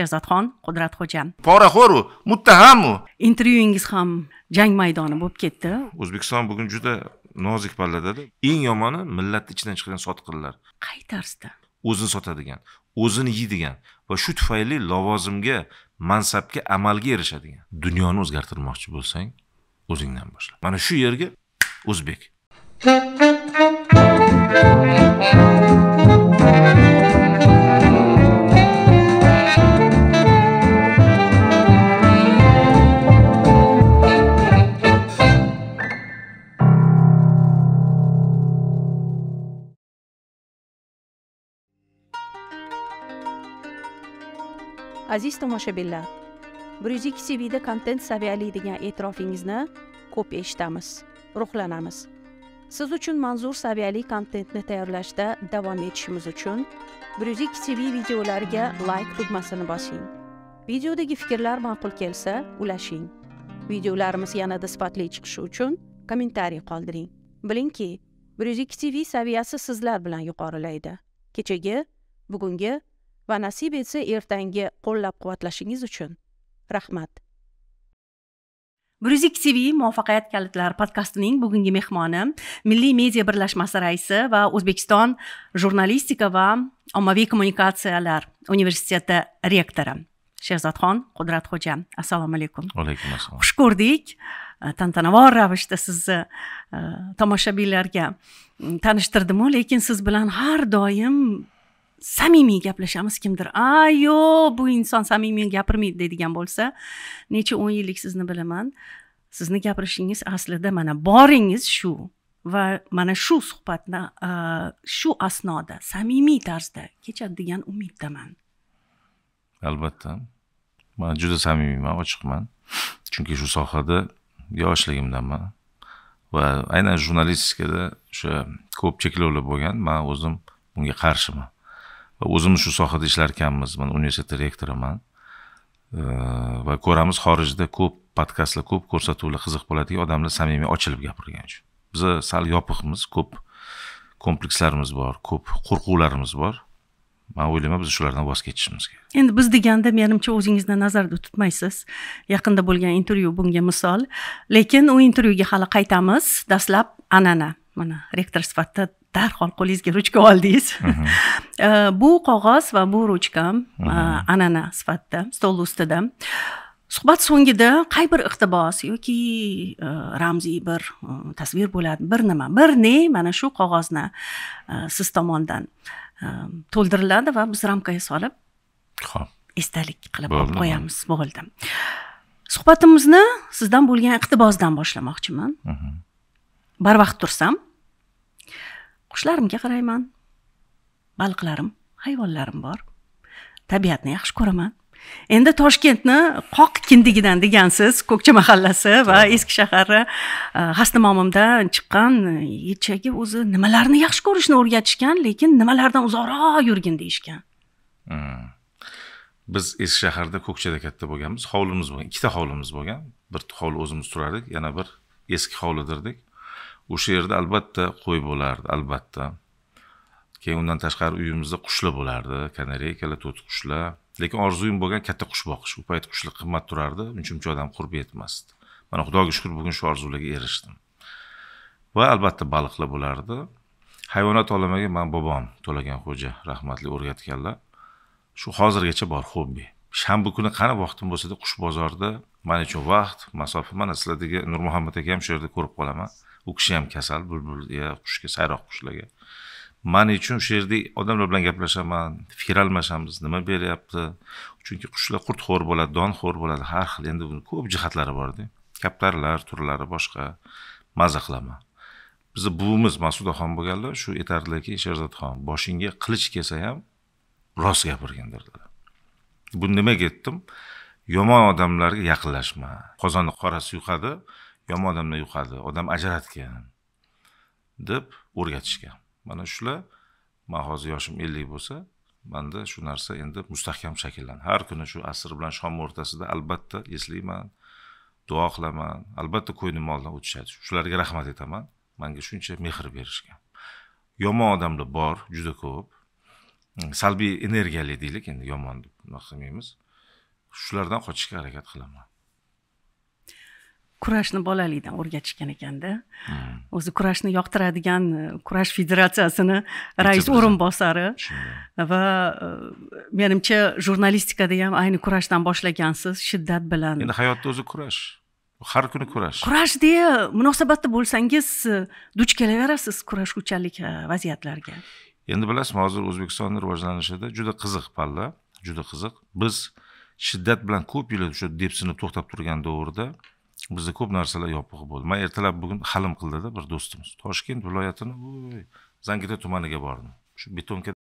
sherzodxon qudratxo'jam poraxo'ru muttahammu intervyuingiz ham jang maydoni bo'lib ketdi o'zbekiston bugun juda nozik palladada eng yomoni millatni ichidan chiqadigan sotqinlar qay tarzda o'zini sotadigan o'zini yeydigan va shu tufayli lavozimga mansabga amalga erishadigan dunyoni o'zgartirmoqchi bo'lsang o'zingdan boshla mana shu yerga o'zbek aziz tomoshabinlar bir yuz ikki cvda kontent saviyali degan e'tirofingizni ko'p eshitamiz ruhlanamiz siz uchun manzur saviyali kontentni tayyorlashda davom etishimiz uchun bir yuz ikki tv videolariga layk tugmasini bosing videodagi fikrlar ma'qul kelsa ulashing videolarimiz yanada sifatli chiqishi uchun kommentariy qoldiring bilingki bir yuz ikki tv saviyasi sizlar bilan yuqorilaydi kechagi bugungi va nasib etsa ertangi qo'llab quvvatlashingiz uchun rahmat bir yuz ikki tv muvaffaqiyat kalitlari podkastining bugungi mehmoni milliy media birlashmasi raisi va o'zbekiston jurnalistika va ommaviy kommunikatsiyalar universiteti rektori sherzodxon qudratxo'ja assalomu alaykum alaykum assalom xush ko'rdik tantanavor ravishda sizni e, tomoshabinlarga tanishtirdimu lekin siz bilan har doim samimiy gaplashamiz kimdir a yo bu inson samimiy gapirmaydi deydigan bo'lsa necha o'n yillik sizni bilaman sizni gapirishingiz aslida mana boringiz shu va mana shu suhbatni shu asnoda samimiy tarzda kechadi degan umiddaman albatta man juda samimiyman ochiqman chunki shu sohada yoshligimdanman va aynan jurnalistikada o'sha ko'p cheklovlar bo'lgan man o'zim bunga qarshiman o'zimiz shu sohada ishlar ekanmiz man universitet rektoriman va ko'ramiz xorijda ko'p podkastlar ko'p ko'rsatuvlar qiziq bo'ladiki odamlar samimiy ochilib gapirgani uchun biz sal yopiqmiz ko'p komplekslarimiz bor ko'p qo'rquvlarimiz bor man o'ylayman biz shulardan voz kechishimiz kerak endi biz deganda menimcha o'zingizni nazarda tutmaysiz yaqinda bo'lgan intervyu bunga misol lekin u intervyuga hali qaytamiz dastlab an'ana mana rektor sifatida darhol qo'lingizga ruchka oldingiz mhm. bu qog'oz va bu ruchkam mhm. e, an'ana sifatida stol ustida suhbat so'ngida qay bir iqtibos yoki e, ramziy bir e, tasvir bo'ladi bir nima bir ne mana shu qog'ozni siz tomonidan to'ldiriladi va biz ramkaga solib ho'p esdalik qilib olib qo'yamiz bo'ldi suhbatimizni sizdan bo'lgan iqtibosdan boshlamoqchiman mhm. barvaqt tursam qushlarimga qarayman baliqlarim hayvonlarim bor tabiatni yaxshi ko'raman endi toshkentni qoq kindigidan degansiz ko'kcha mahallasi va eski shaharni e, g'asni momimdan chiqqan e, yigitchaga o'zi nimalarni yaxshi ko'rishni o'rgatishgan lekin nimalardan uzoqroq yurgin deyishgan biz eski shaharda ko'kchada katta bo'lganmiz hovlimiz bo'lgan ikkita hovlimiz bo'lgan bir hovli o'zimiz turardik yana bir eski hovli o'sha yerda albatta qo'y bo'lardi albatta keyin undan tashqari uyimizda qushlar bo'lardi kanareykalar to't qushlar lekin orzuyim bo'lgan katta qush boqish u payt qushlar qimmat turardi uncha muncha odam qurb yetmasdi mana xudoga shukur bugun shu orzularga erishdim va albatta baliqlar bo'lardi hayvonot olamiga man bobom to'laganxo'ja rahmatli o'rgatganlar shu hozirgacha bor hobbi shanba kuni qani vaqtim bo'lsada qush bozorida man uchun vaqt masofa mana sizlardagi nurmuhammad aka ham shu yerda ko'rib qolaman u kishi ham kasal bulbulga qushga sayroq qushlarga man uchun o'sha yerda odamlar bilan gaplashaman fikr almashamiz nima beryapti chunki qushlar qurtxo'r bo'ladi donxo'r bo'ladi har xil endi buni ko'p jihatlari borda kaptarlar turlari boshqa maza qilaman bizni buvimiz masudaxon bo'lganlar shu aytardilarki sherzodxon boshingga qilich kelsa ham rost gapirgin dedilar bu nimaga aytdim yomon odamlarga yaqinlashma qozonni qorasi yuqadi yomon odamlar yuqadi odam ajratgan deb o'rgatishgan mana shular man hozir yoshim ellik bo'lsa manda shu narsa endi mustahkam shakllandi har kuni shu asr bilan shom o'rtasida albatta eslayman duo qilaman albatta ko'nglim oldidan o'tishadi shularga rahmat aytaman manga shuncha mehr berishgan yomon odamlar bor juda ko'p hmm, salbiy energiyali deylik endi yomon deb qilmaymiz shulardan qochishga harakat qilaman kurashni bolalikdan o'rgatishgan ekanda hmm. o'zi kurashni yoqtiradigan e, kurash federatsiyasini rais o'rinbosari va e, menimcha jurnalistikada ham ayni kurashdan boshlagansiz shiddat bilan endi hayotda o'zi kurash har kuni kurash kurash deya munosabatda bo'lsangiz e, duch kelaverasiz kurashuvchanlik vaziyatlarga endi bilasizmi hozir o'zbekistonni rivojlanishida juda qiziq palla juda qiziq biz shiddat bilan ko'p yillar o'sha depsinib to'xtab turgan davrda bizda ko'p narsalar yopig'i bo'ldi man ertalab bugun halim qildida bir do'stimiz toshkent viloyatini voy zangida tumaniga bordim shu betonka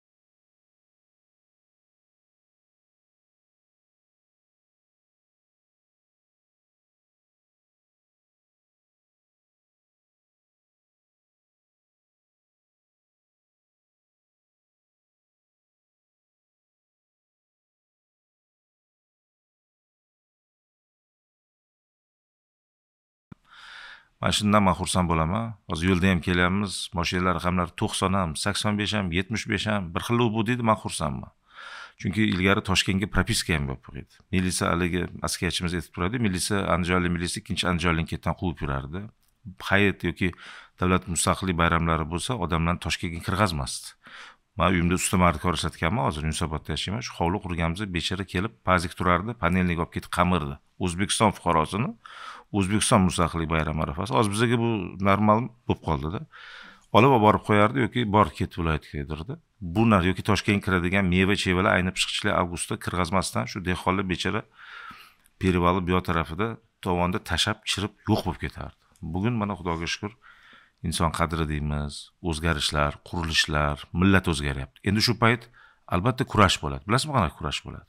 mana shundan man xursand bo'laman hozir yo'lda ham kelyapmiz mashinalar raqamlari to'qson ham sakson besh ham yetmish besh ham bir xil bu deydi man xursandman chunki ilgari toshkentga propiska ham bo'lib edi militsiya haligi askarchimiz aytib turadi militsiya andijonlik militsiya ikkinchi andijonlik ketidan quvib yurardi hayit yoki davlat mustaqillik bayramlari bo'lsa odamlarni toshkentga kirg'azmasdi man uyimda usta mardga ko'rsatganman hozir yunusobodda yashayman shu hovli qurganimizda bechora kelib pazik turardi panelnik olib ketib qamirdi o'zbekiston fuqarosini o'zbekiston mustaqillik bayrami arafasi hozir bizaga bu normal bo'lib qoldida olib olib borib qo'yardi yoki borib ketib viloyatga derdi bu narsa yoki toshkentga kiradigan meva chevalar aynib pishiqchilar avgustda kirgazmasdan shu dehqonlar bechara перевалы bu tarafida tovonda tashab chirib yo'q bo'lib ketardi bugun mana xudoga shukur inson qadri deymiz o'zgarishlar qurilishlar millat o'zgaryapti endi shu payt albatta kurash bo'ladi bilasizmi qanaqa kurash bo'ladi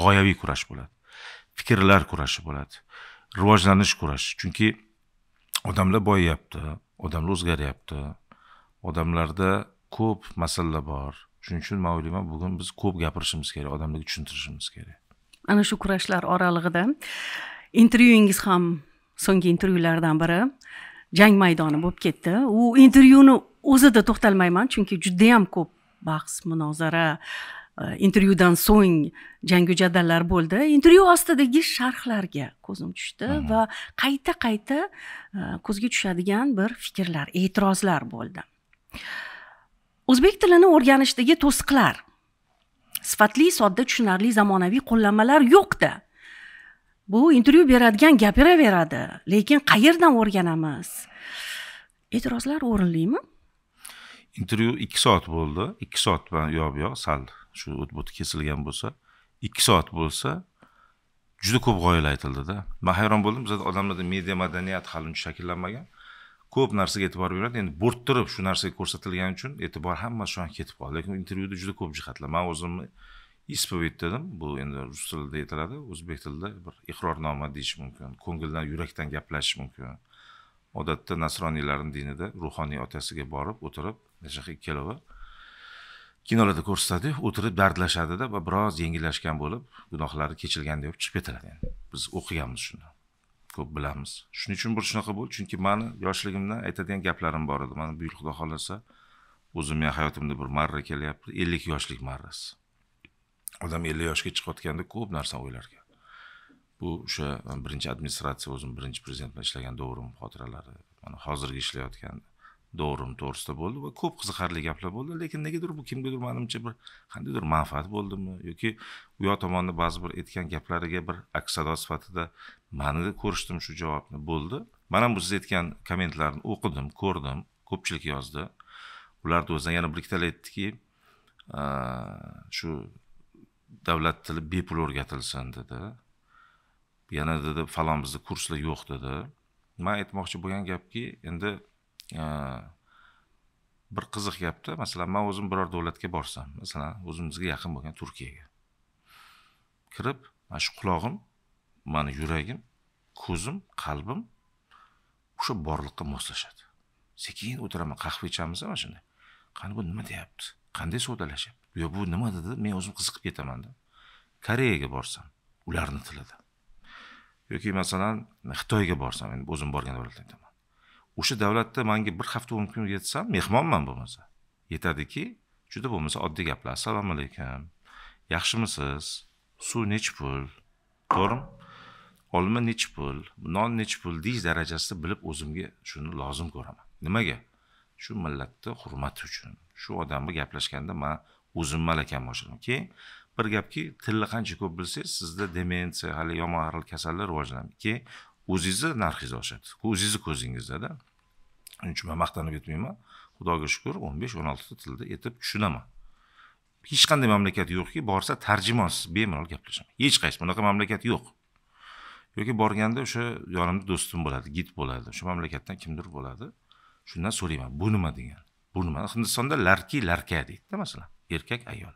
g'oyaviy kurash bo'ladi fikrlar kurashi bo'ladi rivojlanish kurashi chunki odamlar boyiyapti odamlar o'zgaryapti odamlarda ko'p masalalar bor shuning uchun man o'ylayman bugun biz ko'p gapirishimiz kerak odamlarga tushuntirishimiz kerak ana shu kurashlar oralig'ida intervyuingiz ham so'nggi intervyulardan biri jang maydoni bo'lib ketdi u intervyuni o'zida to'xtalmayman chunki judayam ko'p bahs munozara intervyudan so'ng jangu jadallar bo'ldi intervyu ostidagi sharhlarga ko'zim tushdi uh -huh. va qayta qayta э, ko'zga tushadigan bir fikrlar e'tirozlar bo'ldi o'zbek tilini o'rganishdagi to'siqlar sifatli sodda tushunarli zamonaviy qo'llanmalar yo'qda bu intervyu beradigan gapiraveradi lekin qayerdan o'rganamiz e'tirozlar o'rinlimi intervyu ikki soat bo'ldi ikki soat bilan yoq bu yoq sal shu o'tbot kesilgan bo'lsa ikki soat bo'lsa juda ko'p g'oyalar aytildida man hayron bo'ldim bizada odamlarda media madaniyat hali uncha shakllanmagan ko'p narsaga e'tibor beradi endi bo'rttirib shu narsaga ko'rsatilgani uchun e'tibor hammasi shu ketib qoldi lekin intervyuda juda ko'p jihatlar man o'zimni исповедь dedim bu endi rus tilida aytiladi o'zbek tilida bir iqrornoma deyish mumkin ko'ngildan yurakdan gaplashish mumkin odatda nasroniylarni dinida ruhoniy otasiga borib o'tirib shunaqa ikkalovi kinolarda ko'rsatadiku o'tirib dardlashadida va biroz yengillashgan bo'lib gunohlari kechilgan deb chiqib ketiladi yani. biz o'qiganmiz shuni ko'p bilamiz shuning uchun bir shunaqa bo'ldi chunki mani yoshligimdan aytadigan gaplarim bor edi mana buyuk xudo xohlasa o'zimni hayotimda bir marra kelyapti ellik yoshlik marrasi odam ellik yoshga chiqayotganda ko'p narsani o'ylarkan bu o'sha birinchi administratsiya o'zim birinchi prezident bilan ishlagan davrim xotiralari mana hozirgi ishlayotganda dovrim to'g'risida bo'ldi va ko'p qiziqarli gaplar bo'ldi lekin negadir bu kimgadir manimcha bir qandaydir manfaat bo'ldimi yoki u yoq tomonni ba'zi bir aytgan gaplariga bir aks sado sifatida manida ko'rishdim shu javobni bo'ldi man ham bu siz aytgan kommentlarni o'qidim ko'rdim ko'pchilik yozdi ularni o'zidan yana bir ikkitalar aytdiki shu davlat tili bepul o'rgatilsin dedi yana dedi falon bizda kurslar yo'q dedi man aytmoqchi bo'lgan gapki endi Э, bir qiziq gapda masalan man o'zim biror davlatga borsam masalan o'zimizga yaqin bo'lgan turkiyaga kirib mana shu qulog'im mani yuragim ko'zim qalbim o'sha borliqqa moslashadi sekin o'tiraman qahva ichamiz mana shunday qani bu nima deyapti qanday savdolashyapti yo bu nima dedi men o'zim qiziqib ketamanda koreyaga borsam ularni tilida yoki masalan xitoyga borsam endi o'zim borgan davlatda o'sha davlatda manga bir hafta o'n kun yetsam mehmonman bo'lmasa yetadiki juda bo'lmasa oddiy gaplar assalomu alaykum yaxshimisiz suv nechi pul to'g'rimi olma nechi pul non nechi pul deyish darajasida bilib o'zimga shuni lozim ko'raman nimaga shu millatni hurmati uchun shu odam bilan gaplashganda man o'zim malakamni oshiraman keyin bir gapki tilni qancha ko'p bilsangiz sizda demensiya hali yomon kasallar rivojlanadi keyin o'zingizni narxingiz oshadi o'zingizni ko'zingizdada shuning uchun man maqtanib aytmayman xudoga shukur o'n besh o'n oltita tilda aytib tushunaman hech qanday mamlakat yo'qki borsa tarjimonsiz bemalol gaplashaman hech qaysi bunaqa mamlakat yo'q yoki borganda o'sha yonimda do'stim bo'ladi gid bo'ladi o'sha mamlakatdan kimdir bo'ladi shundan so'rayman bu nima degan bu nima hindistonda larki larka deydida masalan erkak ayol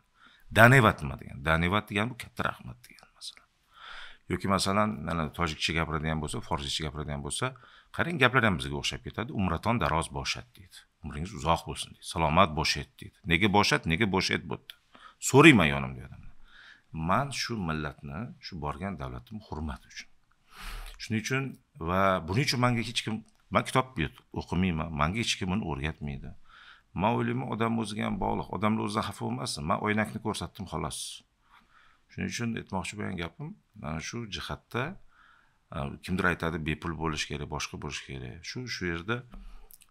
danevat nima degan danevat degani bu katta rahmat degan yoki masalan tojikcha gapiradigan bo'lsa forscha gapiradigan bo'lsa qarang gaplari ham bizga o'xshab ketadi umraton daroz boshat deydi umringiz uzoq bo'lsin deydi salomat boshat deydi nega boshat nega boshat bo'ldi so'rayman yonimda odamdan man shu millatni shu borgan davlatimni hurmati uchun shuning uchun va buning uchun manga hech kim man kitob o'qimayman manga hech kim uni o'rgatmaydi man o'ylayman odam o'ziga ham bog'liq odamlar o'zidan xafa bo'lmasin man oynakni ko'rsatdim xolos shuning uchun aytmoqchi bo'lgan gapim mana shu jihatda e, kimdir aytadi bepul bo'lish kerak boshqa bo'lish kerak shu shu yerda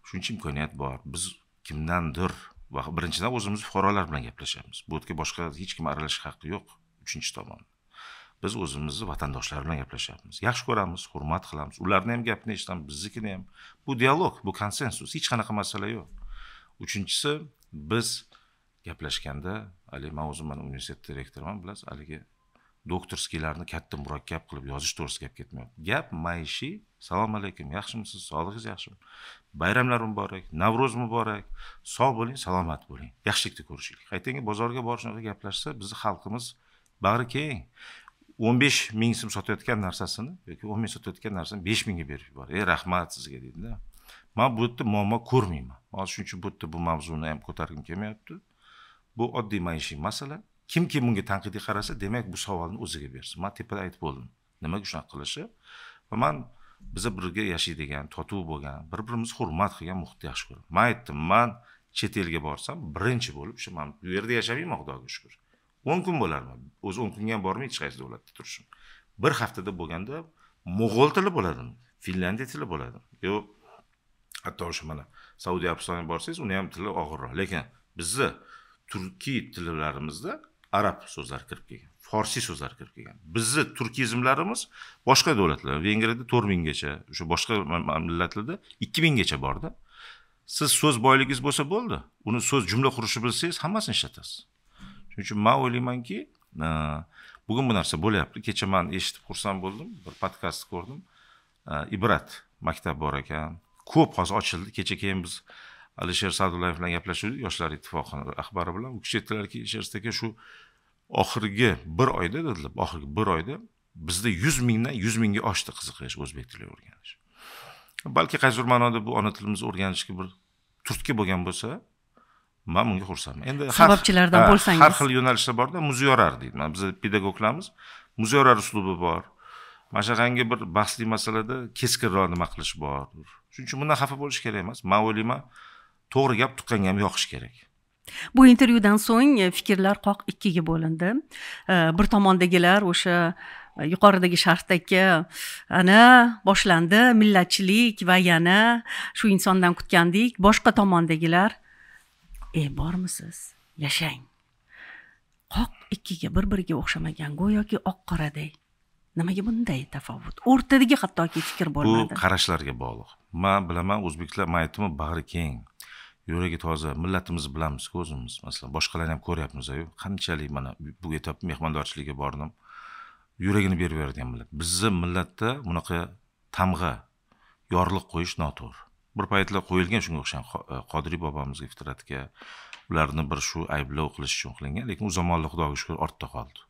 shuncha imkoniyat bor biz kimdandir va birinchidan o'zimiz fuqarolar bilan gaplashamiz bu yerga boshqa hech kim aralashish haqqi yo'q uchinchi tomon biz o'zimizni vatandoshlar bilan gaplashyapmiz yaxshi ko'ramiz hurmat qilamiz ularni ham gapini eshitamiz biznikini ham bu dialog bu konsensus hech qanaqa masala yo'q uchinchisi biz gaplashganda haligi man o'zim mana universitet direktoriman bilasiz haligi doktorskiylarni katta murakkab qilib yozish to'g'risida gap ketmayapti gap maishiy assalomu alaykum yaxshimisiz sog'lig'ingiz yaxshimi bayramlar muborak navro'z muborak sog' bo'ling salomat bo'ling yaxshilikda ko'rishaylik qaytanga bozorga borib shunaqa gaplashsa bizni xalqimiz bag'ri keng o'n besh ming so'm sotayotgan narsasini yoki o'n ming sotayotgan narsani besh mingga berib yuboradi ey rahmat sizga deydida man bu yerda muammo ko'rmayman hozir shuning uchun bu yerda bu mavzuni ham ko'targim kelmayapti bu oddiy maishiy masala kimki bunga tanqidiy qarasa demak bu savolni o'ziga bersin man tepada aytib bo'ldim nimaga shunaqa qilishi va man biza birga yashaydigan totuv bo'lgan bir birimizni hurmat qilgan muhitni yaxshi ko'raman man aytdim man chet elga borsam birinchi bo'lib shu man bu yerda yashamayman xudoga shukur o'n kun bo'larman o'zi o'n kunga ham bormaydi hech qaysi davlatda turishim bir haftada bo'lganda mo'g'ul tili bo'ladi finlyandiya tili bo'ladi yo hatto o'sha mana saudiya arabistoniga borsangiz uni ham tili og'irroq lekin bizni turkiy tillarimizda arab so'zlari kirib kelgan forsiy so'zlari kirib kelgan bizni turkizmlarimiz boshqa davlatlar vengriyada to'rt minggacha o'sha boshqa millatlarda ikki minggacha borda siz so'z boyligingiz bo'lsa bo'ldi uni so'z jumla qurishni bilsangiz hammasini ishlatasiz shuning uchun man o'ylaymanki bugun bu narsa bo'lyapti kecha man eshitib xursand bo'ldim bir podkast ko'rdim ibrat maktab bor ekan ko'p hozir ochildi kecha keyin biz alisher sa'dullayev bilan gaplashuvdik yoshlar ittifoqi rahbari bilan u kishi aytdilarki sherzod aka shu oxirgi bir oyda dedilar oxirgi bir oyda bizda yuz mingdan yuz mingga oshdi qiziqish o'zbek tilini o'rganish balki qaysidir ma'noda bu ona tilimizni o'rganishga bir turtki bo'lgan bo'lsa man bunga xursandman endi sababchilardan bo'lsangiz har xil yo'nalishlar borda muzyorar deydi mana biza pedagoglarimiz muzyorar uslubi bor mana shunaqangi bir bahsli masalada keskinroq nima qilish bor shuning uchun bundan xafa bo'lish kerak emas man o'ylayman to'g'ri gap tuqqanga ham yoqish kerak bu intervyudan so'ng e, fikrlar qoq ikkiga bo'lindi e, bir tomondagilar o'sha e, yuqoridagi sharhdagi ana boshlandi millatchilik va yana shu insondan kutgandik boshqa tomondagilar e bormisiz yashang qoq ikkiga bir biriga o'xshamagan go'yoki oq qoraday nimaga bunday tafovut o'rtadagi hattoki fikr bo'lmadi bu qarashlarga bog'liq man bilaman o'zbeklar man aytdimu bag'ri keng yuragi toza millatimiz bilamizku o'zimiz masalan boshqalarni ham ko'ryapmiz-ku qanchalik mana bu etap mehmondorchilikka bordim yuragini berib beradigan millat bizni millatda bunaqa tamg'a yorliq qo'yish noto'g'ri bir paytlar qo'yilgan shunga o'xshagan e, qodiriy bobomizga fitratga ularni bir shu ayblov qilish uchun qilingan lekin u zamonda xudoga shukur ortda qoldi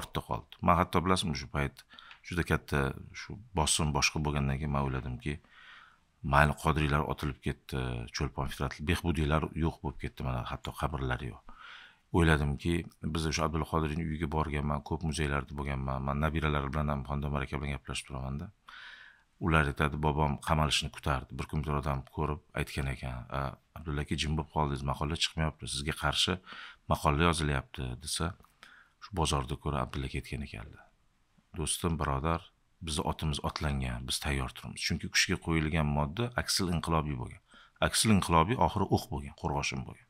ortda qoldi man hatto bilasizmi shu payt juda katta shu bosim boshqa bo'lgandan keyin man o'yladimki mayli qodiriylar otilib ketdi cho'lpon fitrat behbudiylar yo'q bo'lib ketdi mana hatto qabrlari yo'q o'yladimki biz o'sha abdulla qodiriyni uyiga borganman ko'p muzeylarda bo'lganman man nabiralari bilan ham xondomar aka bilan gaplashib turamanda ular aytadi bobom qamalishni kutardi bir kun bir odam ko'rib aytgan ekan abdulla aka jim bo'lib qoldingiz maqola chiqmayapti sizga qarshi maqola yozilyapti desa shu bozorda ko'ra abdulla aka aytgan ekanlar do'stim birodar bizni otimiz otlangan biz tayyor turibmiz chunki kuchga qo'yilgan modda aksil inqilobiy bo'lgan aksil inqilobiy oxiri o'q bo'lgan qo'rg'oshin bo'lgan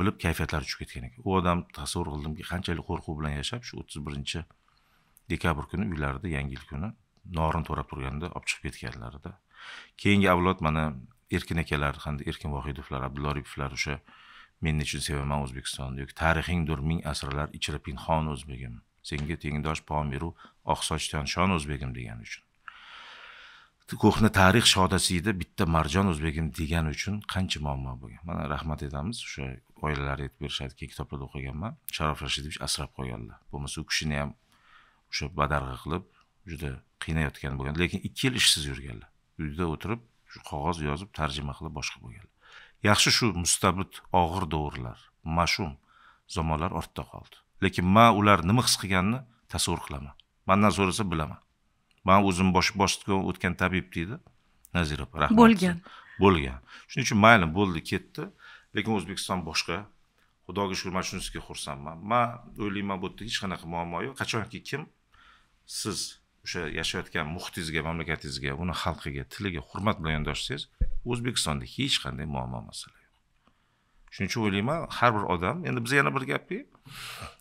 bilib kayfiyatlari tushib ketgan ekan u odam tasavvur qildimki qanchalik qo'rquv bilan yashab shu o'ttiz birinchi dekabr kuni uylarida yangi yil kuni norin to'rab turganda olib chiqib ketganlarida keyingi avlod mana erkin akalar hamda erkin vohidovlar abdulla oripovlar o'sha men nechun sevaman o'zbekistonni yoki tarixingdir ming asrlar ichra pinhon o'zbegim senga tengdosh pomiru beru oqsochdan shon o'zbegim degani uchun ko'hna tarix shodasida bitta marjon o'zbegim degani uchun qancha muammo bo'lgan mana rahmat aytamiz o'sha oilalari aytib berishadiki kitoblarda o'qiganman sharof rashidovich asrab qolganlar bo'lmasa u kishini ham o'sha badarg'a qilib juda qiynayotgan bo'lgan lekin ikki yil ishsiz yurganlar uyda o'tirib shu qog'oz yozib tarjima qilib boshqa bo'lganlar yaxshi shu mustabid og'ir davrlar mash'um zamonlar ortda qoldi lekin man ular nima his qilganini tasavvur qilaman mandan so'rasa bilaman man o'zim bosh bosgan o'tgan tabib deydi nazira opa rahmat bo'lgan bo'lgan shuning uchun mayli bo'ldi ketdi lekin o'zbekiston boshqa xudoga shukur man shunisiga xursandman man o'ylayman bu yerda hech qanaqa muammo yo'q qachonki kim siz o'sha yashayotgan muhitingizga mamlakatingizga uni xalqiga tiliga hurmat bilan yondoshsangiz o'zbekistonda hech qanday muammo masala yo'q shuning uchun o'ylayman har bir odam endi biz yana bir gapki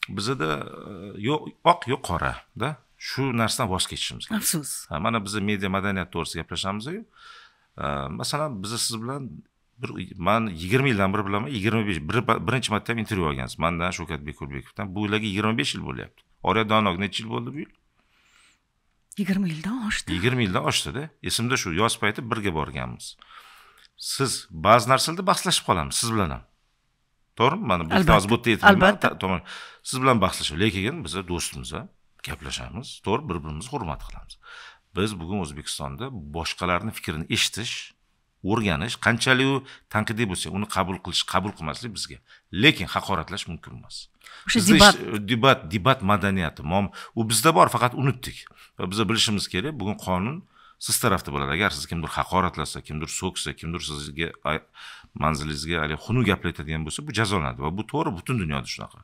bizada e, yo'q oq yo'q qorada shu narsadan voz kechishimiz kerak afsus mana biza media madaniyat to'g'risida gaplashamizku e, masalan biza siz bilan bir man yigirma yildan beri bilaman yigirma besh birinchi marta ham intervyu olgansiz mandan shavkat bekulbekovdan bu yillarga yigirma besh yil bo'lyapti oriya donog necha yil bo'ldi bu yil yigirma yildan oshdi yigirma yildan oshdida esimda shu yoz payti birga borganmiz siz ba'zi narsalarda bahslashib qolamiz siz bilan ham to'g'rimi mana bu mazmunda albatta siz bilan bahslashamiz lekin biz do'stmiz gaplashamiz to'g'ri bir birimizni hurmat qilamiz biz bugun o'zbekistonda boshqalarni fikrini eshitish o'rganish qanchalik u tanqidiy bo'lsa uni qabul qilish qabul qilmaslik bizga lekin haqoratlash mumkin emas o'sha debat debat debat madaniyati u bizda bor faqat unutdik va biza bilishimiz kerak bugun qonun siz tarafda bo'ladi agar siz kimdir haqoratlasa kimdir so'ksa kimdir sizga manzilingizga haligi xunuk gaplar aytadigan bo'lsa bu jazolanadi va bu to'g'ri butun dunyoda shunaqa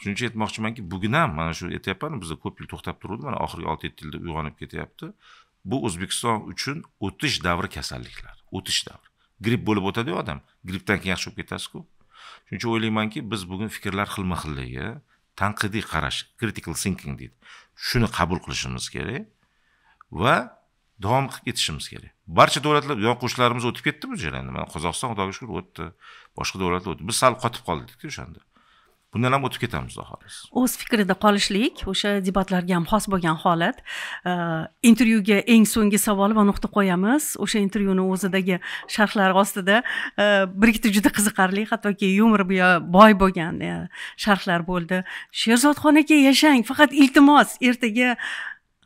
shuning uchun aytmoqchimanki bugun ham mana shu aytyapman bizda ko'p yil to'xtab turuvdi mana oxirgi olti yetti yilda uyg'onib ketyapti bu o'zbekiston uchun o'tish davri kasalliklar o'tish davri gripp bo'lib o'tadiyu odam grippdan keyin yaxshi bo'lib ketasizku shuning uchun o'ylaymanki biz bugun fikrlar xilma xilligi tanqidiy qarash critical thinking deydi shuni qabul qilishimiz kerak va davom qilib ketishimiz kerak barcha davlatlar yon qo'shnilarimiz o'tib ketdimi bu yerdan mana qozog'iston xudoga shukur o'tdi boshqa davlatlar o'tdi biz sal qotib qoldikda o'shanda bundan ham o'tib ketamiz xudo xohlasa o'z fikrida qolishlik o'sha debatlarga ham xos bo'lgan holat intervyuga eng so'nggi savol va nuqta qo'yamiz o'sha intervyuni o'zidagi sharhlar ostida bir ikkita juda qiziqarli hattoki yumor boy bo'lgan sharhlar bo'ldi sherzodxon aka yashang faqat iltimos ertaga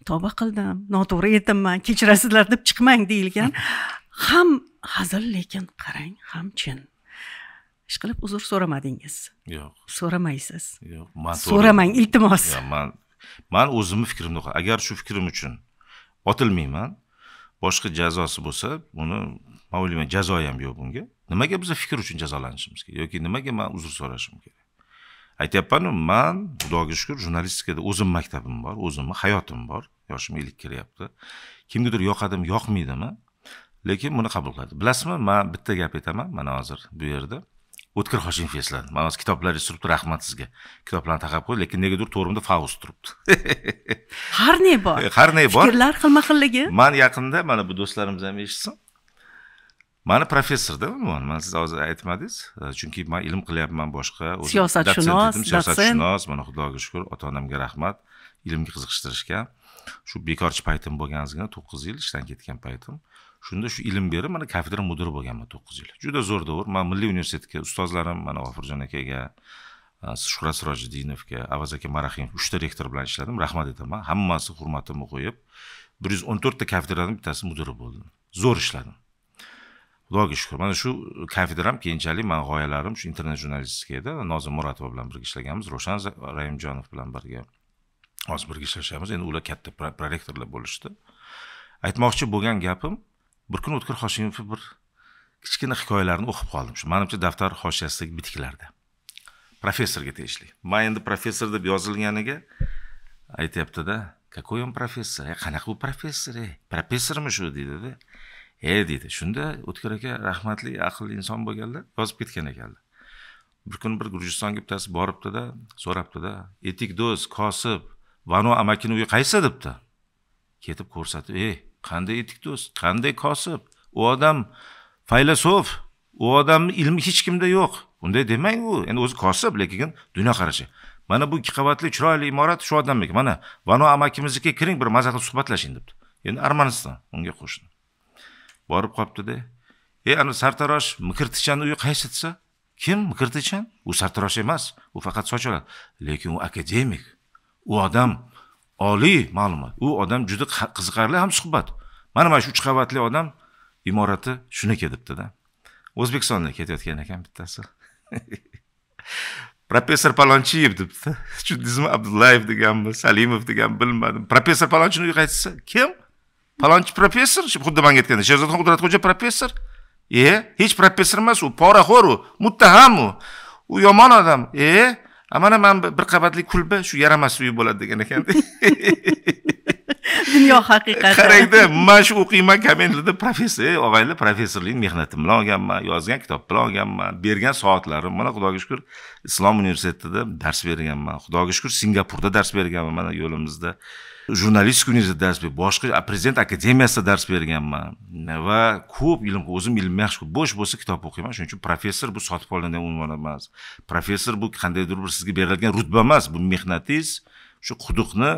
tavba qildim noto'g'ri aytibman kechirasizlar deb chiqmang deyilgan ham hazil lekin qarang ham chin ishqilib uzr so'ramadingiz yo'q so'ramaysiz yo'q man so'ramang iltimos man man o'zimni fikrimni agar shu fikrim uchun otilmayman boshqa jazosi bo'lsa uni man o'ylayman jazo ham yo'q bunga nimaga biza fikr uchun jazolanishimiz kerak yoki nimaga man uzr so'rashim kerak aytyapmanu man xudoga shukur jurnalistikada o'zimni maktabim bor o'zimni hayotim bor yoshim ellik kelyapti kimgadir yoqadimi yoqmaydimi lekin buni qabul qiladi bilasizmi man bitta gap aytaman mana hozir bu yerda o'tkir hoshimov esladim mana hozir kitoblaringiz turibdi rahmat sizga kitoblarni taqab qo'ydi lekin negadir to'rimda faust turibdi har bor har bor fikrlar xilma xilligi man yaqinda mana bu do'stlarimiz ham eshitsin mani professor da umuman man siz hozir aytmadingiz e, chunki man ilm qilyapman boshqa siyosatshunos siyosatshunos mana xudoga shukur ota onamga rahmat ilmga qiziqishtirishgan shu bekorchi paytim bo'lgan ozgina to'qqiz yil ishdan ketgan paytim shunda shu ilm berib mana kafedra mudiri bo'lganman to'qqiz yil juda zo'r davr man milliy universitetga ustozlarim mana g'ofurjon akaga e, shuhrat sirojiddinovga avaz aka marahimov uchta rektor bilan ishladim rahmat aytaman hammasi hurmatimni qo'yib bir yuz o'n to'rtta kafedrani bittasi mudiri bo'ldim zo'r ishladim xudoga shukur mana shu e, kafedra ham keyinchalik mani g'oyalarim shu internet jurnalistika edi nozim muratova bilan birga ishlaganmiz ro'shan rahimjonov bilan birga hozir birga ishlashamiz endi ular katta prorektorlar bo'lishdi aytmoqchi bo'lgan gapim bir kuni o'tkir hoshimovni bir kichkina hikoyalarini o'qib qoldim shu manimcha daftar hoshiyasidagi bitiklarda professorga tegishli man endi professor deb yozilganiga aytyaptida какой он профессор э, qanaqa u professor ey э? professormi shu deydida e deydi shunda o'tkir aka rahmatli aqlli inson bo'lganlar yozib ketgan ekanlar bir kuni bir gurjistonga bittasi boribdida so'rabdida etik do'st kosib vano amakini uyi qaysi debdi ketib ko'rsatib ey qanday etik do'st qanday kosib u odam faylasof u odamni ilmi hech kimda yo'q unday demang u endi o'zi kosib lekin dunyoqarashi mana bu ikki qavatli chiroyli imorat shu odamniki mana vano amakimizniki kiring bir maza qilib suhbatlashing debdi endi armaniston unga qo'shni borib qolibdida e ana sartarosh mikirtichani uyi qaysi desa kim mikirtichan u sartarosh emas u faqat oladi lekin u akademik u odam oliy ma'lumot u odam juda qiziqarli ham suhbat mana mana shu uch qavatli odam imorati shuniki debdida o'zbekistondan ketayotgan ekan bittasi professor palonchiyev debdi tushundingizmi abdullayev deganmi salimov degan bilmadim professor palonchini uyi qaysi kim palonchi professor xuddi manga aytganda sherzodxon qudratxo'ja professor e hech professor emas u poraxo'r u muttaham u u yomon odam e mana man bir qavatli kulba shu yaramas uy bo'ladi degan ekanda dunyo haqiqati qarangda man shu o'qiyman komendada professor og'aylar professorlik mehnatim bilan olganman yozgan kitob bilan olganman bergan soatlarim mana xudoga shukur islom universitetida dars berganman xudoga shukur singapurda dars berganman mana yo'limizda jurnalistika universitetida dars berib boshqa prezident akademiyasida dars berganman va ko'p ilm o'zim ilmni yaxshi bo'sh bo'lsa kitob o'qiyman shuning uchun professor bu sotib olinadigan unvon emas professor bu qandaydir bir sizga beriladigan rutba emas bu mehnatingiz shu quduqni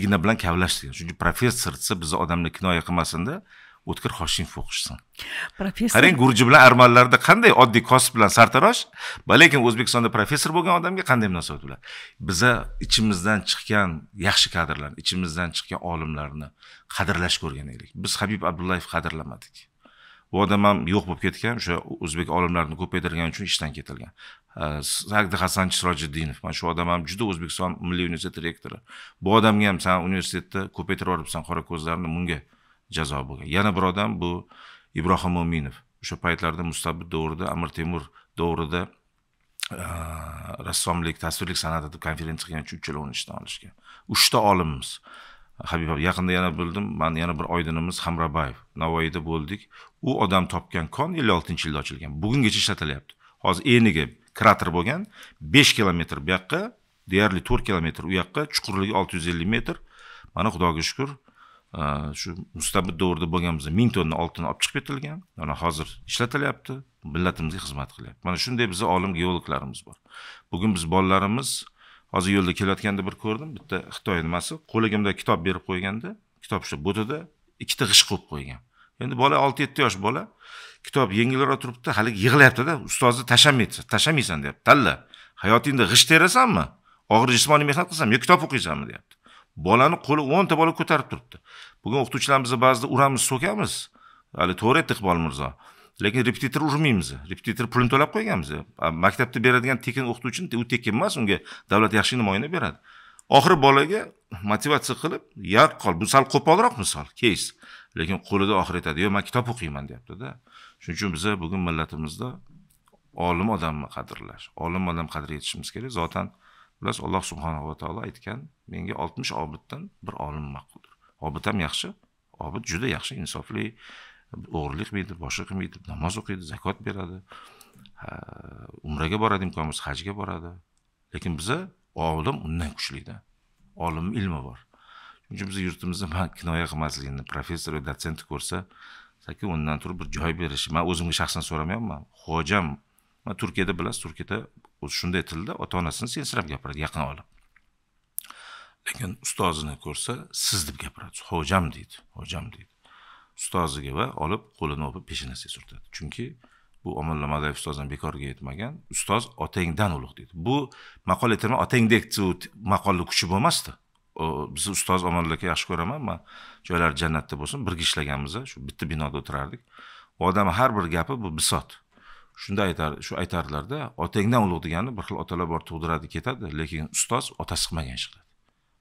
igna bilan kavlash degan shuning uchun professor desa bizni odamlar kinoya qilmasinda o'tkir hoshimov o'qishsin professor qarang gurji bilan armanlarda qanday oddiy kosib bilan sartarosh lekin o'zbekistonda professor bo'lgan odamga qanday munosabat bo'ladi biza ichimizdan chiqqan yaxshi kadrlarni ichimizdan chiqqan olimlarni qadrlash ko'rgan edik biz habib abdullayev qadrlamadik u odam ham yo'q bo'lib ketgan o'sha o'zbek olimlarini ko'paytirgani uchun ishdan ketilgan sagdi hasan chirojiddinov mana shu odam ham juda o'zbekiston milliy universiteti rektori bu odamga ham san universitetni ko'paytirib yuboribsan qora ko'zlarni bunga jazo bo'lgan yana bir odam bu ibrohim mo'minov o'sha paytlarda mustabid davrida amir temur davrida rassomlik tasvirlik san'ati deb konferensiya qilgan uchun uchala ishdan olishgan uchta olimimiz habib yaqinda yana bildim mani yana bir oydinimiz hamrabayev navoiyda bo'ldik u odam topgan kon ellik oltinchi yilda ochilgan bugungacha ishlatilyapti hozir eniga krater bo'lgan besh kilometr bu yoqqa deyarli to'rt kilometr u yoqqa chuqurligi olti yuz ellik metr mana xudoga shukur Э, shu mustabid davrda bo'lgan bizda ming tonna oltin olib chiqib ketilgan mana hozir ishlatilyapti millatimizga xizmat qilyapti mana shunday bizni olim geologlarimiz bor bugun biz bolalarimiz hozir yo'lda kelayotganda bir ko'rdim bitta xitoy nimasi qo'liga bunday kitob berib qo'yganda kitob shu butida ikkita g'isht qo'yib qo'ygan endi bola olti yetti yosh bola kitob yengilroq turibdi haligi yig'layaptida ustozni tashlamaydi tashlamaysan deyapti tanla hayotingda g'isht terasanmi og'ir jismoniy mehnat qilsanmi yo kitob o'qiysanmi deyapti bolani qo'li o'nta bola ko'tarib turibdi bugun o'qituvchilarimizni ba'zida uramiz so'kamiz hali to'g'ri aytdi iqbol mirzo lekin repetitor urmaymiz repetitor pulini to'lab qo'yganmiz maktabda beradigan tekin o'qituvchini u tekin emas unga davlat yaxshi namoyana beradi oxiri bolaga motivatsiya qilib yaqqol bu sal qo'polroq misol keys lekin qo'lida oxiri aytadi yo'q man kitob o'qiyman deyaptida shuning uchun biza bugun millatimizda olim odamni qadrlash olim odam qadriga yetishimiz kerak zotan Xullas Alloh subhanahu va taolo aytgan, menga 60 obiddan bir olim ma'quldir. Obid ham yaxshi, obid juda yaxshi, insofli, o'g'irlik qilmaydi, boshqa qilmaydi, namoz o'qiydi, zakot beradi. Umraga boradi imkon bo'lsa, hajga boradi. Lekin biza olim undan kuchlida. Olim ilmi bor. shuning uchun biz yurtimizda man kinoya qilmasligini professor yo dotsent ko'rsa, saki undan turib bir joy berishi. Man o'zimga shaxsan so'ramayapman. Xo'jam, man Turkiyada bilasiz, Turkiyada o'zi shunday tilda ota onasini sensirab gapiradi yaqin olib lekin ustozini ko'rsa siz deb gapiradi hojam deydi hojam deydi ustoziga va olib qo'lini o'pib peshanasiga surtadi chunki bu omulla madayev ustozdan bekorga aytmagan ustoz otangdan ulug' deydi bu maqol aytaman otangdek maqolni kuchi bo'lmasdi biz ustoz omulla aka yaxshi ko'raman man joylari jannatda bo'lsin birga ishlaganmiz shu bitta binoda o'tirardik u odam har bir gapi bu bisot shunda aytar shu aytardilarda otangdan ulug' degani bir xil otalar bor tug'diradi ketadi lekin ustoz otasi qilmagan ish qiladi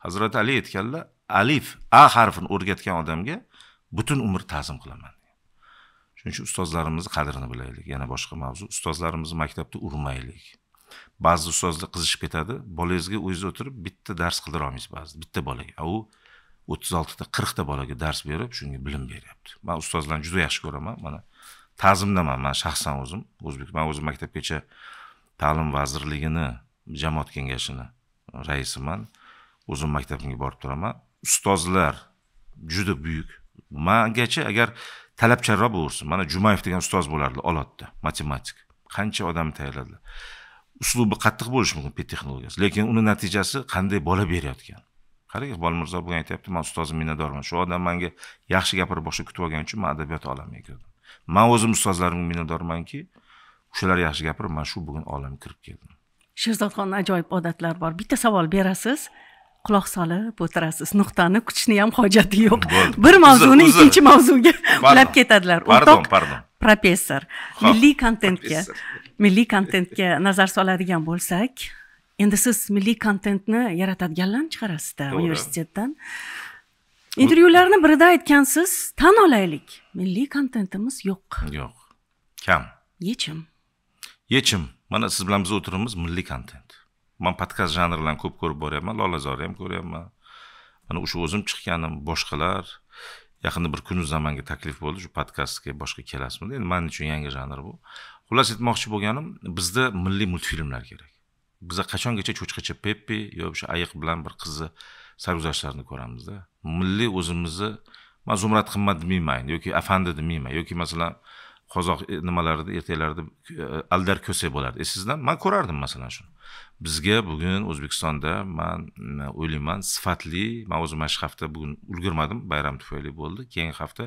hazrati ali aytganlar alif a harfini o'rgatgan odamga butun umr ta'zim qilaman shuning uchun ustozlarimizni qadrini bilaylik yana boshqa mavzu ustozlarimizni maktabda urmaylik ba'zi ustozlar qizishib ketadi bolangizga o'zingiz o'tirib bitta dars qildira olmaysiz ba'zi bitta bolaga u o'ttiz oltita qirqta bolaga dars berib shunga bilim beryapti man ustozlarni juda yaxshi ko'raman mana ta'zimdaman man shaxsan o'zim o'zbek man o'zim maktabgacha ta'lim vazirligini jamoat kengashini raisiman o'zim maktabimga borib turaman ustozlar juda buyuk mangacha agar talabchanroq bo'lsin mana jumayev degan ustoz bo'lardi olotda matematik qancha odamni tayyorladilar uslubi qattiq bo'lishi mumkin pet texnologiyasi lekin uni natijasi qanday bola berayotgan qarang iqbol mirzo bugun aytyapti man ustozim minnatdorman shu odam manga yaxshi gapirib boshqa kutib olgani uchun man adabiyot olamiga kirdim man o'zim ustozlarimga minnatdormanki o'shalar yaxshi gapirib man shu bugun olamga kirib keldim sherzodxonni ajoyib odatlari bor bitta savol berasiz quloq solib o'tirasiz nuqtani kutishni ham hojati yo'q bir mavzuni ikkinchi mavzuga ulab ketadilar pardon professor milliy kontentga milliy kontentga nazar soladigan bo'lsak endi siz milliy kontentni yaratadiganlarni chiqarasizda universitetdan intervyularni birida aytgansiz tan olaylik milliy kontentimiz yo'q yo'q kam yechim yechim mana siz bilan biz o'tiribmiz milliy kontent man podkast janrlarini ko'p ko'rib boryapman lolazorni ham ko'ryapman mana o'sha o'zim chiqqanim boshqalar yaqinda bir kunuz zamanga taklif bo'ldi shu podkastga boshqa kelasizmi endi man uchun yangi janr bu xullas aytmoqchi bo'lganim bizda milliy multfilmlar kerak biza qachongacha cho'chqacha peppi yo o'sha ayiq bilan bir qizni sarguzashtlarini ko'ramizda milliy o'zimizni man zumrad qimmat demayman yoki afandi demayman yoki masalan qozoq e, nimalarida ertaklarida e, aldar ko'sak bo'lardi esingizdan man ko'rardim masalan shuni bizga bugun o'zbekistonda man o'ylayman sifatli man o'zim mana shu hafta bugun ulgurmadim bayram tufayli bo'ldi keyingi hafta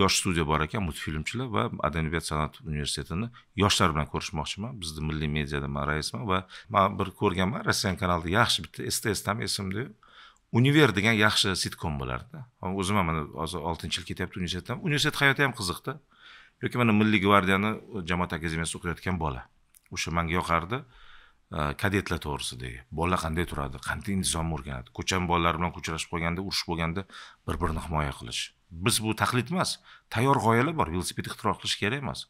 yosh studiya bor ekan multfilmchilar va adabiyot san'at universitetini yoshlar bilan ko'rishmoqchiman bizni milliy mediada man raisman va man bir ko'rganman rossiyan kanalida yaxshi bitta stsdami ham esimda yo'q univers degan yaxshi sitkom bo'lardi o'zim ham mana hozir oltinchi yil ketyapti universitetdan universitet hayoti ham qiziqda yoki mana milliy gvardiyani jamoat akademiyasida o'qiyotgan bola o'sha manga yoqardi kadetlar to'g'risidagi bolalar qanday turadi qanday intizomni o'rganadi ko'chani bolalari bilan uchrashib qolganda urush bo'lganda bir birini himoya qilish biz bu taqlid emas tayyor g'oyalar bor velosiped ixtiro qilish kerak emas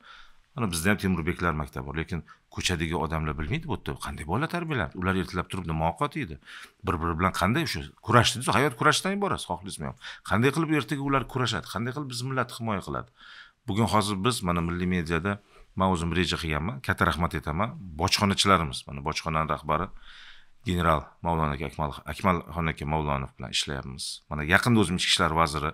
mana bizda ham temurbeklar maktabi bor lekin ko'chadagi odamlar bilmaydi bu yerda qanday bola tarbiyalandi ular ertalab turib nima ovqat yeydi bir biri bilan qanday o'sha kurashni hayot kurashdan iborat xohlaysizmi yo'q qanday qilib ertaga ular kurashadi qanday qilib biz millatni himoya qiladi bugun hozir biz mana milliy mediada man o'zim reja qilganman katta rahmat aytaman bojxonachilarimiz mana bojxonani rahbari general mavlon aka akmal akmalxon aka mavlonov bilan ishlayapmiz mana yaqinda o'zim ichki ishlar vaziri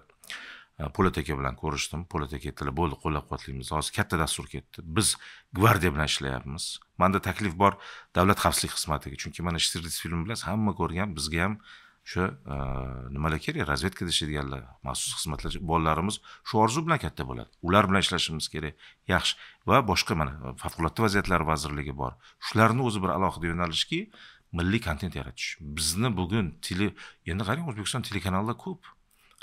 Э, po'lat aka bilan ko'rishdim po'lat aka aytdilar bo'ldi qo'llab quvvatlaymiz hozir katta dastur ketdi biz gvardiya bilan ishlayapmiz manda taklif bor davlat xavfsizlik xizmatiga chunki mana shtirlic filmi bilan hamma ko'rgan bizga ham o'sha e, nimalar kerak razvedka ishlaydiganlar maxsus xizmatlar bolalarimiz shu orzu bilan katta bo'ladi ular bilan ishlashimiz kerak yaxshi va boshqa mana favqulodda vaziyatlar vazirligi bor shularni o'zi bir alohida yo'nalishki milliy kontent yaratish bizni bugun tele endi qarang o'zbekiston telekanallar ko'p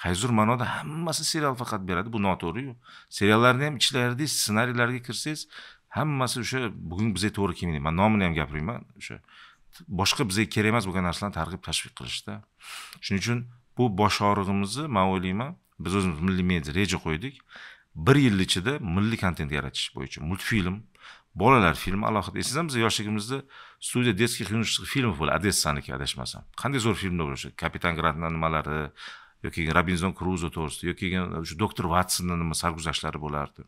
qaysidir ma'noda hammasi serial faqat beradi bu noto'g'riyu seriallarni ham ichlaridi ssenariylarga kirsangiz hammasi o'sha bugun bizga to'g'ri kelmaydi man nomini ham gapirmayman o'sha boshqa bizga kerak emas bo'lgan narsalarni targ'ib tashviq qilishda shuning uchun bu bosh og'rig'imizni man o'ylayman biz o'zimiz milliy media reja qo'ydik bir yil ichida milliy kontent yaratish bo'yicha multfilm bolalar filmi alohida esingizda biz yoshligimizda studiya детских юношеских фильмов bo'ladi odessaniki adashmasam qanday zo'r filmlar bo'lar o'sha kapitan grantni nimalari yoki keyin robinzon kruzo to'g'risida yoki keyin shu doktor vatsonni nima sarguzashtlari bo'lardi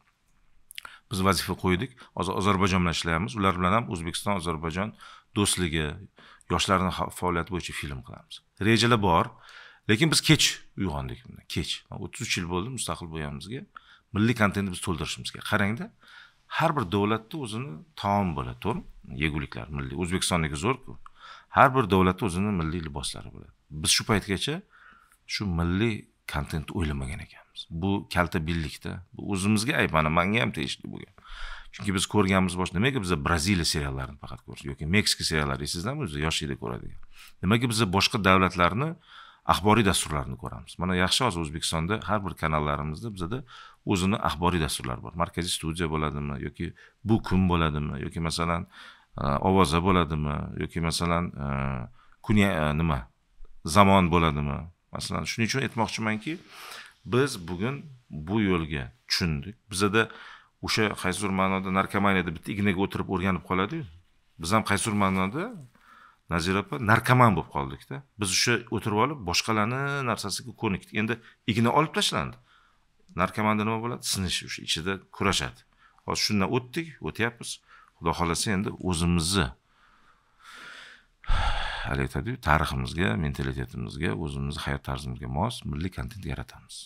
biz vazifa qo'ydik hozir ozarbayjon bilan ishlayapmiz ular bilan ham o'zbekiston ozarbayjon do'stligi yoshlarni faoliyati bo'yicha film qilamiz rejalar bor lekin biz kech uyg'ondik kech o'ttiz uch yil bo'ldi mustaqil bo'lganimizga milliy kontentni biz to'ldirishimiz kerak qarangda har bir davlatni o'zini taom bo'ladi to'g'rimi yeguliklar milliy o'zbekistonniki zo'rku har bir davlatni o'zini milliy liboslari bo'ladi biz shu paytgacha shu milliy kontentni o'ylamagan ekanmiz bu kalta billikda bu o'zimizga ayb mana manga ham tegishli bo'lgan chunki biz ko'rganmiz bosh nimaga biza braziliya seriallarini faqat ko'rish yoki meksika seriallari eslaysizlarmi o'zi yoshlikda ko'radigan nimaga biza boshqa davlatlarni axboriy dasturlarini ko'ramiz mana yaxshi hozir o'zbekistonda har bir kanallarimizda bizada o'zini axboriy dasturlari bor markaziy studiya bo'ladimi yoki bu kun bo'ladimi yoki masalan e, ovoza bo'ladimi yoki masalan e, kun e, nima zamon bo'ladimi masalan shuning uchun aytmoqchimanki biz bugun bu yo'lga tushundik bizada o'sha qaysidir ma'noda narkomaniyada bitta ignaga o'tirib o'rganib qoladiku biz ham qaysidir ma'noda nazira opa narkoman bo'lib qoldikda biz o'sha o'tirib olib boshqalarni narsasiga ko'nikdik endi igna olib tashlandi narkomanda nima bo'ladi sinish o'sha ichida kurashadi hozir shundan o'tdik o'tyapmiz xudo xohlasa endi o'zimizni haligi aytadiku tariximizga mentalitetimizga o'zimizni hayot tarzimizga mos milliy kontent yaratamiz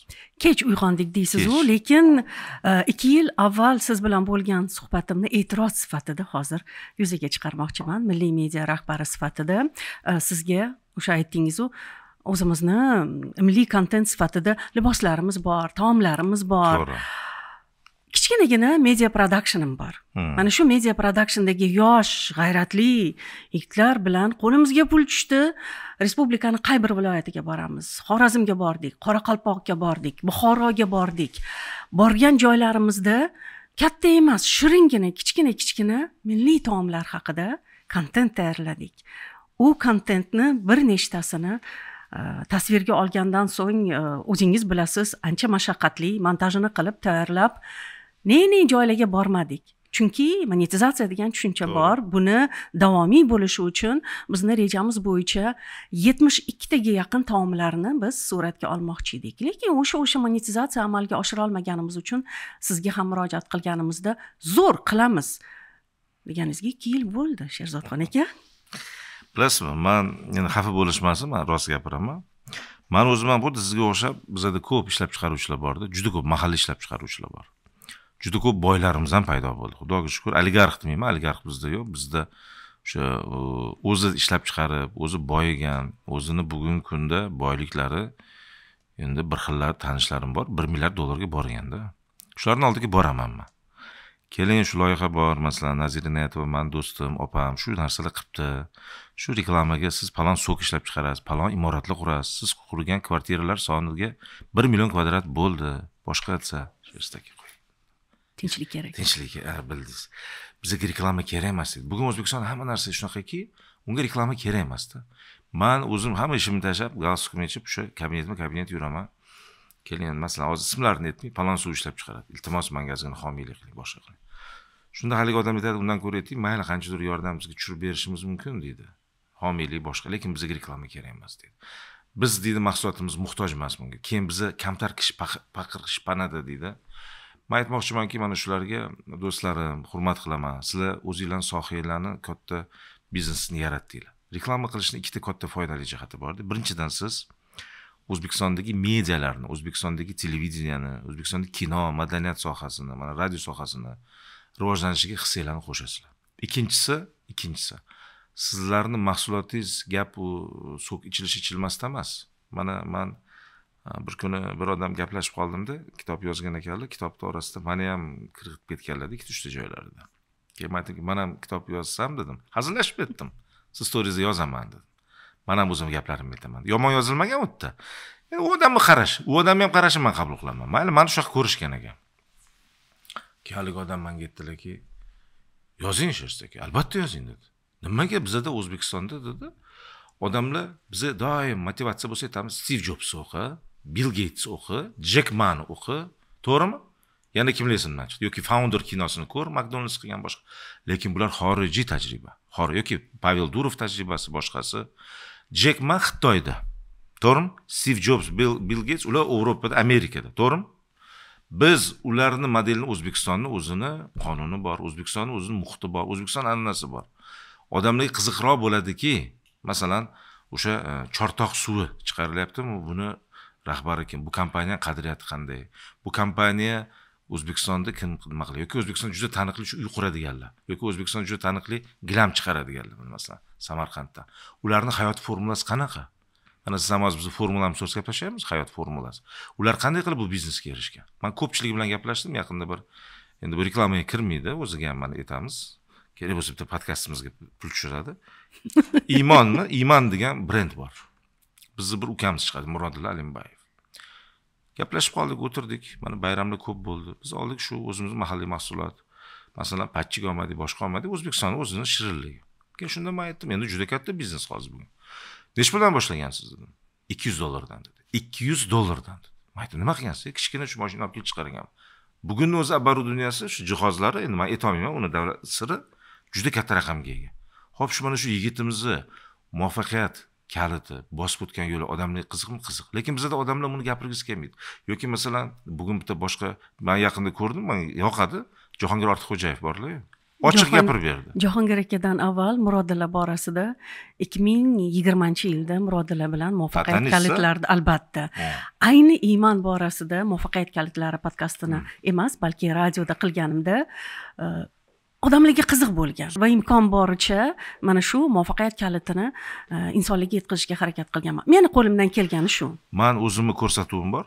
kech uyg'ondik deysizu lekin e, ikki yil avval siz bilan bo'lgan suhbatimni e'tiroz sifatida hozir yuzaga chiqarmoqchiman milliy media rahbari sifatida e, sizga o'sha aytdingizu o'zimizni milliy kontent sifatida liboslarimiz bor taomlarimiz bor to'g'ri kichkinagina media productionim bor hmm. mana shu media productiondagi yosh g'ayratli yigitlar bilan qo'limizga pul tushdi respublikani qay bir viloyatiga boramiz xorazmga bordik qoraqalpoqqa bordik buxoroga bordik borgan joylarimizda katta emas shiringina kichkina kichkina milliy taomlar haqida kontent tayyorladik u kontentni bir nechtasini e, tasvirga olgandan so'ng e, o'zingiz bilasiz ancha mashaqqatli montajini qilib tayyorlab ne ne joylarga bormadik chunki monetizatsiya degan tushuncha bor buni davomiy bo'lishi uchun bizni rejamiz bo'yicha yetmish ikkitaga yaqin taomlarni biz suratga olmoqchi edik lekin o'sha o'sha monetizatsiya amalga oshira olmaganimiz uchun sizga ham murojaat qilganimizda zo'r qilamiz deganingizga ikki yil bo'ldi sherzodxon aka bilasizmi man endi xafa bo'lishmasin man rost gapiraman man o'zim ham xuddi sizga o'xshab bizada ko'p ishlab chiqaruvchilar borda juda ko'p mahalliy ishlab chiqaruvchilar bor juda ko'p boylarimiz ham paydo bo'ldi xudoga shukur oligarx demayman oligarx bizda yo'q bizda o'sha o'zi ishlab chiqarib o'zi boyigan o'zini bugungi kunda boyliklari endi bir xillar tanishlarim bor bir milliard dollarga borganda shularni oldiga boraman man keling shu loyiha bor masalan nazira inoyatova mani do'stim opam shu narsalar qilibdi shu reklamaga siz palon sok ishlab chiqarasiz palon imoratlar qurasiz siz qurgan kvartiralar soniga bir million kvadrat bo'ldi boshqa boshqacha tinchlik kerak tinchlik bildingiz bizga reklama kerak emas deydi bugun o'zbekiston hamma narsa shunaqaki unga reklama kerak emasda man o'zim hamma ishimni tashlab galstukimni yechib o'sha kabinetma kabinet yuraman keling masalan hozir ismlarini aytmay falon suv ishlab chiqaradi iltimos manga ozgina homiylik qiling boshqa qiling shunda haligi odam aytadi undan ko'ra ayting mayli qanchadir yordam bizga tushirib berishimiz mumkin deydi homiylik boshqa lekin bizga reklama kerak emas deydi biz deydi mahsulotimiz muhtoj emas bunga keyin bizni kamtar kishi paqir kishi panada deydi man aytmoqchimanki mana shularga do'stlarim hurmat qilaman sizlar o'zinglarni sohanglarni katta biznesni yaratdinglar reklama qilishni ikkita katta foydali jihati borda birinchidan siz o'zbekistondagi medialarni o'zbekistondagi televideniyani o'zbekistonda kino madaniyat sohasini mana radio sohasini rivojlanishiga hissanglarni qo'shasizlar ikkinchisi ikkinchisi sizlarni mahsulotingiz gap u so'k ichilish ichilmasdan emas mana man bir kuni bir odam gaplashib qoldimda kitob yozgan ekanlar kitobni orasida mani ham kirgib ketganlar ikki uchta joylarida keyin man aytdimki man ham kitob yozsam dedim hazillashib ketdim siz storizda yozaman dedim man ham o'zimni gaplarimni aytaman yomon yozilmagan u yerda u odamni qarashi u odamni ham qarashini man qabul qilaman mayli mani shunaqa ko'rishgan ekan keyin haligi odam manga aytdilarki yozing shu narsaga albatta yozing dedi nimaga bizada o'zbekistonda dedi odamlar biza doim motivatsiya bo'lsa aytamiz stiv jobsni o'qi bill geyts o'qi jek mani o'qi to'g'rimi yana kimlar esimdan chiqdi yoki founder kinosini ko'r mcdonalds qilgan boshqa lekin bular xorijiy tajriba xor yoki pavel durov tajribasi boshqasi jek ma xitoyda to'g'rimi stiv jobs bill, bill geyts ular yevropada amerikada to'g'rimi biz ularni modelini o'zbekistonni o'zini qonuni bor o'zbekistonni o'zini muhiti bor o'zbekiston an'anasi bor odamlarga qiziqroq bo'ladiki masalan o'sha e, chortoq suvi chiqarilyaptimi buni rahbari kim bu kompaniyani qadriyati qanday bu kompaniya o'zbekistonda kim nima qiladi yoki o'zbekiston juda taniqli uy quradiganlar yoki o'zbekiston juda taniqli gilam chiqaradiganlar masalan samarqanddan ularni hayot formulasi qanaqa mana siz ham hozir biz formulamiz to'g'risida gaplashyapmiz hayot formulasi ular qanday qilib bu biznesga erishgan man ko'pchilik bilan gaplashdim yaqinda bir endi bu reklamaga kirmaydi o'ziga ham mana aytamiz kerak bo'lsa bitta podkastimizga pul tushiradi iymonmi iymon degan brend bor bizni bir ukamiz chiqadi murodilla alimbayev gaplashib qoldik o'tirdik mana bayramlar ko'p bo'ldi biz oldik shu o'zimizni mahalliy mahsulot masalan pachchik olmadik boshqa olmadik o'zbekistonni o'zini shirinligi keyin shunda man aytdim endi juda katta biznes hozir bugun nechi puldan boshlagansiz dedim ikki yuz dollardan dedi ikki yuz dollardan dedi man aytdim nima qilgansiz kichkina shu moshina olib kelib chiqargan bugunni o'zi dunyosi shu jihozlari endi man aytolmayman uni davlat siri juda katta raqamga ega ho'p shu mana shu yigitimizni muvaffaqiyat kaliti bosib o'tgan yo'li odamlar qiziqmi qiziq lekin bizada odamlar buni gapirgisi kelmaydi yoki masalan bugun bitta boshqa man yaqinda ko'rdim manga yoqadi jahongir ortiqxo'jayev borlar ochiq gapirib berdi jahongir akadan avval murodila borasida ikki ming yigirmanchi yilda murodila bilan muvaffaqiyat kalitlari albatta ayni iymon borasida muvaffaqiyat kalitlari podkastini hmm. emas balki radioda qilganimda e, odamlarga qiziq bo'lgan va imkon boricha mana shu muvaffaqiyat kalitini e, insonlarga yetkazishga harakat qilganman meni qo'limdan kelgani shu man o'zimni ko'rsatuvim bor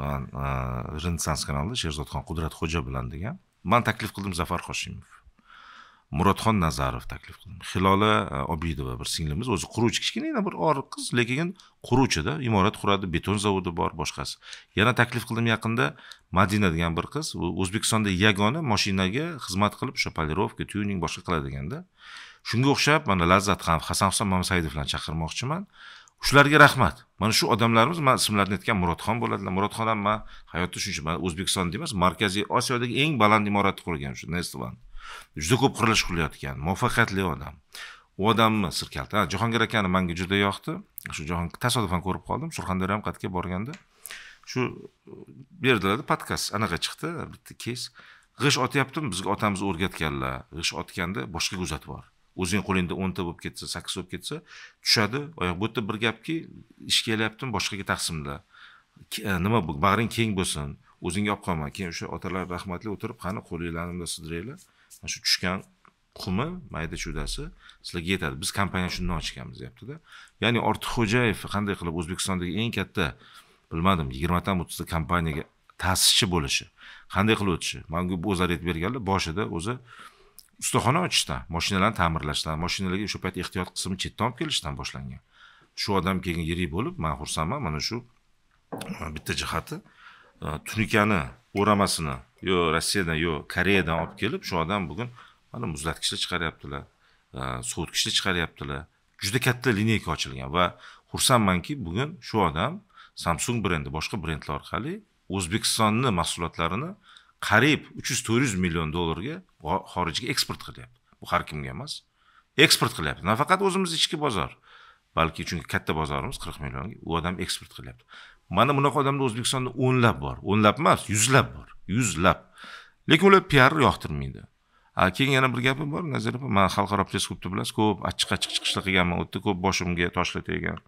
man e, renessans kanalida sherzodxon qudratxo'ja bilan degan man taklif qildim zafar hoshimov murodxon nazarov taklif qildi hilola e, obidova bir singlimiz o'zi quruvchi kichkina bir or qiz lekin quruvchida imorat quradi beton zavodi bor boshqasi yana taklif qildim yaqinda madina degan bir qiz u o'zbekistonda yagona mashinaga xizmat qilib o'sha polirovka tyuning boshqa qiladi deganda shunga o'xshab mana lazzat ham hasan husan mamasaidovlarni chaqirmoqchiman shularga rahmat mana shu odamlarimiz man ismlarini aytgan murodxon bo'ladilar murodxon ham man hayotda shuncha man o'zbekistonda emas markaziy osiyodagi eng baland imoratni qurgan shu nestvan juda ko'p qurilish qilayotgan muvaffaqiyatli odam u odamni sir kalta jahongir akani manga juda yoqdi shu jahon tasodifan ko'rib qoldim surxondaryo hamqatga borganda shu e, berdilarda podkast anaqa chiqdi bitta keys g'isht otyaptimi bizga otamiz o'rgatganlar g'isht otganda boshqa go'zat bor o'zing qo'lingda o'nta bo'lib ketsa sakkiz bo'lib ketsa tushadi oyoq bu yerda bir gapki ishga kelyaptimi boshqaga taqsimla e, nima bu bag'ring keng bo'lsin o'zingga olib qolma keyin o'sha otalar rahmatli o'tirib qani qo'linglarni bunday shu tushgan qumi mayda chudasi sizlarga yetadi biz kompaniyani shundan ochganmiz deyaptida ya'ni ortiqxo'jayev qanday qilib o'zbekistondagi eng katta bilmadim yigirmadan o'ttizta kompaniyaga ta'sischi bo'lishi qanday qilib o'tishi manga o'zlari aytib berganlar boshida o'zi ustaxona ochishdan mashinalarni ta'mirlashdan mashinalarga o'sha payt ehtiyot qismi chetdan olib kelishdan boshlangan shu odam keyin yirik bo'lib man xursandman mana shu bitta jihati e, tunikani o'ramasini yo rossiyadan yo koreyadan olib kelib shu odam bugun mana muzlatgichlar chiqaryaptilar e, sovutgichlar chiqaryaptilar juda katta lineyka ochilgan va xursandmanki bugun shu odam samsung brendi boshqa brendlar orqali o'zbekistonni mahsulotlarini qariyb uch yuz to'rt yuz million dollarga xorijga eksport qilyapti bu har kimga emas eksport qilyapti nafaqat o'zimizni ichki bozor balki chunki katta bozorimiz qirq millionga u odam eksport qilyapti mana bunaqa odamlar o'zbekistonda o'nlab bor o'nlab emas yuzlab bor yuzlab lekin ular piar yoqtirmaydi a keyin yana bir gapi bor nazira opa man xalqaro press klubni bilasiz ko'p achchiq achchiq chiqishlar qilganman u yerda ko'p boshimga toshlar tegan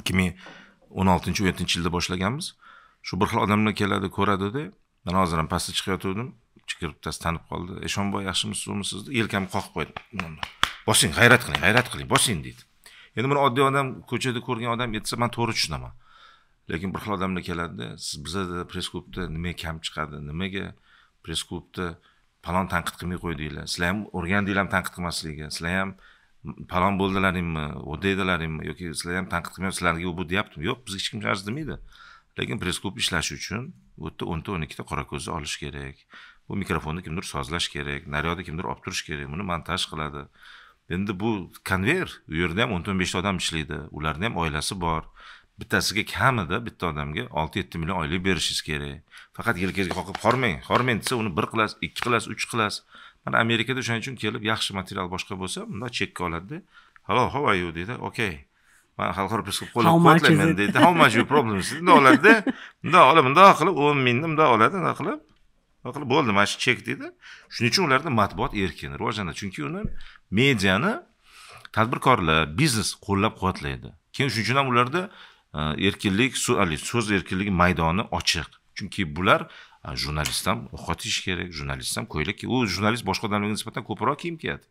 ikki ming o'n oltinchi o'n yettinchi yilda boshlaganmiz shu bir xil odamlar keladi ko'radida man hozir ham pastda chiqayotgandim chikir bittasi tanib qoldi eshonboy yaxshimisiz suvmisiz deb yelkamni qoqib qo'ydim bosing g'ayrat qiling g'ayrat qiling bosing deydi endi buni oddiy odam ko'chada ko'rgan odam aytsa man to'g'ri tushunaman lekin bir xil odamlar keladida siz bizada press klubda nimaga kam chiqadi nimaga press klubda palon tanqid qilmay qo'ydinglar sizlar ham o'rgandinglar ham tanqid qilmaslikka sizlar ham palon bo'ldilaringmi o'daydilaringmi yoki sizlar ham tanqid qilmayapsiz sizlarga bu deyaptimi yo'q bizga hech kim arz demaydi lekin press klub ishlashi uchun u yerda o'nta o'n ikkita ko'zni olish kerak bu mikrofonni kimdir sozlash kerak naryoqda kimdir olib turish kerak buni montaj qiladi endi bu konveyer u yerda ham o'n to'rt beshta odam ishlaydi ularni ham oilasi bor bittasiga kamida bitta odamga olti yetti million oylik berishingiz kerak faqat yelkangizga qoqib hormang hormang desa uni bir qilasiz ikki qilasiz uch qilasiz mana amerikada o'shaning uchun kelib yaxshi material boshqa bo'lsa unda chekka oladida hello how are you deydi okay man xalqaro press qilib qo'llab quvvatlayman deydi how much you problems bundoq oladida bundoq oladi bundoq qilib o'n mingni bundoq oladi bundoq qilib qilib bo'ldi mana shu chek deydi shuning uchun ularda matbuot erkin rivojlanadi chunki uni mediani tadbirkorlar biznes qo'llab quvvatlaydi keyin shuning uchun ham ularda e, erkinlik so'z erkinligi maydoni ochiq chunki bular e, jurnalist ham ovqat yeyish kerak jurnalist ham ko'ylak u jurnalist boshqa odamlarga nisbatan ko'proq kiyim kiyadi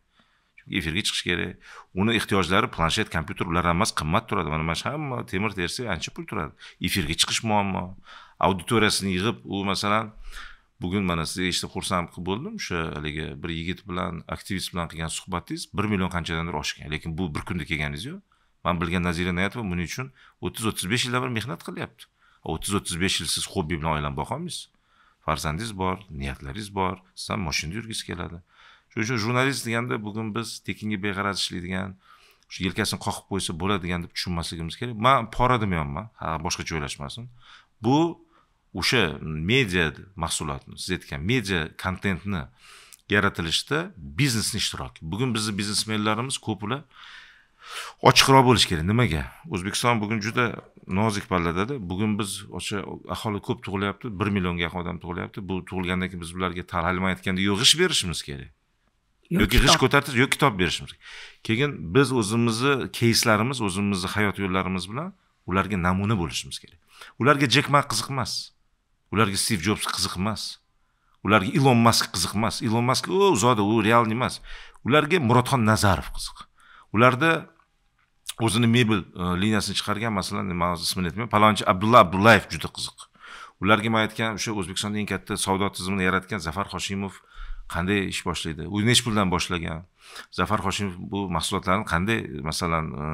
chunki efirga chiqish kerak uni ehtiyojlari planshet kompyuter ular hammasi qimmat turadi mana mana shu hamma temir tersak ancha pul turadi efirga chiqish muammo auditoriyasini yig'ib u masalan bugun mana sizni eshitib xursand bo'ldim o'sha haligi bir yigit bilan aktivist bilan qilgan suhbatingiz bir million qanchadandir oshgan lekin bu bir kunda kelganingiz yo'q man bilgan nazira nayatova buning uchun o'ttiz o'ttiz besh yildan beri mehnat qilyapti o'ttiz o'ttiz besh yil siz hobbi bilan oilan boqolmaysiz farzandingiz bor niyatlaringiz bor siz ham moshinada yurgisi keladi shuning uchun jurnalist deganda bugun biz tekinga beg'araz ishlaydigan shu yelkasini qoqib qo'ysa bo'ladigan deb tushunmasligimiz kerak man pora demayapman ha boshqacha o'ylashmasin bu o'sha media mahsulotni siz aytgan media kontentni yaratilishda biznesni ishtiroki bugun bizni biznesmenlarimiz ko'plab ochiqroq bo'lishi kerak nimaga o'zbekiston bugun juda nozik palladada bugun biz o'sha aholi ko'p tug'ilyapti bir millionga yaqin odam tug'ilyapti bu tug'ilgandan keyin biz bularga talim aytganda yo'q g'isht berishimiz kerak yoki g'isht ko'tartirish yoki kitob berishimiz keyin biz o'zimizni keyslarimiz o'zimizni hayot yo'llarimiz bilan ularga namuna bo'lishimiz kerak ularga jekma qiziq emas ularga stiv jobs qiziq emas ularga ilon mask qiziq emas ilon mask u uzoqda u realniy emas ularga murodxon nazarov qiziq ularda o'zini mebel e, liniyasini chiqargan masalan man hozir ismini aytmayman palonchi abdulla abdullayev juda qiziq ularga man aytgan o'sha o'zbekistonda eng katta savdo tizimini yaratgan zafar hoshimov qanday ish boshlaydi u nechi puldan boshlagan zafar hoshimov bu mahsulotlarni qanday masalan e,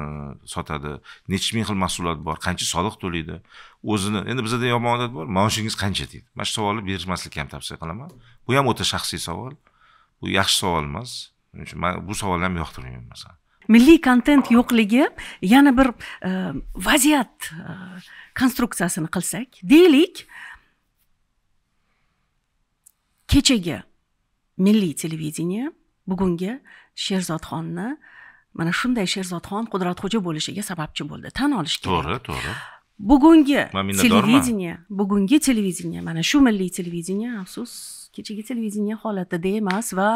sotadi nechi ming xil mahsulot bor qancha soliq to'laydi o'zini endi bizada yomon odat bor maoshingiz qancha deydi mana shu savolni berishmaslikka ham tavsiya qilaman bu ham o'ta shaxsiy savol bu yaxshi savol emas shuning uchun man bu savolni ham yoqtirmayman masalan milliy kontent yo'qligi yana bir e, vaziyat e, konstruksiyasini qilsak deylik kechagi milliy televideniye bugungi sherzodxonni mana shunday sherzodxon qudratxo'ja bo'lishiga sababchi bo'ldi tan olish kerak to'g'ri to'g'ri bugungi televideniye bugungi televideniye mana shu milliy televideniye afsus kechagi televideniye holatida emas va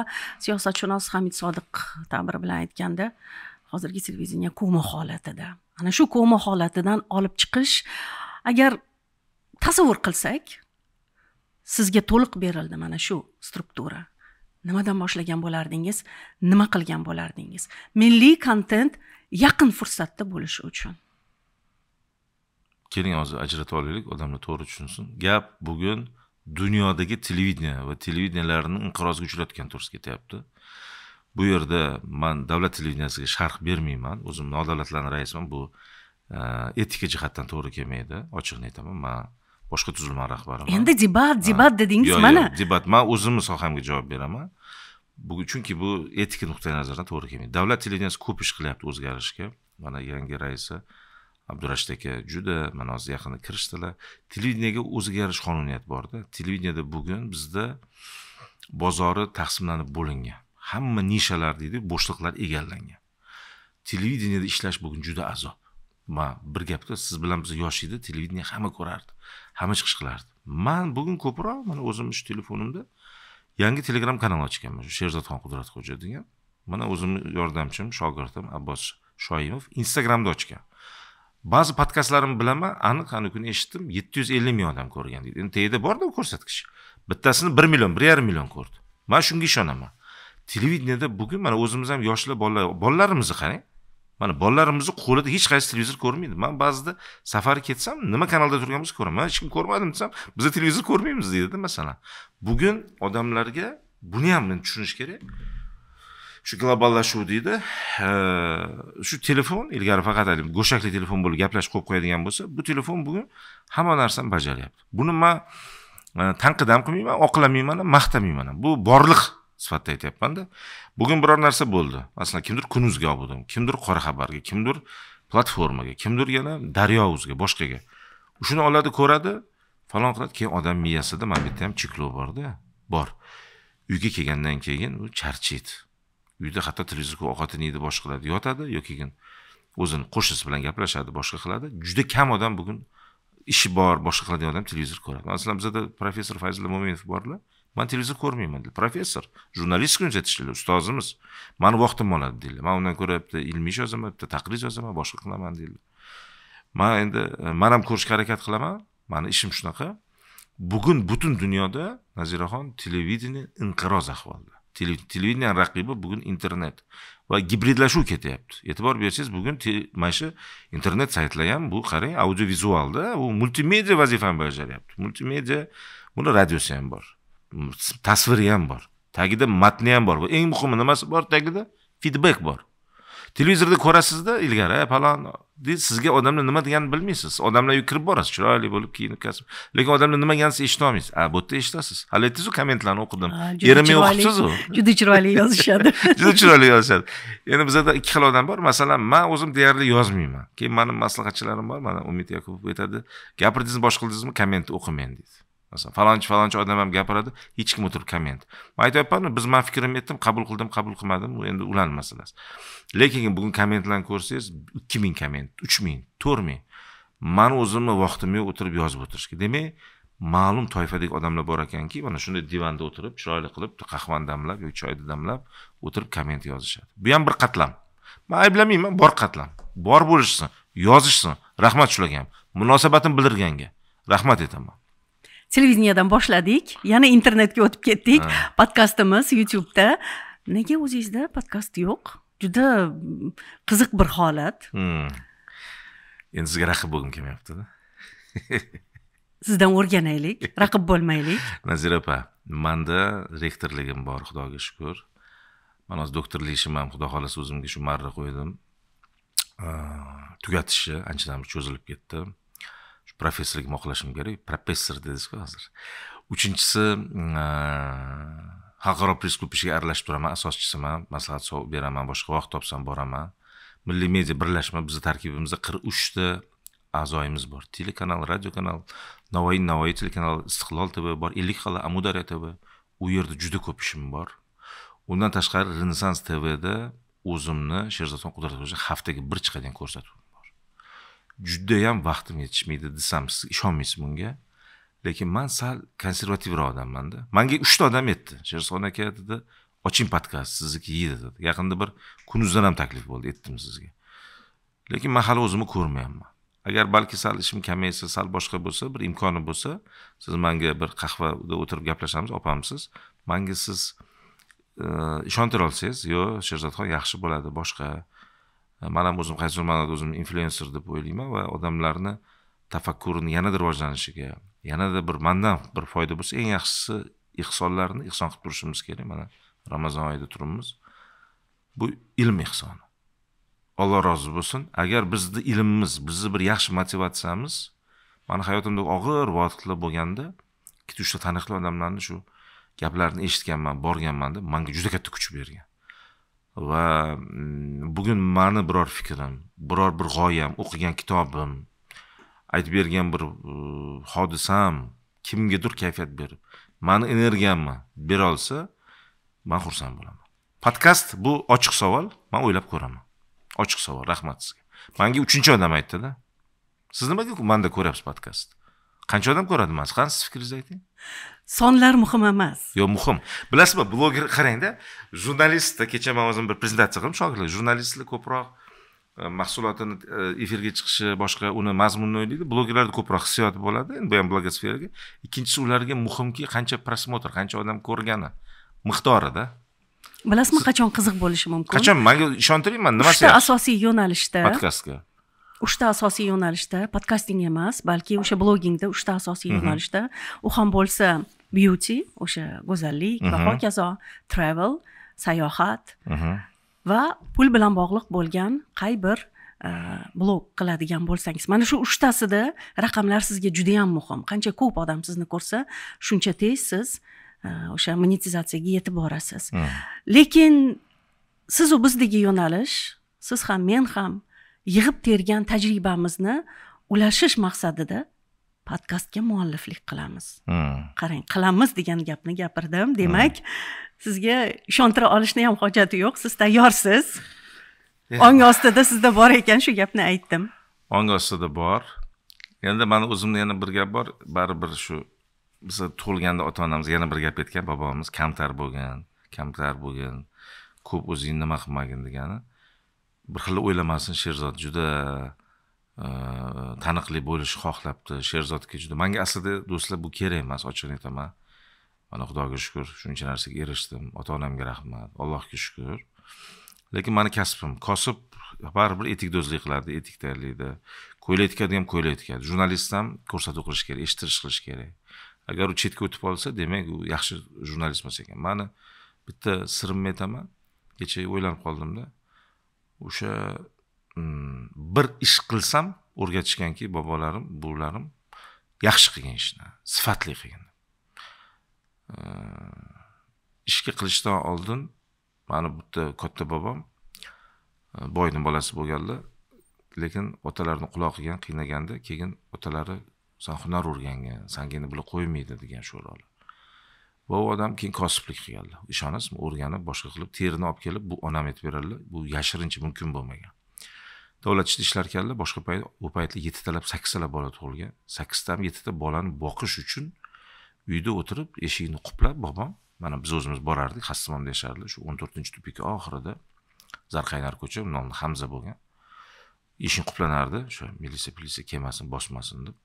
siyosatshunos hamid sodiq ta'biri bilan aytganda hozirgi televideniye ko'ma holatida ana shu ko'ma holatidan olib chiqish agar tasavvur qilsak sizga to'liq berildi mana shu struktura nimadan boshlagan bo'lardingiz nima qilgan bo'lardingiz milliy kontent yaqin fursatda bo'lishi uchun keling hozir ajratib olaylik odamlar to'g'ri tushunsin gap bugun dunyodagi televideniya va televideniyalarni inqirozga uchratgan to'g'risida ketyapti bu yerda man davlat televideniyasiga sharh bermayman o'zim nodavlatlarni raisiman bu etika jihatdan to'g'ri kelmaydi ochiqni aytaman man boshqa tuzilma rahbari endi debat debat dedingiz mana debat man o'zimni sohamga javob beraman bu chunki bu etika nuqtai nazaridan to'g'ri kelmaydi davlat televideniyasi ko'p ish qilyapti o'zgarishga mana yangi raisi abdurashid aka juda mana hozir yaqinda kirishdilar televideniyaga o'zgarish qonuniyati borda televideniyada bugun bizda bozori taqsimlanib bo'lingan hamma nishalar deydi bo'shliqlar egallangan televideniyada ishlash bugun juda azob man bir gapda siz bilan yosh yoshlikda televideniya hamma ko'rardi hamma chiqish qilardi man bugun ko'proq mana o'zimni shu telefonimda yangi telegram kanal ochganman shu sherzodxon qudratxo'ja degan mana o'zimni yordamchim shogirdim abbos shoimov instagramda ochgan ba'zi podkastlarimni bilaman aniq ana kuni eshitdim yetti yuz ellik ming odam ko'rgan deydi endi tagida borda ko'rsatkich bittasini bir million bir yarim million ko'rdi man shunga ishonaman televideniyada bugun mana o'zimiz ham yoshlar bolalar bolalarimizni qarang mana bolalarimizni qo'lida hech qaysi televizor ko'rmaydi man ba'zida safarga ketsam nima kanalda turgan bo'lsa ko'raman hech kim ko'rmadim desam biza televizor ko'rmaymiz deydida masalan bugun odamlarga buni ham tushunish kerak shu globallashuv deydi shu telefon ilgari faqat haligi go'shakli telefon bo'lib gaplashib qo'yib qo'yadigan bo'lsa bu telefon bugun hamma narsani bajaryapti buni man e, tanqid ham qilmayman oqlamayman ham maqtamayman ham bu borliq sifatida aytyapmanda bugun biror narsa bo'ldi masalan kimdir kunuzga olib bo'ldim kimdir qora xabarga kimdir platformaga kimdir yana daryo uzga boshqaga shuni oladi ko'radi falon qiladi keyin odam miyasida mana bu yerda ham cheklov borda bor uyga kelgandan keyin u charchaydi uyda hatto televizorga ovqatini yeydi boshqa qiladi yotadi yoki keyin o'zini qo'shnisi bilan gaplashadi boshqa qiladi juda kam odam bugun ishi bor boshqa qiladigan odam televizor ko'radi masalan bizada professor fayzulla mo'minov borlar man televizor ko'rmayman dedi professor jurnalistika universitetiga ustozimiz mani vaqtim bo'ladi deydilar man undan ko'ra bitta ilmiy yozaman bitta taqrir yozaman boshqa qilaman deydilar man endi e, man ham ko'rishga harakat qilaman mani ishim shunaqa bugun butun dunyoda nazirxon televideniye inqiroz ahvolda Televideniyaning raqibi bugun internet va gibridlashuv ketyapti e'tibor bersangiz bugun mana shu internet saytlar ham bu qarang audiovizualda u multimedia vazifani bajaryapti multimedia buni radiosi ham bor tasviri ham bor tagida matni ham bor eng muhimi nimasi bor tagida feedback bor televizorda ko'rasizda ilgari falon sizga odamlar nima deganini bilmaysiz odamlar kirib borasiz chiroyli bo'lib kiyinib kasb lekin odamlar nima deganini eshita olmaysiz a bu yerda eshitasiz hali aytdingizu kommentlarni o'qidim erimay o'qibsizu juda chiroyli yozishadi juda chiroyli yozishadi endi bizada ikki xil odam bor masalan man o'zim deyarli yozmayman keyin mani maslahatchilarim bor mana umid yakubov aytadi gapirdingizmi bosh qildingizmi komment o'qimang deydi masalan falonchi falonchi odam ham gapiradi hech kim o'tirib komment man aytyapmanmi biz man fikrimni aytdim qabul qildim qabul qilmadim bu endi ularni masalasi lekin bugun kommentlarni ko'rsangiz ikki ming komment uch ming to'rt ming mani o'zimni vaqtim yo'q o'tirib yozib o'tirishga demak ma'lum toifadagi odamlar bor ekanki mana shunday divanda o'tirib chiroyli qilib qahvani damlab yoki choyni damlab o'tirib komment yozishadi bu ham bir qatlam man ayblamayman bor qatlam bor bo'lishsin yozishsin rahmat shularga ham munosabatini bildirganga rahmat aytaman televideniyadan boshladik yana internetga o'tib ketdik podkastimiz youtubeda nega o'zingizda podkast yo'q juda mm, qiziq bir holat hmm. endi sizga raqib bo'lgim kelmayaptida sizdan o'rganaylik raqib bo'lmaylik nazira opa manda rektorligim bor xudoga shukur man hozir doktorlik ishim ham xudo xohlasa o'zimga shu marra qo'ydim tugatishi anchadan beri cho'zilib ketdi shu professorga moqlashim kerak professor dedizku hozir uchinchisi xalqaro press klub ishiga aralashib turaman asoschisiman maslahat sovib beraman boshqa vaqt topsam boraman milliy media birlashma bizni tarkibimizda qirq uchta a'zoyimiz bor telekanal radio kanal navoiy navoiy telekanal istiqlol tv bor ellik xala amudaryo tv u yerda juda ko'p ishim bor undan tashqari renessans tvda o'zimni sherzodxon qudratxo'ja haftaga bir chiqadigan ko'rsatuv judayam vaqtim yetishmaydi desam siz ishonmaysiz bunga lekin man sal konservativroq odammanda manga uchta odam aytdi sherson aka dedi oching podkast sizniki yeydi dedi yaqinda bir kunduzdan ham taklif bo'ldi aytdim sizga lekin man hali o'zimni ko'rmayapman agar balki sal ishim kamaysa sal boshqa bo'lsa bir imkoni bo'lsa siz manga bir qahvada o'tirib gaplashamiz opamsiz manga siz ishontira olsangiz yo'q sherzodxon yaxshi bo'ladi boshqa man ham o'zim qaysidir ma'noda o'zimni influencer deb o'ylayman va odamlarni tafakkurini yanada rivojlanishiga yanada bir mandan bir foyda bo'lsa eng yaxshisi ehsonlarni ehson qilib turishimiz kerak mana ramazon oyida turibmiz bu ilm ehsoni alloh rozi bo'lsin agar bizni ilmimiz bizni bir yaxshi motivatsiyamiz mani hayotimda og'ir vaqtlar bo'lganda ikkita uchta taniqli odamlarni shu gaplarini eshitganman borganmanda manga juda katta kuch bergan va mm, bugun mani biror fikrim biror bir g'oyam o'qigan kitobim aytib bergan bir hodisam kimgadir kayfiyat berib mani energiyamni bera olsa man xursand bo'laman podkast bu ochiq savol man o'ylab ko'raman ochiq savol rahmat sizga manga uchinchi odam aytdida siz nimaga manda ko'ryapsiz podkast qancha odam ko'radi mani qani siz fikringizni ayting sonlar muhim emas yo'q muhim bilasizmi bloger qarangda jurnalistda kecha man o'zim bir prezentatsiya qildim shogirdlar jurnalistlar ko'proq e, mahsulotini e, efirga chiqishi boshqa uni mazmunini o'ylaydi blogerlarda ko'proq hissiyoti bo'ladi endi bu ham blogosferaga ikkinchisi ularga muhimki qancha prosmotr qancha odam ko'rgani miqdorida bilasizmi qachon qiziq bo'lishi mumkin qachon manga ishontiring man nimasi uchta asosiy yo'nalishda podkastga uchta asosiy yo'nalishda podkasting emas balki o'sha bloggingda uchta asosiy mhm. yo'nalishda u ham bo'lsa beauty o'sha go'zallik va mhm. hokazo travel sayohat mhm. va pul bilan bog'liq bo'lgan qay bir e, blog qiladigan bo'lsangiz mana shu uchtasida raqamlar sizga judayam muhim qancha ko'p odam sizni ko'rsa shuncha tez siz e, o'sha monetizatsiyaga yetib borasiz mhm. lekin sizu bizdagi yo'nalish siz ham men ham yig'ib tergan tajribamizni ulashish maqsadida podkastga mualliflik qilamiz hmm. qarang qilamiz degan gapni gapirdim hmm. demak sizga ishontira olishni ham hojati yo'q siz tayyorsiz eh. ong ostida sizda bor ekan shu gapni aytdim ong ostida bor endi mani o'zimda yana bir gap bor baribir shu biz tug'ilganda ota onamiz yana bir gap aytgan bobomiz kamtar bo'lgin kamtar bo'lgin ko'p o'zingni nima qilmagin degani bir xil o'ylamasin sherzod juda Э, taniqli bo'lishni xohlabdi sherzodga juda manga aslida do'stlar bu kerak emas ochig'ini aytaman mana xudoga shukur shuncha narsaga erishdim ota onamga rahmat allohga shukur lekin mani kasbim kosib baribir etikdo'zlik qiladi etik tayyorlaydi ko'ylak tikadi ham ko'ylak tikadi jurnalist ham ko'rsatuv qilish kerak eshittirish qilish kerak agar u chetga o'tib qolsa demak u yaxshi jurnalist emas ekan mani bitta sirimni aytaman kecha o'ylanib qoldimda o'sha bir ish qilsam o'rgatishganki bobolarim buvilarim yaxshi qilgin ishni sifatli qilgin ishga qilishdan oldin mani bitta katta bobom e, boyni bolasi bo'lganlar lekin otalarini qilgan qiynaganda keyin otalari san hunar o'rgangin sangini bilib qo'ymaydi degan sho'rolar va u odam keyin kosiblik qilganlar ishonasizmi o'rganib boshqa qilib terini olib kelib bu onam aytib beradilar bu yashirincha mumkin bo'lmagan davlat ishlar ekanlar boshqa payt u paytda yettitalab sakkiztalab bola tug'ilgan sakkizta yettita bolani boqish uchun uyda o'tirib eshikni quplab bobom mana biz o'zimiz borardik hassamomda yashardi shu o'n to'rtinchi tupik oxirida zarqaynar ko'cha nomli hamza bo'lgan eshik quplanardi o'sha militsiya politsiya kelmasin bosmasin deb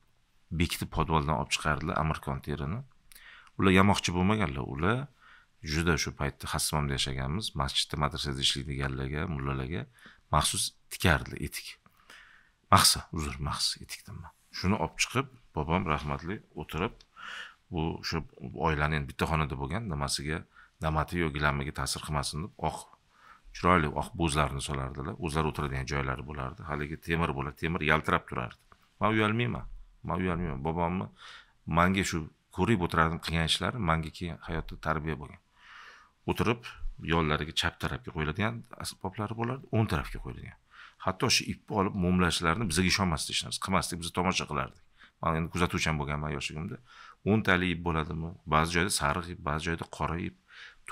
bekitib podvaldan olib chiqardilar amirkon terini ular yamoqchi bo'lmaganlar ular juda shu paytda hassomomda yashaganmiz masjidda madrasada ishlaydiganlarga mullalarga maxsus tikardi etik maxsa uzr maxs etik man shuni olib chiqib bobom rahmatli o'tirib bu o'sha oilani endi bitta xonada bo'lgan nimasiga namati yo gilamiga ta'sir qilmasin deb oq chiroyli oq bo'zlarni solardilar o'zlari o'tiradigan joylari bo'lardi haligi temir bo'lar temir yaltirab turardi man uyalmayman man uyalmayman bobomni manga shu ko'rib o'tirardim qilgan ishlari manga keyin hayotda tarbiya bo'lgan o'tirib yonlariga chap tarafga qo'yiladigan asboblari bo'lardi o'ng tarafga qo'yiladigan hatto shu ipni olib mo'mlashlarini bizaga ishonmasdi hech narsa qilmasdik biz tomosha qilardik man endi kuzatuvchan bo'lganman yoshligimda o'ntali ip bo'ladimi ba'zi joyda sariq ip ba'zi joyda qora ip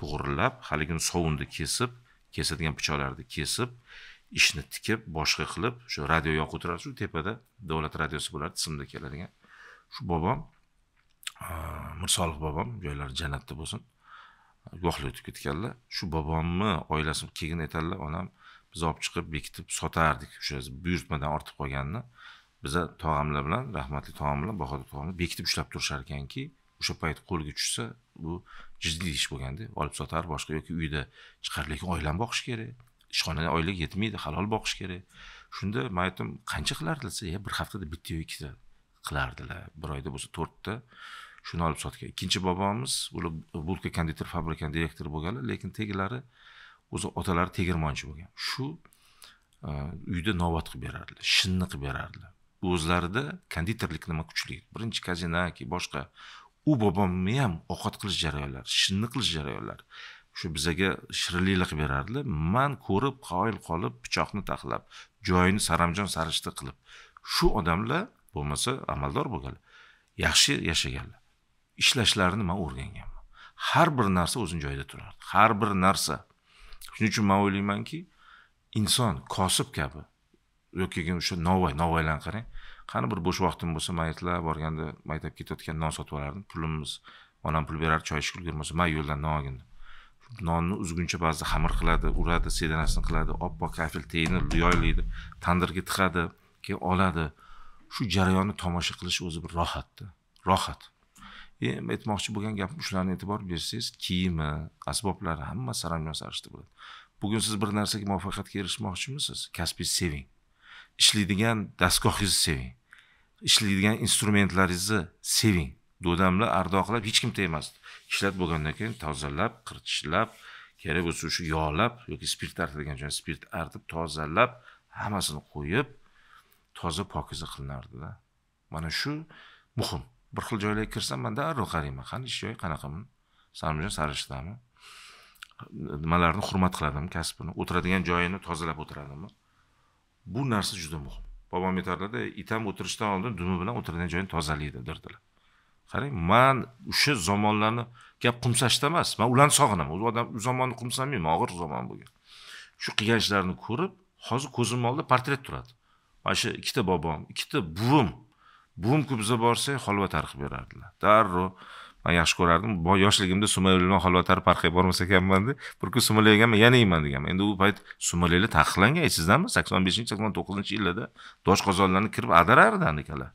to'g'rilab haligini sovunni kesib kesadigan pichoqlarni kesib ishni tikib boshqa qilib shu radio yoqib o'tirardi shu tepada davlat radiosi bo'lardi simda keladigan shu bobom mirsolih bobom joylari jannatda bo'lsin guvohlik o'tib ketganlar shu bobomni oilasi keyin aytadilar onam biz olib chiqib bekitib sotardik o'sha buyurtmadan ortib qolganini biza tog'amlar bilan rahmatli tog'am bilan bahodir tog'am bekitib ushlab turishar ekanki o'sha payt qo'lga tushsa bu jiddiy ish bo'lganda olib sotar boshqa yoki uyda chiqar lekin oilam boqish kerak ishxonada oylik yetmaydi halol boqish kerak shunda man aytdim qancha qilardi desa bir haftada bitta yo ikkita qilardilar bir oyda bo'lsa to'rtta shuni olib sotgan ikkinchi bobomiz ular bulka konditer fabrikani direktori bo'lganlar lekin tegilari o'zi otalari tegirmonchi bo'lgan shu e, uyda novvot qilib berardilar shinni qilib berardilar o'zlarida konditerlik nima kuchli birinchi kazinaki boshqa u bobomni ham ovqat qilish jarayonlari shinni qilish jarayonlari shu bizaga shirinliklar qilib berardilar man ko'rib qoyil qolib pichoqni taxlab joyini saramjon sarishta qilib shu odamlar bo'lmasa amaldor bo'lganlar yaxshi yashaganlar ishlashlarini man o'rganganman har bir narsa o'zini joyida turadi har bir narsa shuning uchun man o'ylaymanki inson kosib kabi yoki o'sha novvoy novvoylarni qarang qani bir bo'sh vaqtim bo'lsa maytlab borganda maktabga ketayotganda non sotib olardim pulimiz onam pul berardi choy ichib ulgurmasa man yo'ldan non olgandim nonni uzguncha ba'zida xamir qiladi uradi sedanasini qiladi oppoq kafel tegini hmm. yoylaydi tandirga tiqadi keyin oladi shu jarayonni tomosha qilish o'zi bir rohatda rohat E, aytmoqchi bo'lgan gapim shularni e'tibor bersangiz kiyimi asboblari hammasi saramyon sarishta bo'ladi bugun siz bir narsaga muvaffaqiyatga erishmoqchimisiz kasbingizni seving ishlaydigan dastgohingizni seving ishlaydigan instrumentlaringizni seving do'damlar ardoqlab hech kim tegmasdi ishlatib bo'lgandan keyin tozalab qirtishlab kerak bo'lsa shu yog'lab yoki spirt artadigan joyini spirt artib tozalab hammasini qo'yib toza pokiza qilinardida mana shu muhim bir xil joylarga kirsam man darrov qarayman qani ish joyi qanaqami salmijon sarishtami nimalarni hurmat qiladimi kasbini o'tiradigan joyini tozalab o'tiradimi bu narsa juda muhim bobom aytarlarda itam o'tirishdan oldin dumi bilan o'tiradigan joyini tozalaydi derdilar qarang man o'sha zamonlarni gap qumsashda emas man ularni sog'inaman u odam u zamonni qumsamayman og'ir zamon bo'lgan shu qilgan ishlarini ko'rib hozir ko'zimni oldida portret turadi mana shu ikkita bobom ikkita buvim buvim bizga borsak holva tarqib berardilar darrov man yaxshi ko'rardim yoshligimda sumak bilan holva tarib parqay bormas ekanmanda bir kun sumalak yeganman yana yeyman deganman endi u payt sumalaklar taqiqlangan esingizdanmi sakson beshinchi sakson to'qqizinchi yillarda doshqozonlarni kirib adarardi anakalar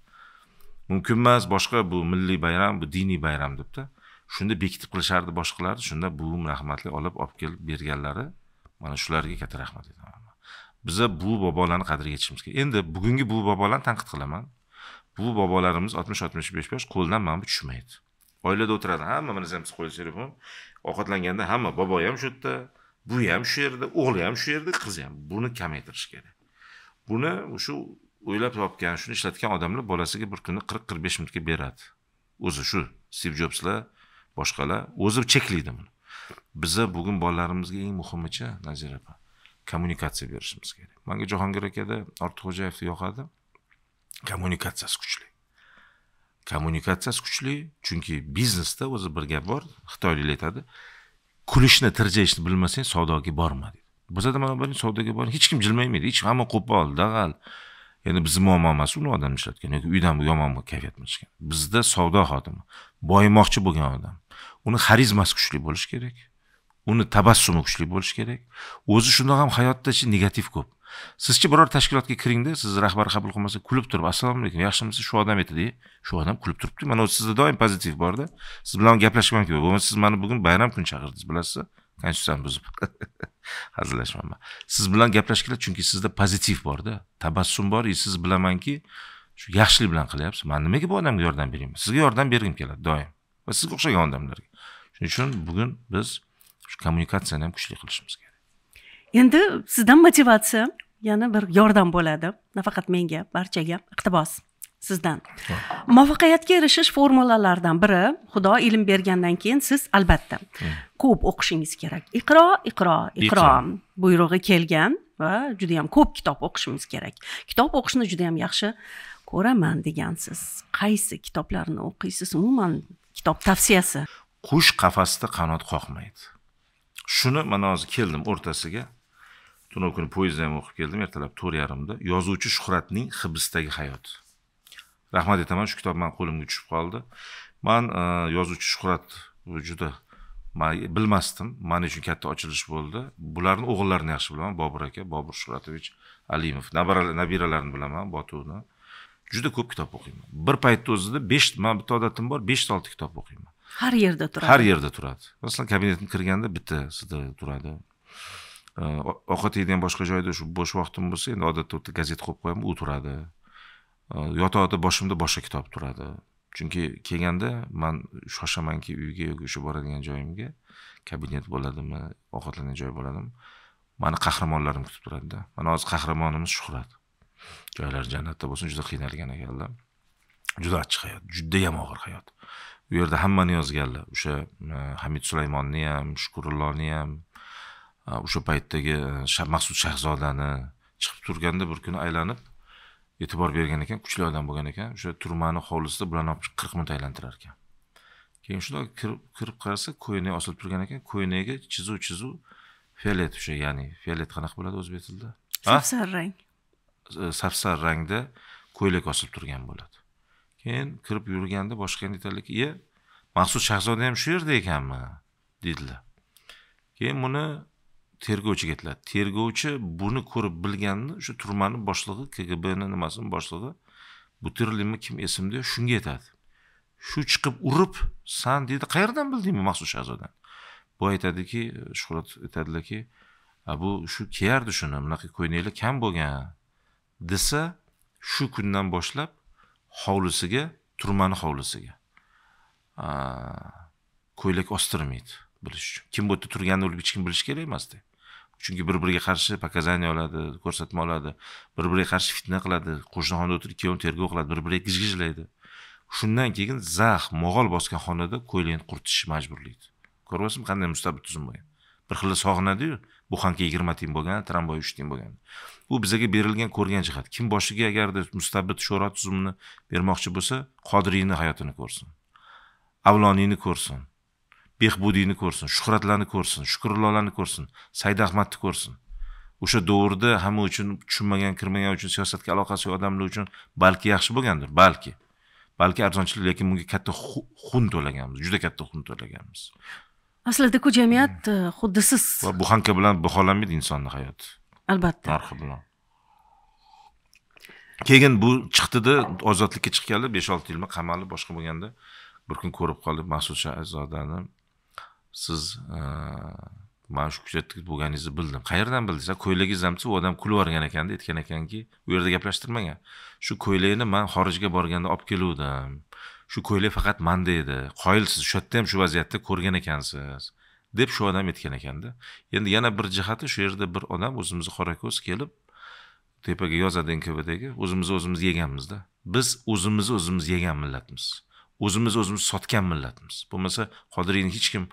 mumkin emas boshqa bu milliy bayram bu diniy bayram debda shunda bekitib qilishardi boshqalarni shunda buvim rahmatli olib olib kelib berganlari mana shularga katta rahmat aytaman biza buvi bobolarni qadriga yetishimiz kerak endi bugungi buvi bobolarni tanqid qilaman bu bobolarimiz oltmish oltmish besh yosh qo'ldan mana bu tushmaydi oilada o'tiradi hamma mana biz qo'li telefon ovqatlanganda hamma bobo ham shu yerda bu ham shu yerda o'g'li ham shu yerda qizi ham buni kamaytirish kerak buni shu o'ylab topgan shuni ishlatgan odamlar bolasiga bir kuni qirq qirq besh minutga beradi o'zi shu stiv jobslar boshqalar o'zi cheklaydi buni biza bugun bolalarimizga eng muhimicha nazira opa kommunikatsiya berishimiz kerak manga jahongir akada ortiqxo'jayevni yoqadi kommunikatsiyasi kuchli kommunikatsiyasi kuchli chunki biznesda o'zi bir gap bor xitoyliklar aytadi kulishni tirjayishni bilmasang savdoga borma deydi bizada mana birinchi savdoga boring hech kim jilmaymaydi hech hamma qo'pol dag'al endi bizni muammo emas uni odam ishlatgan yoki uydan yomon kayfiyat chiqgan bizda savdo xodimi boyimoqchi bo'lgan odam uni xarizmasi kuchli bo'lishi kerak uni tabassumi kuchli bo'lishi kerak o'zi shundoq ham hayotda negativ ko'p sizchi biror tashkilotga kiringda sizni rahbar qabul qilmasa kulib turib assalomu alaykum yaxshimisiz shu odam aytadi shu odam kulib turibdi mana sizda doim pozitiv borda siz bilan gaplashgim kelib bo'lmasa siz mani bugun bayram kuni chaqirdingiz bilasizmi konstitutsiyani buzib hazillashmayman siz bilan kerak chunki sizda pozitiv borda tabassum bor и e, siz bilamanki shu yaxshilik bilan qilyapsiz man nimaga bu odamga yordam berayman sizga yordam bergim keladi doim va sizga o'xshagan odamlarga shuning uchun bugun biz shu kommunikatsiyani ham kuchli qilishimiz kerak endi sizdan motivatsiya yana bir yordam bo'ladi nafaqat menga barchaga iqtibos sizdan muvaffaqiyatga erishish formulalaridan biri xudo ilm bergandan keyin siz albatta hmm. ko'p o'qishingiz kerak iqro iqro iqro buyrug'i kelgan va juda yam ko'p kitob o'qishimiz kerak kitob o'qishni juda yam yaxshi ko'raman degansiz qaysi kitoblarni o'qiysiz umuman kitob tavsiyasi qush qafasda qanot qoqmaydi shuni mana hozir keldim o'rtasiga tunov kuni poyezdda ham o'qib keldim ertalab to'rt yarimda yozuvchi shuhratning hibsdagi hayoti rahmat aytaman shu kitob mani qo'limga tushib qoldi man e, yozuvchi shuhrat juda man bilmasdim man uchun katta ochilish bo'ldi bularni o'g'illarini yaxshi bilaman bobur aka bobur shuhratovich alimov nabiralarini bilaman botuvni juda ko'p kitob o'qiyman bir paytni o'zida besh man bitta odatim bor beshta olti kitob o'qiyman har yerda turadi har yerda turadi masalan kabinetga kirganda bitta turadi ovqat yeydigan boshqa joyda shu bo'sh vaqtim bo'lsa endi odatda bitta gazeta qo'yib qo'yaman u turadi yotoqda boshimda boshqa kitob turadi chunki kelganda man shoshamanki uyga yoki o'sha boradigan joyimga kabinet bo'ladimi ovqatlanadigan joy bo'ladimi mani qahramonlarim kutib turadida mana hozir qahramonimiz shuhrat joylari jannatda bo'lsin juda qiynalgan ekanlar juda achchiq hayot juda og'ir hayot u yerda hammani yozganlar o'sha hamid sulaymonni ham shukurulloni ham o'sha paytdagi e, maqsud shahzodani chiqib turganda bir kuni aylanib e'tibor bergan ekan kuchli odam bo'lgan ekan o'sha turmani hovlisida bularni olib chiqib qirq minut aylantirar ekan keyin shundoq kirib kirib qarasa ko'ynak osilib turgan ekan ko'ynagi chizuv chizuv felet o'sha ya'ni felet qanaqa bo'ladi o'zbek tilida safsar rang e, safsar rangda ko'ylak osilib turgan bo'ladi keyin kirib yurganda boshqani aytadilarki iye maqsud shahzoda ham shu yerda ekanmi deydilar keyin buni tergovchi aytiladi tergovchi buni ko'rib bilganini o'sha turmani boshlig'i kgbni nimasini boshlig'i butirlinmi kim esimda yo'q shunga aytadi shu chiqib urib san deydi qayerdan bildingmi maxsus shahzodani bu aytadiki shuhrat aytadilarki bu shu kiyardi shuni bunaqa ko'ynaklar kam bo'lgan desa shu kundan boshlab hovlisiga turmani hovlisiga ko'ylak ostirmaydi bilish uchun kim bu yerda turganini hech kim bilishi kerak emasda chunki bir biriga qarshi показания oladi ko'rsatma oladi bir biriga qarshi fitna qiladi qo'shni xonada o'tirib kuyovini tergov qiladi bir biriga gijgijlaydi shundan keyin zax mo'g'ol bosgan xonada ko'ylakni quritish majburlaydi ko'ryapsizmi qanday mustabil tuzum bo'lgan bir xilda sog'inadiyu buxanka yigirma tiyin bo'lgan tramvay uch tiyin bo'lgan bu bizaga berilgan ko'rgan jihat kim boshiga agarda mustabid sho'rat tuzumini bermoqchi bo'lsa qodiriyni hayotini ko'rsin avloniyni ko'rsin behbudiyni ko'rsin shuhratlarni ko'rsin shukurllolarni ko'rsin said ahmadni ko'rsin o'sha davrda hamma uchun tushunmagan kirmagan uchun siyosatga aloqasi yo'q odamlar uchun balki yaxshi bo'lgandir balki balki arzonchilik lekin bunga katta xun to'laganmiz juda katta xun to'laganmiz aslida-ku jamiyat e, xuddi siz buxanka bilan baholanmaydi insonni hayoti albatta narxi bilan keyin bu chiqdida ozodlikka chiqqanlar besh olti yilmi qamalib boshqa bo'lganda bir kun ko'rib qolib masud shahzodani siz e, mana shu kuchaytirgich bo'lganingizni bildim qayerdan bildi desa ko'ylagingiz ham u odam kulib yuborgan ekanda aytgan ekanki u yerda gaplashtirmagan shu ko'ylakni man xorijga borganda olib keluvdim shu ko'ylak faqat manda edi qoyil siz shu yerda ham shu vaziyatda ko'rgan ekansiz deb shu odam aytgan ekanda endi yana bir jihati shu yerda bir odam o'zimizni qorako'z kelib tepaga yozadi nkvdagi o'zimizni o'zimiz yeganmizda biz o'zimizni o'zimiz yegan millatmiz o'zimizni o'zimiz sotgan millatmiz bo'lmasa qodiriyni hech kim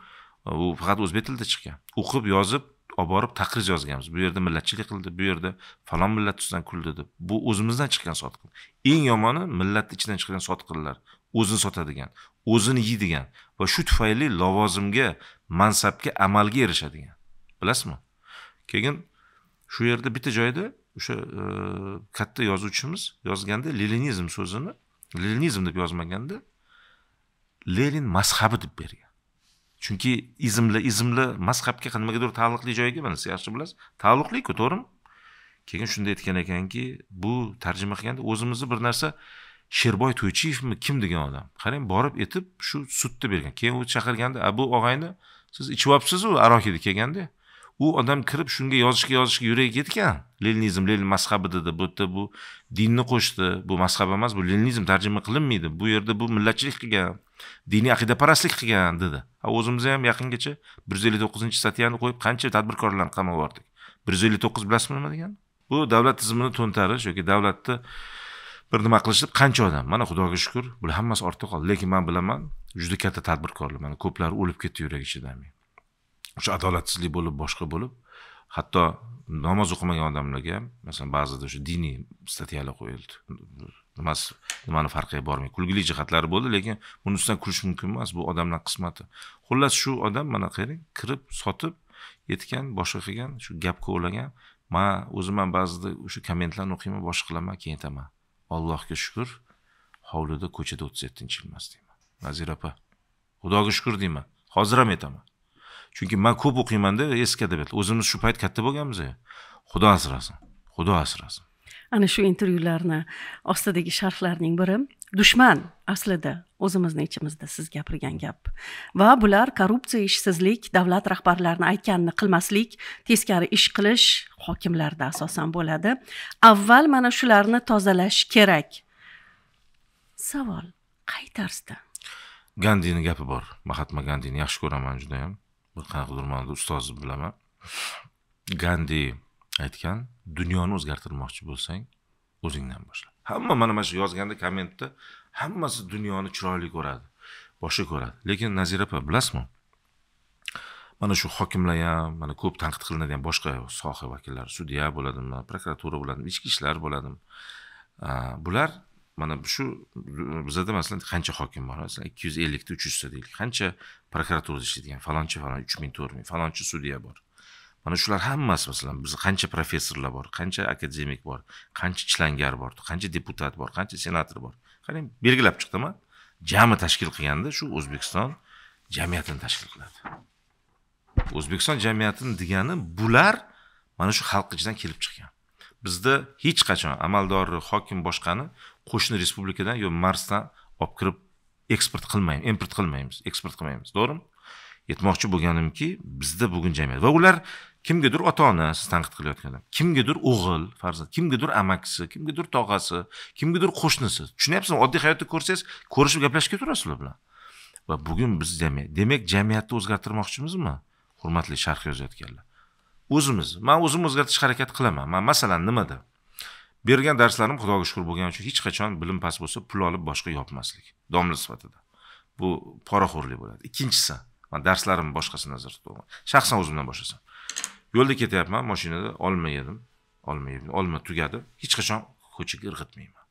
u faqat o'zbek tilida chiqqan o'qib yozib olib borib taqriz yozganmiz bu yerda millatchilik qildi bu yerda falon millat ustidan kuldi deb bu o'zimizdan chiqqan sotqin eng yomoni millatni ichidan chiqqan sotqinlar o'zini sotadigan o'zini yeydigan va shu tufayli lavozimga mansabga amalga erishadigan bilasizmi keyin shu yerda bitta joyda o'sha e, katta yozuvchimiz yozganda leninizm so'zini leninizm deb yozmaganda lenin mazhabi deb bergan chunki izmlar izmlar mazhabga nimagadir taalluqli joyga siz yaxshi bilasiz taalluqliku to'g'rimi keyin shunda aytgan ekanki bu tarjima qilganda o'zimizni bir narsa sherboy to'ychiyevmi kim degan odam qarang borib aytib shu sudni bergan keyin u chaqirganda bu og'ayni siz ichib aroq edi kelganda u odam kirib shunga yozishga yozishga yuragi ketgan leninizm lenin mazhabi dedi bu yerda bu dinni qo'shdi bu mazhab emas bu leninizm tarjima qilinmaydi bu yerda bu millatchilik qilgan diniy aqidaparastlik qilgan dedi o'zimizni ham yaqingacha bir yuz ellik to'qqizinchi statyani qo'yib qancha tadbirkorlarni qamab yubordik bir yuz ellik to'qqiz bilasizmi nima degani bu davlat tizimini to'ntarish yoki davlatni bir nima qilish deb qancha odam mana xudoga shukur bular hammasi ortda qoldi lekin man bilaman juda katta tadbirkorlar mana ko'plari o'lib ketdi yurak ichida o'sha adolatsizlik bo'lib boshqa bo'lib hatto namoz o'qimagan odamlarga ham masalan ba'zida o'sha diniy statyalar qo'yildi nimasi nimani farqi bormaydi kulgili jihatlari bo'ldi lekin buni ustidan kulish mumkin emas bu odamlar qismati xullas shu odam mana qarang kirib sotib yetgan boshqa qilgan shu gapga o'lagan man o'zim ham ba'zida o'sha kommentlarni o'qiyman boshqa qilaman keyin aytaman allohga shukur hovlida ko'chada o'ttiz yettinchi yilmas deyman nazira opa xudoga shukur deyman hozir ham aytaman chunki man ko'p o'qiymanda eski adabiyat o'zimiz shu payt katta bo'lganmiz xudo asrasin xudo asrasin ana shu intervyularni ostidagi sharhlarning biri dushman aslida o'zimizni ichimizda siz gapirgan gap va bular korrupsiya ishsizlik davlat rahbarlarini aytganini qilmaslik teskari ish qilish hokimlarda asosan bo'ladi avval mana shularni tozalash kerak savol qay tarzda gandini gapi bor mahatma gandini yaxshi ko'raman judayam qanaqadir ma'noda ustozi bilaman gandi aytgan dunyoni o'zgartirmoqchi bo'lsang o'zingdan boshla hamma mana mana shu yozganda kommentda hammasi dunyoni chiroyli ko'radi boshqa ko'radi lekin nazira opa bilasizmi mana shu hokimlar ham mana ko'p tanqid qilinadigan boshqa soha vakillari sudya bo'ladimi prokuratura bo'ladimi ichki ishlar bo'ladimi bular mana shu bizada masalan qancha hokim bor masalan ikki yuz ellikta uch yuzta deylik qancha prokuraturada ishlaydigan falonchi falon uch ming to'rt ming falonchi sudya bor mana shular hammasi masalan bizda qancha professorlar bor qancha akademik bor qancha chilangar bor qancha deputat bor qancha senator bor qarang belgilab chiqdimi jami tashkil qilganda shu o'zbekiston jamiyatini tashkil qiladi o'zbekiston jamiyatini degani bular mana shu xalq ichidan kelib chiqqan bizda hech qachon amaldori hokim boshqani qo'shni respublikadan yo marsdan olib kirib eksport qilmaymiz import qilmaymiz eksport qilmaymiz to'g'rimi aytmoqchi bo'lganimki bizda bugun jamiyat va ular kimgadir ota ona siz tanqid qilayotganlar kimgadir o'g'il farzand kimgadir amakisi kimgadir tog'asi kimgadir qo'shnisi tushunyapsizmi oddiy hayotda ko'rsangiz ko'rishib gaplashib ketaverasiz ular bilan va bugun biz jamiyat demak jamiyatni o'zgartirmoqchimizmi hurmatli sharh yozayotganlar o'zimiz man o'zim o'zgartirish harakat qilaman man masalan nimada bergan darslarim xudoga shukur bo'lgani uchun hech qachon bilim past bo'lsa pul olib boshqa yopmaslik domla sifatida bu poraxo'rlik bo'ladi ikkinchisi man darslarimni boshqasini nazarda tutyapman shaxsan o'zimdan boshlasam yo'lda ketyapman mashinada olma yedim olma yedim olma tugadi hech qachon ko'chaga irg'itmayman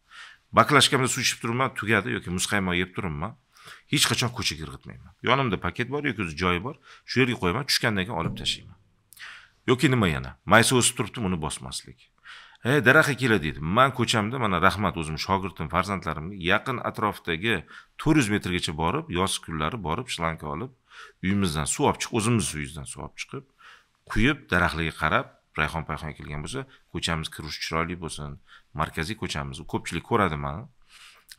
baklashkamda suv ichib turibman tugadi yoki muzqaymoq yeb turibman hech qachon ko'chaga irg'itmayman yonimda paket bor yoki o'zi joyi bor shu yerga qo'yaman tushgandan keyin olib tashlayman yoki nima yana maysa o'sib turibdi uni bosmaslik e daraxtga keladi deydi man ko'chamda mana rahmat o'zim shogirdim farzandlarimga yaqin atrofdagi to'rt yuz metrgacha borib yoz kunlari borib shlanka olib uyimizdan suv olib chiqib o'zimizni uyimizdan suv olib chiqib quyib daraxtlarga qarab rayhon payhon kelgan bo'lsa ko'chamiz kirish chiroyli bo'lsin markaziy ko'chamiz ko'pchilik ko'radi mani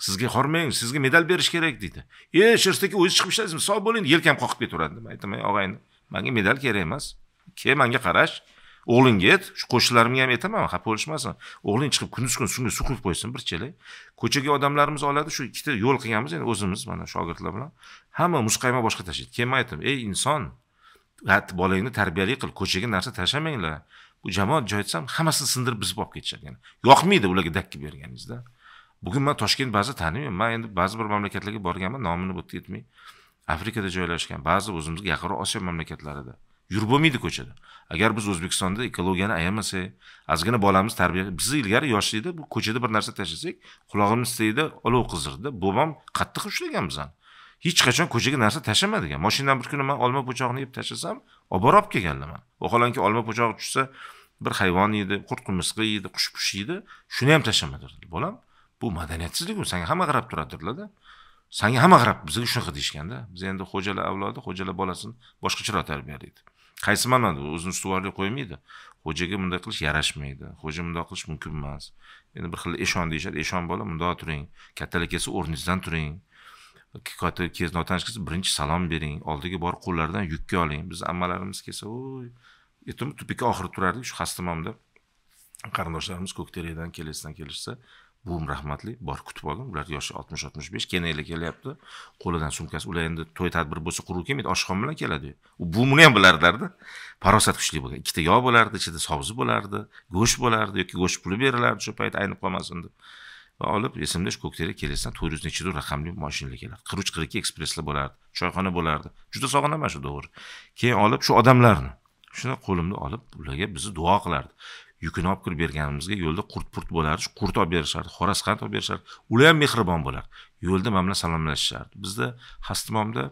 sizga hormang sizga medal berish kerak deydi e shirstak o'zingiz chiqib ishlaysizmi sog' bo'ling yelkam qoqib ketaveradi man aytaman og'ayni manga medal kerak emas kel manga qarash o'g'ling ket shu qo'shnilarimga ham aytaman xafa bo'lishmasin o'g'ling chiqib kunduz kun shunga suv quyib qo'ysin bir chelak ko'chaga odamlarimiz oladi shu ikkita yo'l qilganmiz endi o'zimiz mana shogirdlar bilan hamma muzqaymoq boshqa tashlaydi keyin man aytdim ey inson bolangni tarbiyali qil ko'chaga narsa tashlamanglar bu jamoat joy desam hammasini sindirib buzib olib ketishadi yani yoqmaydi ularga dakki berganingizda bugun man toshkent ba'zi tanimayman man endi ba'zi bir mamlakatlarga borganman nomini bu yerda aytmay afrikada joylashgan ba'zi o'zimizga yaqinroq osiyo mamlakatlarida yurib bo'lmaydi ko'chada agar biz o'zbekistonda ekologiyani ayamasak ozgina bolamiz tarbiya biz ilgari yoshlikda bu ko'chada bir narsa tashlasak qulog'imiz tagida olov qizirdi bobom qattiq ushlagan bizani hech qachon ko'chaga narsa tashlamadigan degan mashinadan bir kuni man olma po'chog'ini yeb tashlasam olib borib olib kelganlar man vaholanki olma po'chog'i tushsa bir hayvon yeydi qurt qumirsqa yeydi qush push yeydi shuni ham tashlama bolam bu madaniyatsizlik u sanga hamma qarab turadi dedilarda sanga hamma qarab bizga shunaqa deyishganda biz endi xo'jalar avlodi xo'jalar bolasini boshqacharoq tarbiyalaydi qaysi ma'noda o'zini ustuvorlik qo'ymaydi xo'jaga bunday qilish yarashmaydi xo'ja bunday qilish mumkin emas endi bir xil eshon deyishadi eshon bola mundoq turing kattalar kelsa o'rningizdan turing katta kelsa notanish kelsa birinchi salom bering oldiga borib qo'llaridan yukka oling biz ammalarimiz kelsa oy yetim tupikka oxiri turardik shu xastamomda qarindoshlarimiz ko'kterakdan kelesdan kelishsa buvim rahmatli bor kutib olgan ular yoshi oltmish oltmish besh kenaylar kelyapti qo'lidan sumkasi ular endi to'y tadbir bo'lsa qurib kelmaydi oshxon bilan keladi u buvimni ham bilardilarda farosat kuchli bo'lgan ikkita yog' bo'lardi ichida sabzi bo'lardi go'sht bo'lardi yoki go'sht puli berilardi shu payt aynib qolmasin deb va olib esimda shu ko'kterak kelesdan to'rt yuzni ichida raqamli moshinalar kelardi qirq uch qirq ikki ekspresslar bo'lardi choyxona bo'lardi juda sog'inaman shu davr keyin olib shu odamlarni shuni qo'limni olib ularga bizni duo qilardi yukini olib kirib berganimizga yo'lda qurt purt bo'lardi qurt olib berishardi xo'roz qand olib berishardi ular ham mehribon bo'lardi yo'lda man bilan salomlashishardi bizda hastimomda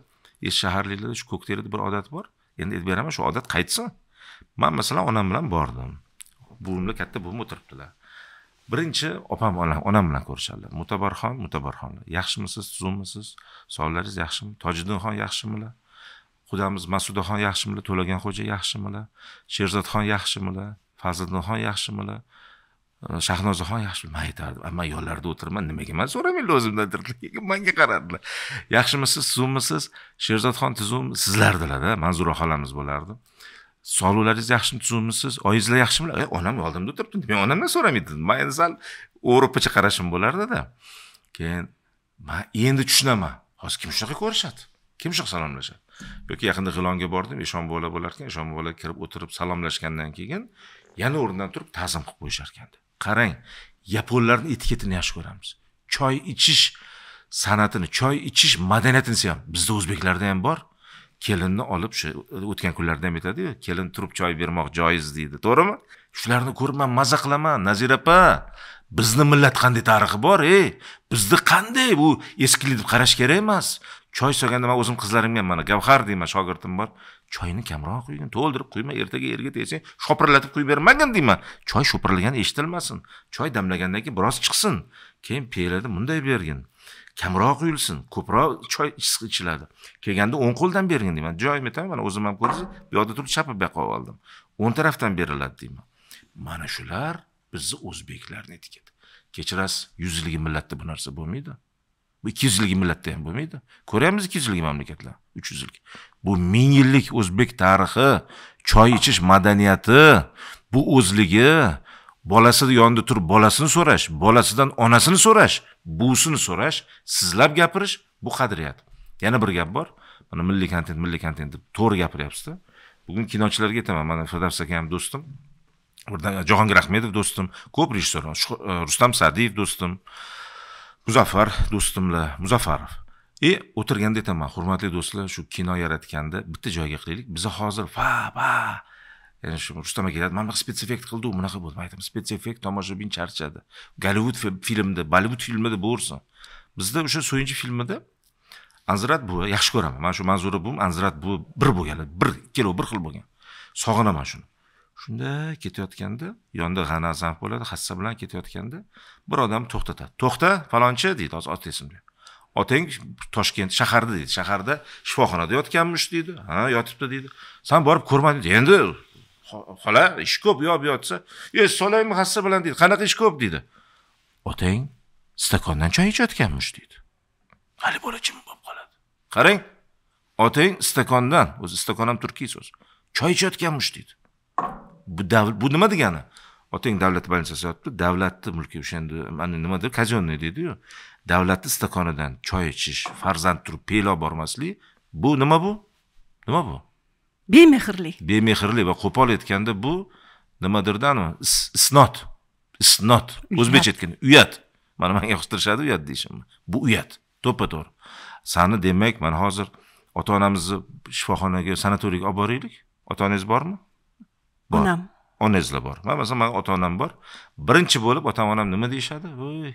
shaharliklarda shu ko'kterida bir odat bor endi aytib beraman shu odat qaytsin man masalan onam bilan bordim buvimla katta buvim o'tiribdilar birinchi opam onam onam bilan ko'rishadilar mutabarxon mutabarxon yaxshimisiz tuzukmisiz sog'lig'ingiz yaxshimi tojiddinxon yaxshimilar qudamiz masudaxon yaxshimilar to'laganxo'ja yaxshimilar sherzodxon yaxshimilar fazliddinxon yaxshimilar shahnozaxon yaxshimi man aytardim man yonlarida o'tiraman nimaga man so'ramaydilar o'zimdan lekin manga qarardilar yaxshimisiz suvmisiz sherzodxon sizlar sizlardilarda manzura xolamiz bo'lardi sovrinlaringiz yaxshimi tuzuvmisiz oyingizlar yaxshimilar e onam oldimda o'tiribdi men onamdan so'ramaydi man endi sal o'vrpacha qarashim bo'lardida keyin man endi tushunaman hozir kim shunaqa ko'rishadi kim shunaqa salomlashadi yoki yaqinda g'ilonga bordim eshon bola bo'larkan eshon bola kirib o'tirib salomlashgandan keyin yana o'rnidan turib ta'zim qilib qo'yishar ekanda qarang yaponlarni etiketini yaxshi ko'ramiz choy ichish san'atini choy ichish madaniyatini ham bizda o'zbeklarda ham bor kelinni olib shu o'tgan kunlarda ham aytadiku kelin turib choy bermoq joiz deydi to'g'rimi shularni ko'rib man maza qilaman nazira opa bizni millat qanday tarixi bor ey bizni qanday bu eskilik deb qarash kerak emas choy solganda man o'zim qizlarimga ham mana gavhar deyman shogirdim bor choyni kamroq quygin to'ldirib quyma ertaga erga tegsang shopirlatib quyib bermagin deyman choy shopirlagani eshitilmasin choy damlagandan keyin biroz chiqsin keyin pelada bunday bergin kamroq quyilsin ko'proq choy ichiladi kelganda o'ng qo'ldan bergin deyman joyim aytaman mana o'zim ham ko'rsangiz bu yoqda turib chapib buyoqqa olib oldim o'ng tarafdan beriladi deyman mana shular bizni o'zbeklarni etiketi kechirasiz yuz yillik millatda bu narsa bo'lmaydi bu ikki yuz yillik millatda ham bo'lmaydi ko'ryapmiz ikki yuz yillik mamlakatlar uch yuz yillik bu ming yillik o'zbek tarixi choy ichish madaniyati bu o'zligi bolasi yonida turib bolasini so'rash bolasidan onasini so'rash buvisini so'rash sizlab gapirish bu qadriyat yana bir gap bor mana milliy kontent milliy kontent deb to'g'ri gapiryapsizda bugun kinochilarga aytaman mana firdavs aka ham do'stim e, jahongir ahmedov do'stim ko'p rejissyorlar e, rustam sadiyev do'stim muzaffar do'stimlar muzaffarov e o'tirganda aytaman hurmatli do'stlar shu kino yaratganda bitta joyga qilaylik biza hozir fa va ya'ni shu rustam aka aytadi mana bunaqa spetseffekt qildi bunaqa bo'ldi man aytaman effekt tomoshabin charchadi gollivud filmida bollivud filmida bo'lversin bizda o'sha so'yinchi filmida anzirat buvi yaxshi ko'raman mana shu manzura buvim anzirat buvi bir bo'lganlar bir ikkilov bir xil bo'lgan sog'inaman shuni shunda ketayotganda yonida g'ana zanf bo'ladi hassa bilan ketayotganda bir odam to'xtatadi to'xta falonchi deydi hozir ot esimda otang toshkent shaharda deydi shaharda shifoxonada yotganmish deydi ha yotibdi deydi san borib ko'rma deydi endi xola ish ko'p yo bu yotsa e solaymi hassa bilan deydi qanaqa ish ko'p deydi otang stakondan choy ichayotganmish deydi hali bola jim bo'lib qoladi qarang otang stakondan o'zi stakon ham turkiy so'z choy ichayotganmish deydi bu davr bu nima degani otang davlat bolnitsasida yotibdi davlatni mulki o'shanda mana nimadir казенный deydiyu davlatni stakanidan choy ichish farzand turib pelov bormaslik bu nima bu nima bu bemehrlik bemehrlik va qo'pol aytganda bu nimadirdanmi isnot isnot o'zbekcha aytganda uyat mana manga yoqtirishadi uyat deyishimni bu uyat to'ppa to'g'ri sani demak mana hozir ota onamizni shifoxonaga sanatoriyga olib boraylik ota onangiz bormi bor onam onangizlar bor man masalan mani ota onam bor birinchi bo'lib ota onam nima deyishadi voy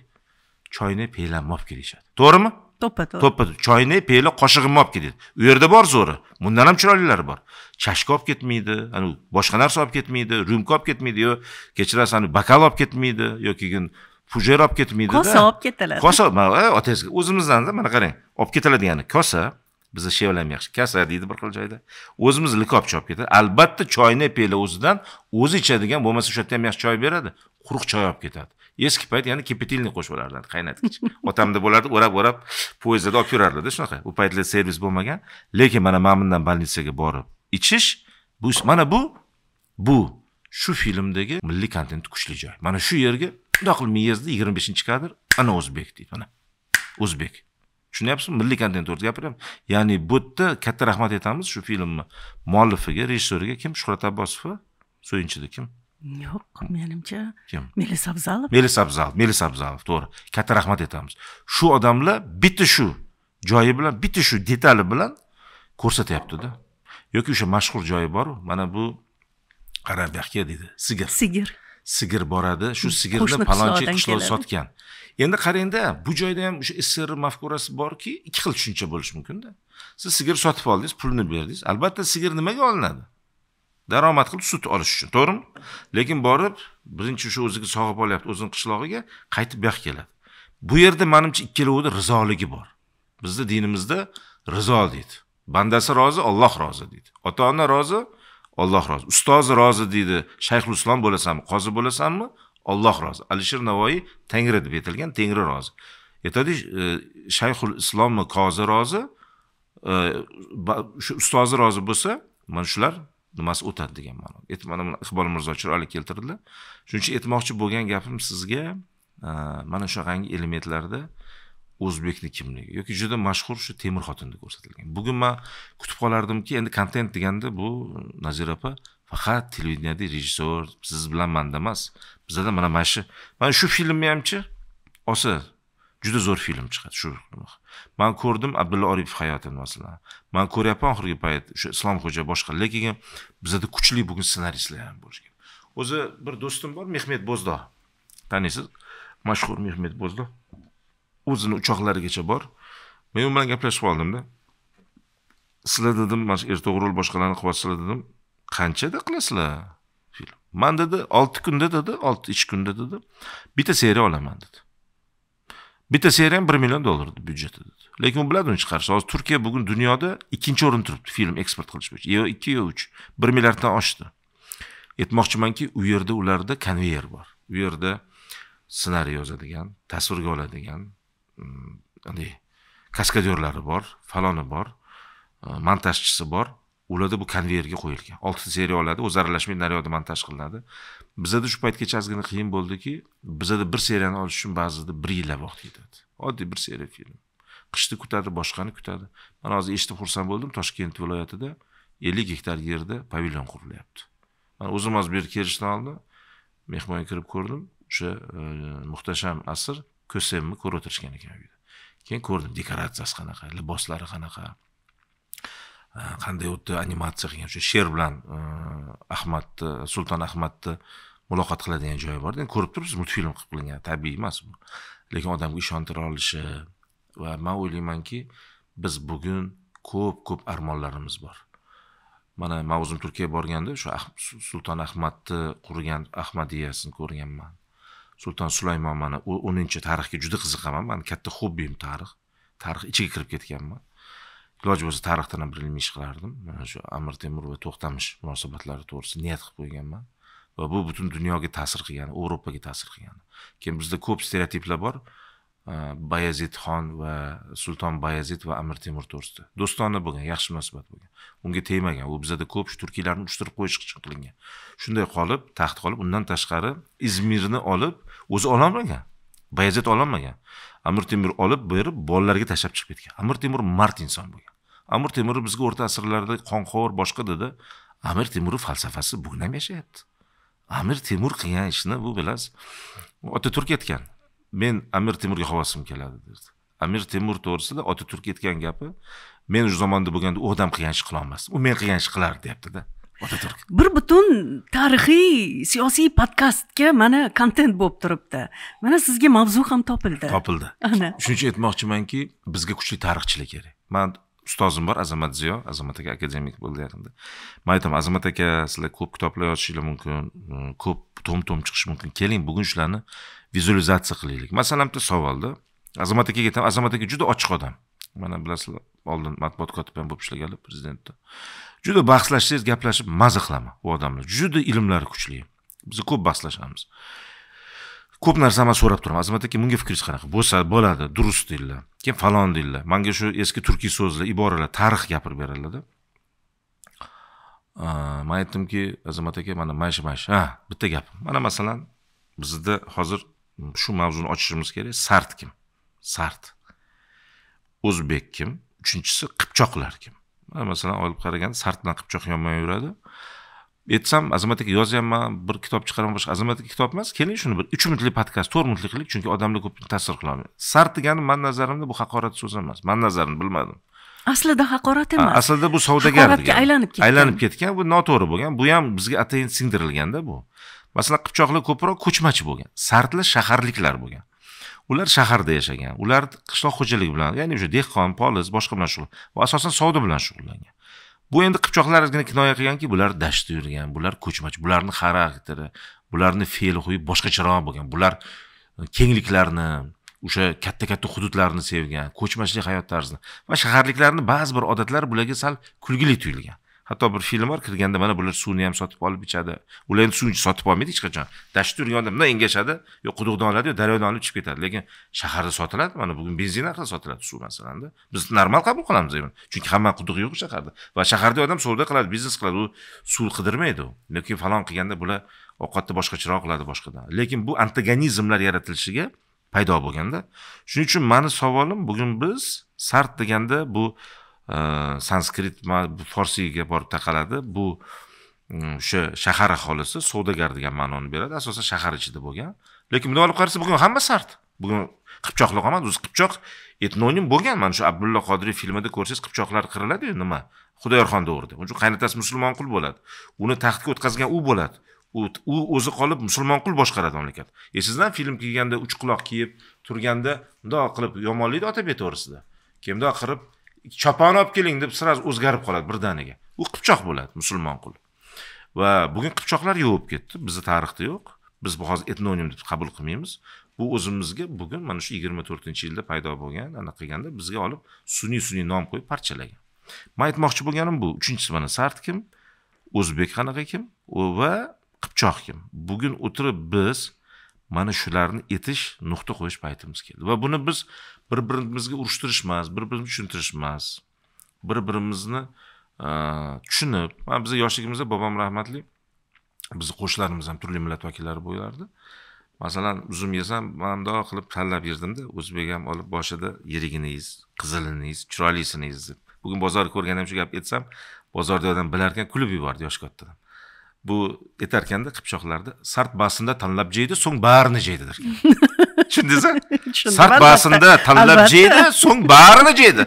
choyni piylamni olib kelishadi to'g'rimi to'ppa to'g'ri to'ppa choyni piyla qoshig'imni olib keladi u yerda bor zo'ri bundan ham chiroylilari bor chashka olib ketmaydi anavi boshqa narsa olib ketmaydi ryumka olib ketmaydi yo kechirasiz anavi bokal olib ketmaydi yoki pujer olib ketmaydi kosa olib ketiladi kosa e, otangizga o'zimizdan mana qarang olib ketiladigani kosa bizni sheva ham yaxshi kasa deydi bir xil joyda o'zimiz likop chopib ketadi albatta choyni peli o'zidan o'zi ichadigan bo'lmasa o'sha yerda ham yaxshi choy beradi quruq choy olib ketadi eski payt yana кипятильный qo'shib olardi qaynatkich otamda bo'lardi o'rab o'rab poyezdlarda olib yurardida shunaqa u paytlar servis bo'lmagan lekin mana mana bundan больницаga borib ichish bu mana bu bu shu filmdagi milliy kontent kuchli joy mana shu yerga bundoq qilib yezni yigirma beshinchi kadr ana o'zbek deydi mana o'zbek tushunyapsizmi milliy kontent to'g'risida gapiryapman ya'ni bu yerda katta rahmat aytamiz shu filmni muallifiga rejissyoriga kim shuhrat abbosovmi so'yinchida kim yo'q menimcha kim melis abzalov melis abzalov melis abzalov to'g'ri katta rahmat aytamiz shu odamlar bitta shu joyi bilan bitta shu detali bilan ko'rsatyaptida yoki o'sha mashhur joyi boru mana bu qara buyoqga deydi sigir sigir sigir boradi shu sigirni palonchi qishloq sotgan endi qarangda bu joyda ham o'sha sr mafkurasi borki ikki xil tushuncha bo'lishi mumkinda siz sigir sotib oldingiz pulni berdingiz albatta sigir nimaga olinadi daromad qilib sut olish uchun to'g'rimi lekin borib birinchi o'sha o'ziga sog'ib olyapti o'zini qishlog'iga qaytib bu keladi bu yerda manimcha ikkalovini rizoligi bor bizni dinimizda rizo deydi bandasi rozi olloh rozi deydi ota ona rozi olloh rozi ustozi rozi deydi shayxul islom bo'lasanmi qozi bo'lasanmi Alloh rozi alisher navoiy tangri deb aytilgan tengri rozi aytadi e, shayxul islommi qozi rozi e, shu ustozi rozi bo'lsa mana shular nimasi o'tadi degan ma'no mana buni iqbol mirzo chiroyli keltirdilar shuning uchun aytmoqchi bo'lgan gapim sizga e, mana shunaqangi elementlarda o'zbekni kimligi yoki juda mashhur shu temir xotinda ko'rsatilgan bugun man kutib qolardimki endi kontent deganda bu nazira opa faqat televideniyada rejissor siz bilan manda emas bizada mana mana shu mana shu filmni hamchi olsa juda zo'r film chiqadi shu man ko'rdim abdulla oripov hayotini masalan man ko'ryapman oxirgi payt o'sha xo'ja boshqa lekin bizada kuchli bugun ssenaristlar ham bo'lishi kerak o'zi bir do'stim bor mehmet bo'zdo taniysiz mashhur mehmet bo'zdo o'zini uchoqlarigacha bor men u bilan gaplashib qoldimda sizlar dedim mana shu erto'g'ril boshqalarni qilyapsizlar dedim qanchada qilasizlar man dedi olti kunda dedi olti ish kunda dedi bitta seriya olaman dedi bitta seriya ham bir million dollar byudjeti dedi lekin u biladi uni chiqarish hozir turkiya bugun dunyoda ikkinchi o'rinda turibdi film eksport qilish bo'yicha yo ikki yo uch bir milliarddan oshdi aytmoqchimanki u yerda ularda konveyer bor u yerda ssenariy yozadigan tasvirga oladigan mm, kaskadyorlari bor faloni bor e, montajchisi bor ularda bu konveyerga qo'yilgan oltita seriya oladi o'zi aralashmay naryoqda montaj qilinadi bizada shu paytgacha ozgina qiyin bo'ldiki bizada bir seriyani olish uchun ba'zida bir yillab vaqt ketadi oddiy bir seriya film qishni kutadi boshqani kutadi man hozir eshitib xursand bo'ldim toshkent viloyatida ellik gektar yerda pavilyon qurilyapti man o'zim hozir bu yerga kelishdan oldin mehmonga kirib ko'rdim o'sha e, muhtasham asr ko'smni ko'rib o'tirishgan ekan uyda keyin ko'rdim dekoratsiyasi qanaqa liboslari qanaqa Э, qanday o'tdi animatsiya qilgan o'sha sher bilan э, ahmadni э, sulton ahmadni muloqot qiladigan joyi borda endi ko'rib turibsiz multfilm qilib qilingan tabiiy emas bu lekin odamga ishontira olishi va man o'ylaymanki biz bugun ko'p ko'p armonlarimiz bor mana man o'zim turkiyaga borganda o'sha sulton ahmadni qurgan ahmadiyasini ko'rganman sulton sulaymon mana o'ninchi tarixga juda qiziqaman mani katta hobbim tarix tarix ichiga kirib ketganman iloji bo'lsa tarixdan ham bir ilmiy ish qilardim mana shu amir temur va to'xtamish munosabatlari to'g'risida niyat qilib qo'yganman va bu butun dunyoga ta'sir qilgan yevropaga ta'sir qilgan keyin bizda ko'p stereotiplar bor xon va sulton bayazid va amir temur to'g'risida do'stona bo'lgan yaxshi munosabat bo'lgan unga tegmagan u bizada ko'p shu turkiylarni uchtirib qo'yish uchun qilingan shunday qolib taxt qolib undan tashqari izmirni olib o'zi ololmagan bayazid ololmagan amir temur olib berib bolalarga tashlab chiqib ketgan amir temur mard inson bo'lgan amir temur bizga o'rta asrlarda qonxo'r boshqa dedi amir temurni falsafasi bugun ham yashayapti amir temur qilgan ishni bu bilasiz otaturk aytgan men amir temurga havosim keladi dedi amir temur to'g'risida otaturk aytgan gapi men shu zamonda bo'lganda u odam qilgan ish qilolmasdi u men qilgan ish qilardi deyaptida de. bir butun tarixiy siyosiy podkastga mana kontent bo'lib turibdi mana sizga mavzu ham topildi topildi ana shuning uchun aytmoqchimanki bizga kuchli tarixchilar kerak man ustozim bor azamat ziyo azamat aka akademik bo'ldi yaqinda man aytaman azamat aka sizlar ko'p kitoblar yozishinglar mumkin ko'p tom tom chiqishi mumkin keling bugun shularni vizualizatsiya qilaylik masalan bitta savolda azamat akaga aytaman azamat aka juda ochiq odam mana bilasizlar oldin matbuot kotibi ham bo'lib ishlaganlar prezidentda juda bahslashsangiz gaplashib maza qilaman u odamlar juda ilmlari kuchli biz ko'p bahslashamiz ko'p man so'rab turaman azamat aka bunga fikringiz qanaqa bo'lsa bo'ladi durust deydilar keyin falon deydilar manga shu eski turkiy so'zlar iboralar tarix gapirib beradilarda man aytdimki azamat aka mana mana shu mana shu ha bitta gap mana masalan bizda hozir shu mavzuni ochishimiz kerak sart kim sart o'zbek kim uchinchisi qipchoqlar kim masalan olib qaraganda sartdan qipchoq yonmay yuradi aytsam azamat aka yozyapman bir kitob chiqaraman boshqa azamat aka kitob emas keling shuni bir uch minutlik podkast to'rt minutlik qilik chunki odamlar ko'p ta'sir qilolmaydi sart degani mani nazarimda bu haqorat so'zi emas mani nazarimda bilmadim aslida haqorat emas aslida bu savdogar haqoratga aylanib ketgan aylanib ketgan bu noto'g'ri bo'lgan bu ham bizga atayin singdirilganda bu masalan qipchoqlar ko'proq ko'chmachi bo'lgan sartlar shaharliklar bo'lgan ular shaharda yashagan ular qishloq xo'jaligi bilan ya'ni o'sha dehqon poliz boshqa bilan shug'ul va asosan savdo bilan shug'ullangan bu endi qipchoqlargina kinoya qilganki bular dashtda yurgan bular ko'chmachi bularni xarakteri bularni fe'l huyi boshqacharoq bo'lgan bular e, kengliklarni o'sha katta katta hududlarni sevgan ko'chmachilik hayot tarzini va shaharliklarni ba'zi bir odatlari bularga sal kulgili tuyulgan hatto bir film bor kirganda mana bular suvni ham sotib olib ichadi ular endi suvni sotib olmaydi hech qachon dashtda turganda bunday engashadi yo quduqdan oladi yo daryodan olib chiqib ketadi lekin shaharda sotiladi mana bugun benzin narxida sotiladi suv masalanda biz normal qabul qilamiz chunki hamma quduq yo'q shaharda va shaharda odam savdo qiladi biznes qiladi u suv qidirmaydi u lekin falon qilganda bular ovqatni boshqacharoq qiladi boshqadan lekin bu antagonizmlar yaratilishiga paydo bo'lganda shuning uchun mani savolim bugun biz sart deganda bu sanskrit э, forsiyga borib taqaladi bu o'sha shahar aholisi savdogar degan ma'noni beradi asosan shahar ichida bo'lgan lekin bunday olib qarasa bugun hamma sart bugun qipchoqlik emas o'zi qipchoq etnonim bo'lgan mana shu abdulla qodiriy filmida ko'rsangiz qipchoqlar qiriladiyu nima xudoyorxon davrida uchun qaynotasi musulmon qul bo'ladi uni taxtga o'tkazgan u bo'ladi u o'zi qolib musulmon qul boshqaradi mamlakat esidan film kelganda uch quloq kiyib turganda mundoq qilib yomonlaydi otabek to'g'risida keyin mundoq qilib chopon olib keling deb сразу o'zgarib qoladi birdaniga u qipchoq bo'ladi musulmon qul va bugun qipchoqlar yo'qib ketdi bizni tarixda yo'q biz bu hozir etnonim deb qabul qilmaymiz bu o'zimizga bugun mana shu yigirma to'rtinchi yilda paydo bo'lgan anaqa qilganda bizga olib sun'iy sun'iy nom qo'yib parchalagan man aytmoqchi bo'lganim bu uchinchisi mana sart kim o'zbek qanaqa kim va qipchoq kim bugun o'tirib biz mana shularni etish nuqta qo'yish paytimiz keldi va buni biz bir birimizga urushtirishmas bir birimizni tushuntirishmas bir birimizni e, tushunib bizni yoshligimizda bobom rahmatli bizni qo'shnilarimiz ham turli millat vakillari bo'lardi masalan uzum yesam man mundoq qilib tanlab yerdimda o'zbek ham olib boshida yirigini yez qizilini chiroylisini deb bugun bozorni ko'rganda ham shu gapni aytsam bozorda odam bilarkan kulib yubordi yosh kattadan bu ekanda qipchoqlarni sart basinda tanlab jeydi so'ng barini jeydi derkan tushundingizmi sart basında tanlab jeydi so'ng barini jeydi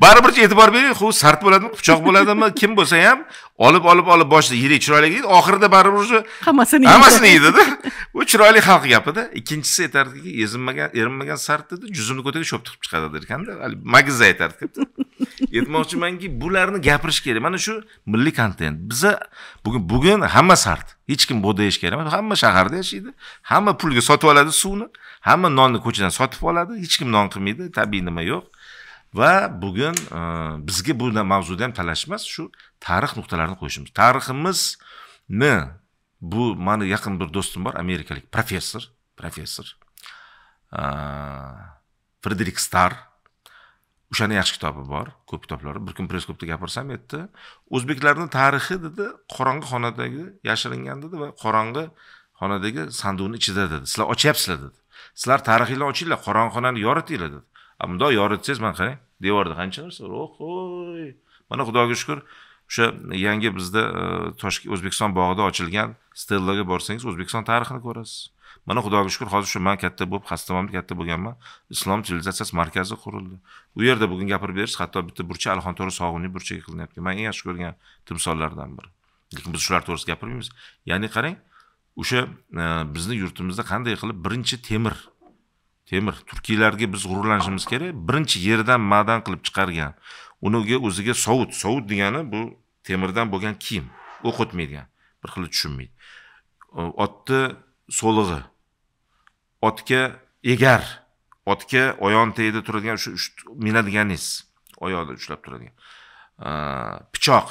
baribir e'tibor bering u sart bo'ladimi pichoq bo'ladimi kim bo'lsa ham olib olib olib boshida yirik chiroyli deydi oxirida baribir уже hammasini hammasini yeydida bu chiroyli xalq gapida ikkinchisi aytardiki ezinmagan erinmagan sart dedi juzimni ko'taga sho'p tiqib chiqadi derkanda magiz aytardi aytmoqchimanki bularni gapirish kerak mana shu milliy kontent biza bugun bugun hamma sart hech kim bu yerda yeyish kerak emas hamma shaharda yashaydi hamma pulga sotib oladi suvni hamma nonni ko'chadan sotib oladi hech kim non qilmaydi tabiiy nima yo'q va bugun e, bizga bu mavzuda ham talash emas shu tarix nuqtalarini qo'yishimiz tariximizni bu mani yaqin bir do'stim bor amerikalik professor professor e, frederik star o'shani yaxshi kitobi bor ko'p kitoblari bir kun press klubda gapirsam aytdi o'zbeklarni tarixi dedi qorong'i xonadagi yashiringan dedi va qorong'i xonadagi sanduqni ichida dedi sizlar ochyapsizlar dedi sizlar tarixinglarni ochinglar qorong'i xonani yoritinglar dedi mundoq yoritsangiz mana qarang devorda qancha narsa o'hoy mana xudoga shukur o'sha yangi bizda e, toshkent o'zbekiston bog'ida ochilgan stellaga borsangiz o'zbekiston tarixini ko'rasiz mana xudoga shukur hozir shu man katta bo'lib xastamamda katta bo'lganman islom sivilizatsiyasi markazi qurildi u yerda bugun gapirib berish hatto bitta burchi to'ri sog'uniy burchaga qilinyapti man eng yaxshi ko'rgan timsollardan biri lekin biz shular to'g'risida gapirmaymiz ya'ni qarang o'sha e, bizni yurtimizda qanday qilib birinchi temir temir turkiylarga biz g'ururlanishimiz kerak birinchi yerdan madan qilib chiqargan uniga o'ziga sovut sovut degani bu temirdan bo'lgan kiyim o'q o'tmaydigan bir xil tushunmaydi otni so'lig'i otga egar otga oyon tagida turadigan shu minadiganingiz oyog'ida ushlab turadigan pichoq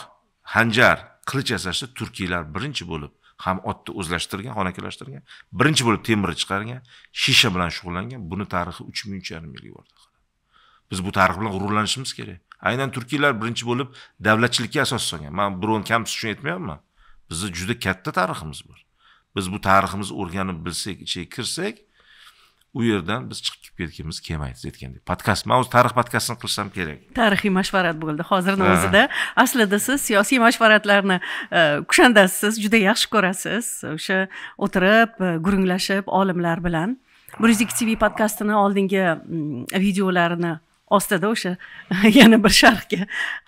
hanjar qilich yasashda turkiylar birinchi bo'lib ham otni o'zlashtirgan xonakilashtirgan birinchi bo'lib temirni chiqargan shisha bilan shug'ullangan buni tarixi uch ming uch yarim ming yil biz bu tarix bilan g'ururlanishimiz kerak aynan turkiylar birinchi bo'lib davlatchilikka asos solgan man birovni kamsitish uchun aytmayapman bizni juda katta tariximiz bor biz bu tariximizni o'rganib bilsak ichiga kirsak u yerdan biz chiqib ketgimiz kelmaydi aytgandek podkast man o'zi tarix podkastini qilsam kerak tarixiy mashvarat bo'ldi hozirni o'zida aslida siz siyosiy mashvaratlarni e, kushandasisiz juda yaxshi ko'rasiz o'sha o'tirib e, gurunglashib olimlar bilan bir yuz ikki tv podkastini oldingi mm, videolarini ostida o'sha yana bir sharhga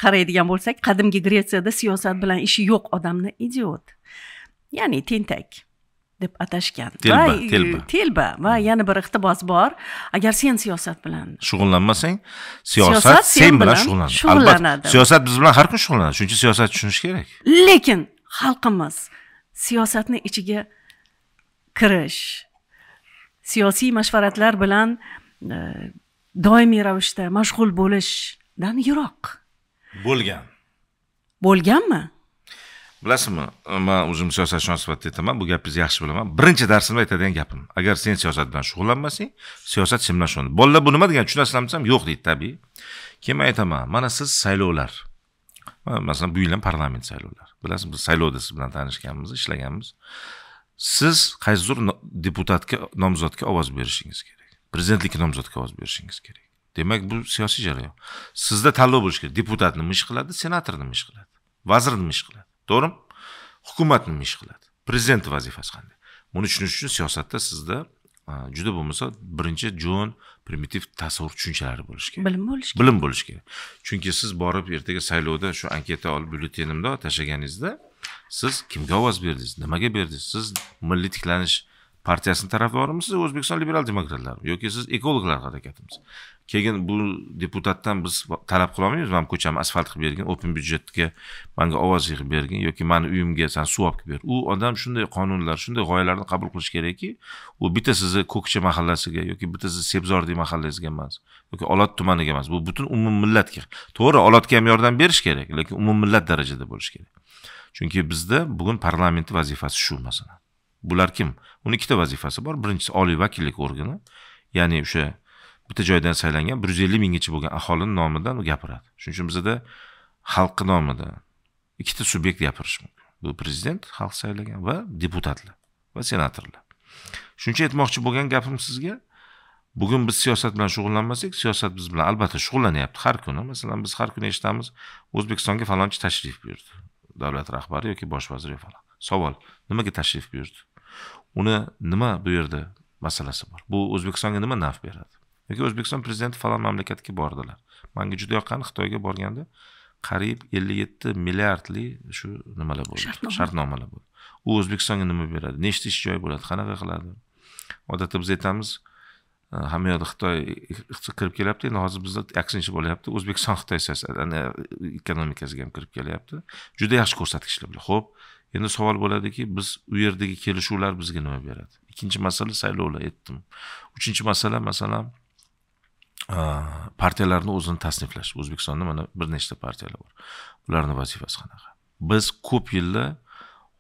qaraydigan bo'lsak qadimgi gretsiyada siyosat bilan ishi yo'q odamni idiot ya'ni tentak deb atashgan telba va, telba telba va yana bir iqtibos bor agar sen siyosat bilan shug'ullanmasang siyosat, sen bilan shug'ullanadi siyosat biz bilan har kun shug'ullanadi shuning uchun siyosat tushunish kerak lekin xalqimiz siyosatni ichiga kirish siyosiy mashvaratlar bilan e, doimiy ravishda mashg'ul bo'lishdan yiroq bo'lgan bo'lganmi bilasizmi man o'zim siyosatshunos sifatida aytaman bu gapingizni yaxshi bilaman birinchi darsimda aytadigan gapim agar sen siyosat bilan shug'ullanmasang siyosat sen bilan shug'ullan bolalar bu nima degan tushunasizlarmi desam yo'q deydi tabiiy keyin man aytaman mana siz saylovlar masalan bu yil ham parlament saylovlari bilasizmi biz saylovda siz bilan tanishganmiz ishlaganmiz siz qaysidir deputatga nomzodga ovoz berishingiz kerak prezidentlikka nomzodga ovoz berishingiz kerak demak bu siyosiy jarayon sizda tanlov bo'lishi kerak deputat nima ish qiladi senator nima ish qiladi vazir nima ish qiladi to'g'rimi hukumat nima ish qiladi prezident vazifasi qanday buni tushunish uchun siyosatda sizda juda bo'lmasa birinchi jo'n primitiv tasavvur tushunchalari bo'lishi kerak bilim bo'lishi kerak bilim bo'lishi kerak chunki siz borib ertaga saylovda shu anketa olib byulletenimda tashlaganingizda siz kimga ovoz berdingiz nimaga berdingiz siz milliy tiklanish partiyasini tarafdorimisiz o'zbekiston liberal demokratlari yoki siz ekologlar harakatimiz keyin bu deputatdan biz talab qilolmaymiz mani ko'chamni asfalt qilib bergin open byudjetga manga ovoz yig'ib bergin yoki mani uyimga san suv olib kelib ber u odam shunday qonunlar shunday g'oyalarni qabul qilishi kerakki u bitta sizni ko'kcha mahallasiga yoki bitta sizni sebzordiy mahallangizga emas yoki olot tumaniga emas bu butun umummillatga to'g'ri olotga ham yordam berish kerak lekin umummillat darajada bo'lishi kerak chunki bizda bugun parlamentni vazifasi shu masalan bular kim uni ikkita vazifasi bor birinchisi oliy vakillik organi ya'ni o'sha bitta joydan saylangan bir yuz ellik minggacha bo'lgan aholini nomidan u gapiradi shuning uchun bizada xalqni nomidan ikkita subyekt gapirishi mumkin bu prezident xalq saylagan va deputatlar va senatorlar shuncha aytmoqchi bo'lgan gapim sizga bugun biz siyosat bilan shug'ullanmasak siyosat biz bilan albatta shug'ullanyapti har kuni masalan biz har kuni eshitamiz o'zbekistonga falonchi tashrif buyurdi davlat rahbari yoki bosh vazir falon savol nimaga tashrif buyurdi uni nima bu yerda masalasi bor bu o'zbekistonga nima naf beradi yoki o'zbekiston prezidenti falon mamlakatga bordilar manga juda yoqqani xitoyga borganda qariyb ellik yetti milliardli shu nimalar bo'ldi shartnomalar bo'ldi u o'zbekistonga nima beradi nechta ish joyi bo'ladi qanaqa qiladi odatda biz aytamiz e, hamma yoqda xitoy kirib kelyapti endi hozir bizda aksincha bo'lyapti o'zbekiston xitoy siyosati e, ekonomikasiga ham kirib kelyapti juda yaxshi ko'rsatkichlar bular ho'p endi savol bo'ladiki biz u yerdagi kelishuvlar bizga nima beradi ikkinchi masala saylovlar aytdim uchinchi masala masalan partiyalarni o'zini tasniflash o'zbekistonda mana bir nechta partiyalar bor ularni vazifasi qanaqa biz ko'p yillar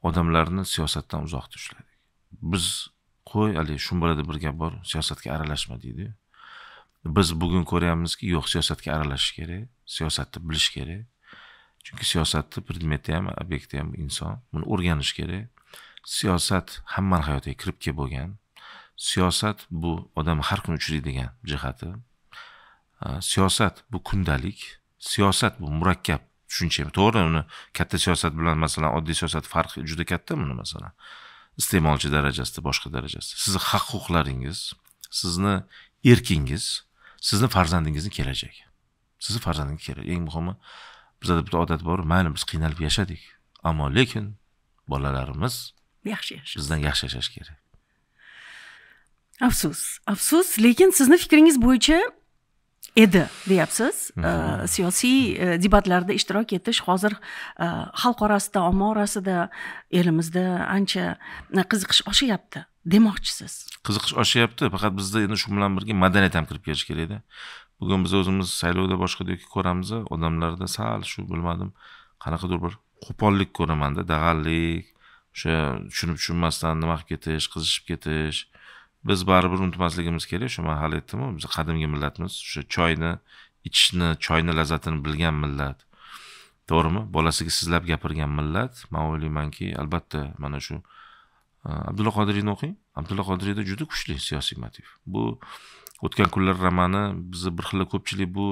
odamlarni siyosatdan uzoqda ushladik biz qo'y haligi shumbalada bir gap bor siyosatga aralashma deydi biz bugun ko'ryapmizki yo'q siyosatga aralashish kerak siyosatni bilish kerak chunki siyosatni predmeti ham obyekti ham inson buni o'rganish kerak siyosat hammani hayotiga kirib kelib bo'lgan siyosat bu odam har kuni uchraydigan jihati siyosat bu kundalik siyosat bu murakkab tushuncha to'g'ri uni katta siyosat bilan masalan oddiy siyosat farqi juda katta buni masalan iste'molchi darajasida boshqa darajasida sizni haq huquqlaringiz sizni erkingiz sizni farzandingizni kelajagi sizni farzandingiz kerak eng muhimi bizada bitta odat bor mayli biz qiynalib yashadik ammo lekin bolalarimiz yaxshi yashash bizdan yaxshi yashash kerak afsus afsus lekin sizni fikringiz bo'yicha edi deyapsiz mhm. siyosiy e, debatlarda ishtirok etish hozir e, xalq orasida omma orasida elimizda ancha qiziqish oshyapti demoqchisiz qiziqish oshyapti faqat bizda endi shu bilan birga madaniyat ham kirib kelishi kerakda bugun biz o'zimiz saylovda boshqada yoki ko'ramiz odamlarda sal shu bilmadim qanaqadir bir qo'pollik ko'ramanda dag'allik o'sha tushunib tushunmasdan nima qilib ketish qizishib ketish biz baribir unutmasligimiz kerak shu man hali aytdimu biz qadimgi millatmiz o'sha choyni ichishni choyni lazzatini bilgan millat to'g'rimi bolasiga sizlab gapirgan millat man o'ylaymanki albatta mana shu abdulla qodiriyni o'qing abdulla qodiriyda juda kuchli siyosiy motiv bu o'tgan kunlar romani bizni bir xilla ko'pchilik bu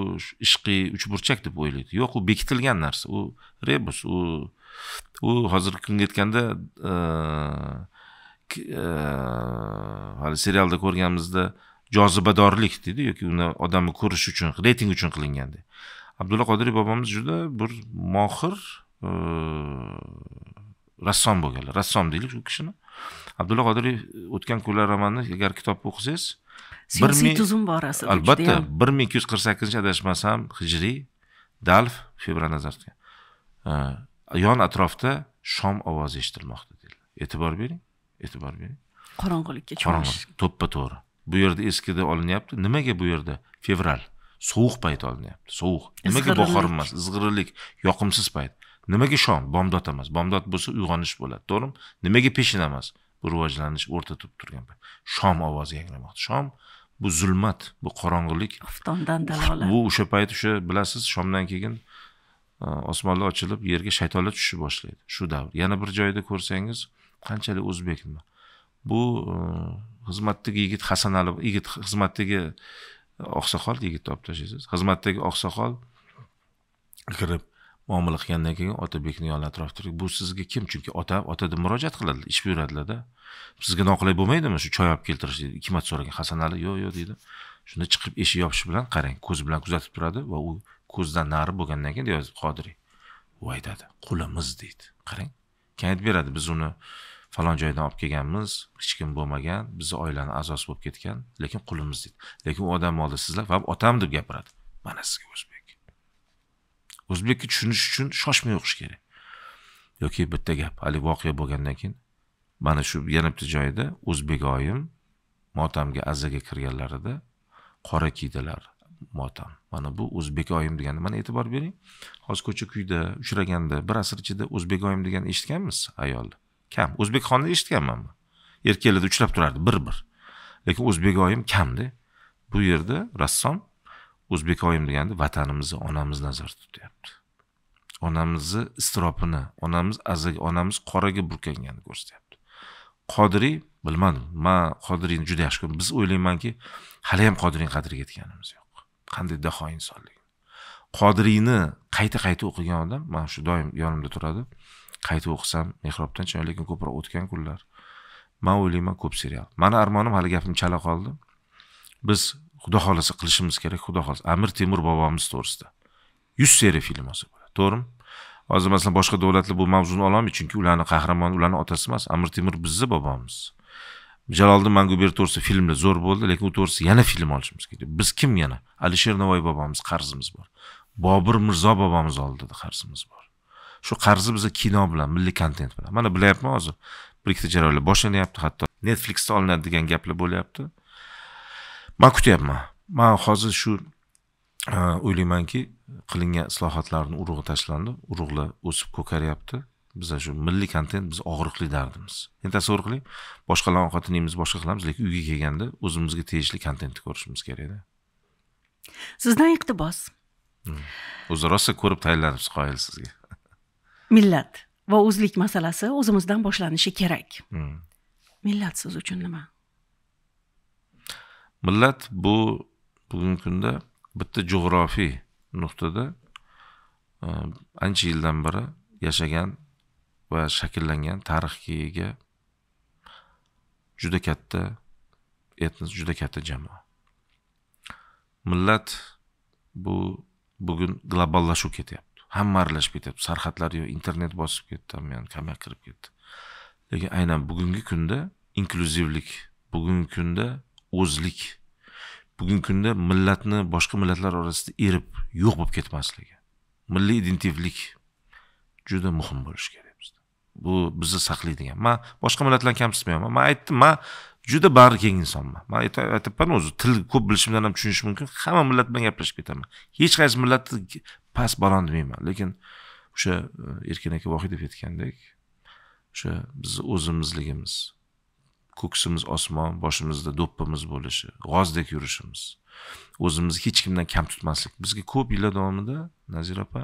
ishqiy uchburchak deb o'ylaydi yo'q u bekitilgan narsa u rebus u u hozirgi kunga yetganda e, e, hali serialda ko'rganimizda jozibadorlik deydi yoki uni odamni ko'rish uchun reyting uchun qilinganda abdulla qodiriy bobomiz juda bir mohir e, rassom bo'lganlar rassom deylik u kishini abdulla qodiriy o'tgan kunlar romanini agar kitobni o'qisangiz siyosiy tuzum borasi albatta bir ming ikki yuz qirq sakkizinchi adashmasam hijriy dalf fevral febranazarga yon atrofda shom ovozi eshitilmoqda deyiladi e'tibor bering e'tibor bering qorong'ilikka cho'mish to'ppa to'g'ri bu yerda eskida olinyapti nimaga bu yerda fevral sovuq payt olinyapti sovuq nimaga bahor emas izg'irinlik yoqimsiz payt nimaga shom bomdod emas bomdod bo'lsa uyg'onish bo'ladi to'g'rimi nimaga peshina emas bu rivojlanish o'rta turib turgan payt shom ovozi yangramoqda shom bu zulmat bu qorong'ilik oftondan dalolat bu o'sha payt o'sha bilasiz shomdan keyin e, osmonlar ochilib yerga shaytonlar tushishni boshlaydi shu davr yana bir joyda ko'rsangiz qanchalik o'zbek nima bu e, xizmatdagi yigit hasan ali yigit xizmatdagi oqsoqol yigitni olib tashlaysiz xizmatdagi oqsoqol kirib muomala qilgandan keyin otabekni yon atrofida turib bu sizga kim chunki ota otada murojaat qiladi ish buyuradilarda sizga noqulay bo'lmaydimi shu choy olib keltirish deydi ikki marta so'ragan hasan ali yo'q yo'q deydi shunda chiqib eshik yopishi bilan qarang ko'z bilan kuzatib turadi va u ko'zdan nari bo'lgandan keyin deyapti qodiriy u aytadi qulimiz deydi qarang keyin aytib beradi biz uni falon joydan olib kelganmiz hech kim bo'lmagan bizni oilani a'zosi bo'lib ketgan lekin qulimiz deydi lekin u odamni oldida sizlar va otam deb gapiradi mana sizga o'zbek o'zbekka tushunish uchun shoshmay o'qish kerak yoki bitta gap haligi voqea bo'lgandan keyin mana shu yana bitta joyida o'zbek oyim motamga azaga kirganlarida qora kiydilar motam mana bu o'zbek oyim degani mana e'tibor bering hozir ko'cha kuyda uchraganda bir asr ichida o'zbek oyim deganni eshitganmiz ayolni kam o'zbekxonni eshitganmanmi erkaklarda uchrab turardi bir bir lekin o'zbek oyim kamda bu yerda rassom o'zbekoyim deganda vatanimizni onamizni nazarda tutyapti onamizni iztirobini onamiz azig onamiz qoraga burkanganini ko'rsatyapti qodiriy bilmadim man qodiriyni juda yaxshi ko'raman biz o'ylaymanki hali ham qodiriyni qadriga yetganimiz yo'q qanday daho insonlik qodiriyni qayta qayta o'qigan odam mana shu doim yonimda turadi qayta o'qisam mehrobdan chiqaman lekin ko'proq o'tgan kunlar man o'ylayman ko'p serial mani armonim hali gapim chala qoldi biz xudo xohlasa qilishimiz kerak xudo xohlasa amir temur bobomiz to'g'risida yuz seriya film olsa bo'ladi to'g'rimi hozir masalan boshqa davlatlar bu mavzuni ololmaydi chunki ularni qahramoni ularni otasi emas amir temur bizni bobomiz jaloliddin manguberdi to'g'risida filmlar zo'r bo'ldi lekin u to'g'risida yana film olishimiz kerak biz kim yana alisher navoiy bobomiz qarzimiz bor bobur mirzo bobomiz oldida qarzimiz bor shu qarzi biza kino bilan milliy kontent bilan mana bilyapman hozir bir ikkita jarayonlar boshlanyapti hatto netflixda olinadi degan gaplar bo'lyapti man kutyapman man hozir shu e, o'ylaymanki qilingan islohotlarni urug'i tashlandi urug'lar o'sib ko'karyapti biza shu milliy kontent biz og'riqli dardimiz endi tasavvur qiling boshqalarni yeymiz boshqa qilamiz lekin uyga kelganda o'zimizga tegishli kontentni ko'rishimiz kerakda sizdan iqtibos hmm. o'zi rosa ko'rib tayinlanibsiz qoyil sizga millat va o'zlik masalasi o'zimizdan boshlanishi kerak hmm. millat siz uchun nima millat bu bugungi kunda bitta jug'rofiy nuqtada e, ancha yildan beri yashagan va shakllangan tarixga ega juda katta etnos juda katta jamoa millat bu bugun globallashuv ketyapti hamma aralashib ketyapti sarhadlar yo'q internet bosib ketdi yani, kamya kirib ketdi lekin aynan bugungi kunda inkluzivlik bugungi kunda o'zlik bugungi kunda millatni boshqa millatlar orasida erib yo'q bo'lib ketmasligi milliy identitivlik juda muhim bo'lishi kerak bizda bu bizni saqlaydigan man boshqa millatlarni kamsitmayapman man aytdim man juda bag'ri keng insonman man aytyapman o'zi til ko'p bilishimdan ham tushunish mumkin hamma millat bilan gaplashib ketaman hech qaysi millatni past baland demayman lekin o'sha e, erkin aka vohidov aytgandek o'sha bizni o'zimizligimiz ko'ksimiz osmon boshimizda do'ppimiz bo'lishi g'ozdek yurishimiz o'zimizni hech kimdan kam tutmaslik bizga ko'p yillar davomida nazira opa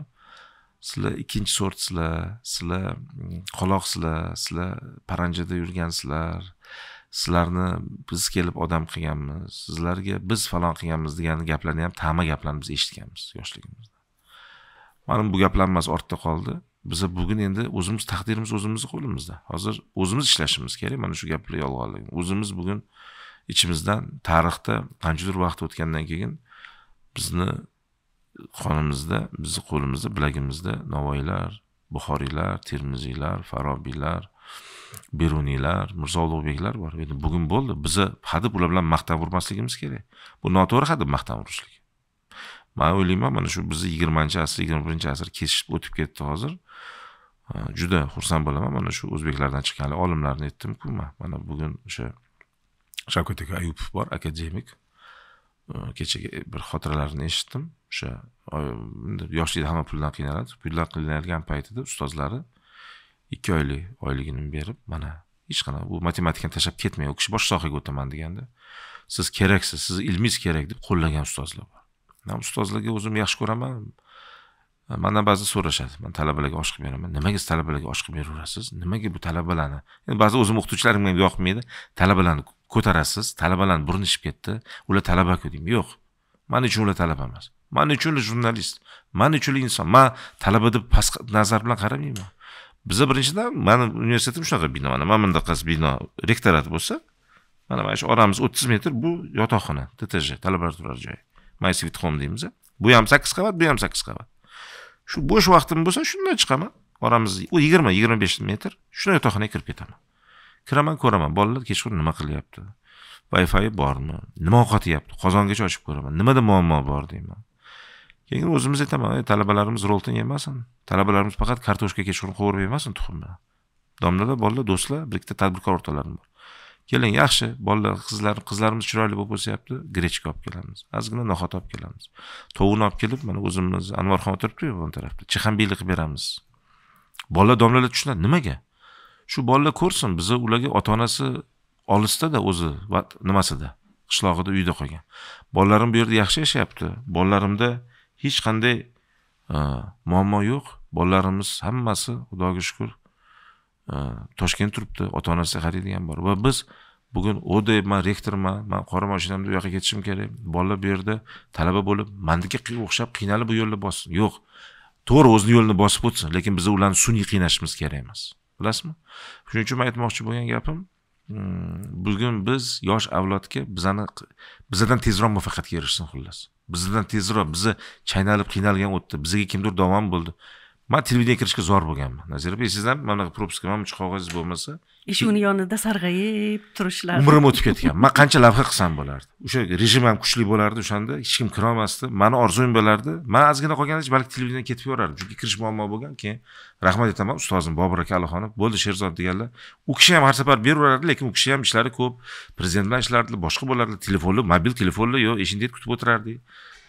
sizlar ikkinchi sortsizlar sizlar mm, qoloqsizlar sizlar paranjada yurgansizlar sizlarni biz kelib odam qilganmiz sizlarga biz falon qilganmiz degan gaplarni ham tama gaplarni biz eshitganmiz yoshligimizda mana bu gaplar emas ortda qoldi biza bugun endi o'zimiz taqdirimiz o'zimizni qo'limizda hozir o'zimiz ishlashimiz kerak mana shu gaplar yolg'onligi o'zimiz bugun ichimizdan tarixda qanchadir vaqt o'tgandan keyin bizni qonimizda bizni qo'limizda bilagimizda navoiylar buxoriylar termiziylar farobiylar beruniylar mirzo ulug'beklar bor endi bugun bo'ldi biza hadeb ular bilan maqtab urmasligimiz kerak bu noto'g'ri hadeb maqtab urishlik man o'ylayman mana shu bizni yigirmanchi asr yigirma birinchi asr kesishib o'tib ketdi hozir juda xursand bo'laman mana shu o'zbeklardan chiqqan olimlarni aytdimku man mana bugun o'sha shavkat aka ayupov bor akademik kechaga e, bir xotiralarini eshitdim o'sha yoshlikda hamma puldan qiynaladi puldan qiynalgan paytida ustozlari ikki oylik oyligini berib mana hech qanaqa bu matematikani tashlab ketmang u kishi boshqa sohaga o'taman deganda siz keraksiz siz ilmingiz kerak deb qo'llagan ustozlar bor ustozlarga o'zim yaxshi ko'raman mandan ba'zi so'rashadi man talabalarga osh qilib beraman nimaga siz talabalarga osh qilib beraverasiz nimaga bu talabalarni endi ba'zi o'zim o'qituvchilarim ham yoqmaydi talabalarni ko'tarasiz talabalarni burni ishib ketdi ular talabaku deymi yo'q man uchun ular talaba emas man uchun ular jurnalist man uchun inson man talaba deb past nazar bilan qaramayman biza birinchidan mani universitetim shunaqa bino mana mana bundaqasi bino rektorat bo'lsa mana mana shu oramiz o'ttiz metr bu yotoqxona ttj talabalar turar joyi my sweet home deymiz bu ham sakkiz qavat bu ham sakkiz qavat shu bo'sh vaqtim bo'lsa shundan chiqaman oramiz u yigirma yigirma besh metr shunday yotoqxonaga kirib ketaman kiraman ko'raman bolalar kechqurun nima qilyapti wi fi bormi nima ovqat qozongacha ochib ko'raman nimada muammo bor deyman keyin o'zimiz aytaman talabalarimiz rolton yemasin talabalarimiz faqat kartoshka kechqurun qovurib yemasin tuxum bilan domlalar bolalar do'stlar bir ikkita tadbirkor o'rtalarim bor keling yaxshi bolalar qizlar qizlarimiz chiroyli bo'lib o'syapti grechka olib kelamiz ozgina no'xat olib kelamiz tovuqni olib kelib mana o'zimiz anvarxon o'tiribdiku bu tarafda chexanbiylik qilib beramiz bolalar domlalar tushunadi nimaga shu bolalar ko'rsin bizni ularga ota onasi olisdada o'zi nimasida qishlog'ida uyda qolgan bolalarim bu yerda yaxshi yashayapti bolalarimda hech qanday e, muammo yo'q bolalarimiz hammasi xudoga shukur toshkent turibdi ota onasi qaraydigan bor va biz bugun deb man rektorman man qora mashinamda u yoqqa ketishim kerak bolalar bu yerda talaba bo'lib mandagi o'xshab qiynalib bu yo'lni bossin yo'q to'g'ri o'zini yo'lini bosib o'tsin lekin biz ularni sun'iy qiynashimiz kerak emas bilasizmi shuning uchun man aytmoqchi bo'lgan gapim hmm, bugun biz yosh avlodga bizani bizadan tezroq muvaffaqiyatga erishsin xullas bizdan tezroq bizni chaynalib qiynalgan o'tdi bizga kimdir davom bo'ldi man televideniyaga kirishga zo'r bo'lganman nazira opa ham mana bunaqa propiska mana buncha qog'oz bo'lmasa eshikni yonida sarg'ayib turishlar umrim o'tib ketgan man qancha lavha qilsam bo'lardi o'sha rejim ham kuchli bo'lardi o'shanda hech kim kirolmasdi mani orzuim bo'lardi man ozgina qolganda balki televideniyani ketib yuborardim chunki kirish muammo bo'lgan keyin rahmat aytaman ustozim bobur aka alixonov bo'ldi sherzod deganlar u kishi ham har safar beraverardi lekin u kishi ham ishlari ko'p prezident bilan ishlardilar boshqa bo'lardilar telefonlar mobil telefonlar yo'q eshingizni kutib o'tirardik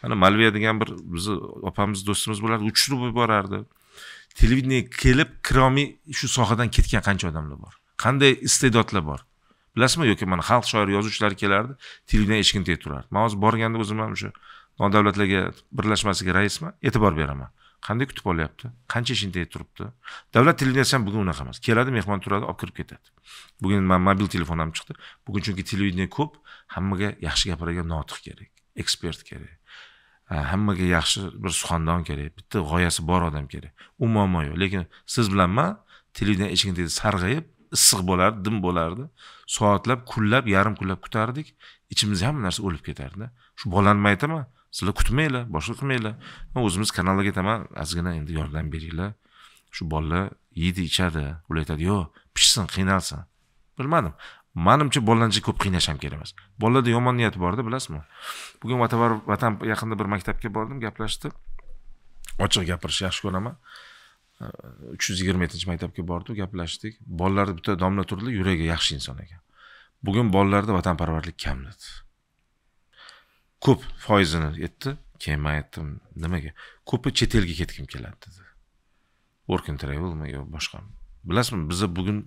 mana malviya degan bir bizni opamiz do'stimiz bo'lardi u tushirib yuborardi televideniyaga kelib kiromiy shu sohadan ketgan qancha odamlar bor qanday iste'dodlar bor bilasizmi yoki mana xalq shoiri yozuvchilari kelardi televideniya eshigini tegib turardi man hozir borganda o'zim ham o'sha nodavlatlarga birlashmasiga raisman e'tibor beraman qanday kutib olyapti qancha ishini tegib turibdi davlat televideniyasi ham bugun unaqa emas keladi mehmon turadi olib kirib ketadi bugun mana mobil telefon ham chiqdi bugun chunki televideniya ko'p hammaga yaxshi gapiradigan notiq kerak ekspert kerak hammaga yaxshi bir suxandon kerak bitta g'oyasi bor odam kerak u muammo yo'q lekin siz bilan man televideniya eshigidagi sarg'ayib issiq bo'lardi dim bo'lardi soatlab kunlab yarim kunlab kutardik ichimizda hamma narsa o'lib ketardi shu bolani man aytaman sizlar kutmanglar boshqa qilmanglar man o'zimiz kanalga aytaman ozgina endi yordam beringlar shu bolalar yeydi ichadi ular aytadi yo'q pishsin qiynalsin bilmadim manimcha bolalarni ko'p qiynash ham kerak emas bolalarda yomon niyat borda bilasizmi bugun vatan yaqinda bir maktabga bordim gaplashdi ochiq gapirishni yaxshi ko'raman uch yuz yigirma yettinchi maktabga bordim gaplashdik bolalarni bitta domla turdi yuragi yaxshi inson ekan bugun bolalarda vatanparvarlik kam dedi ko'p foizini aytdi keyin man aytdim nimaga ko'pi chet elga ketgim keladi dedi work and yo boshqami bilasizmi biza bugun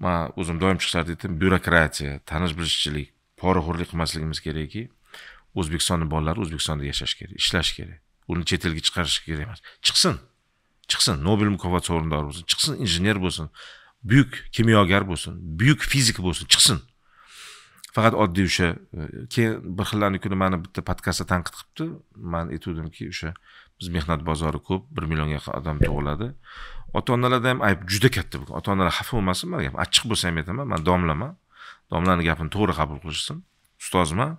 man o'zim doim chiqishar dedim byurokratiya tanish bilishchilik poraxo'rlik qilmasligimiz kerakki o'zbekistonni bolalari o'zbekistonda yashash kerak ishlash kerak uni chet elga chiqarish kerak emas chiqsin chiqsin nobel mukofoti sovrindori bo'lsin chiqsin injener bo'lsin buyuk kimyogar bo'lsin buyuk fizik bo'lsin chiqsin faqat oddiy o'sha e, keyin bir xillarni kuni mani bitta podkastda tanqid qilibdi man aytuvdimki o'sha biz mehnat bozori ko'p bir millionga yaqin odam tug'iladi ota onalarda ham ayb juda katta bu ota onalar xafa bo'lmasin man gap achchiq bo'lsa ham aytaman man domlaman domlani gapini to'g'ri qabul qilishsin ustozman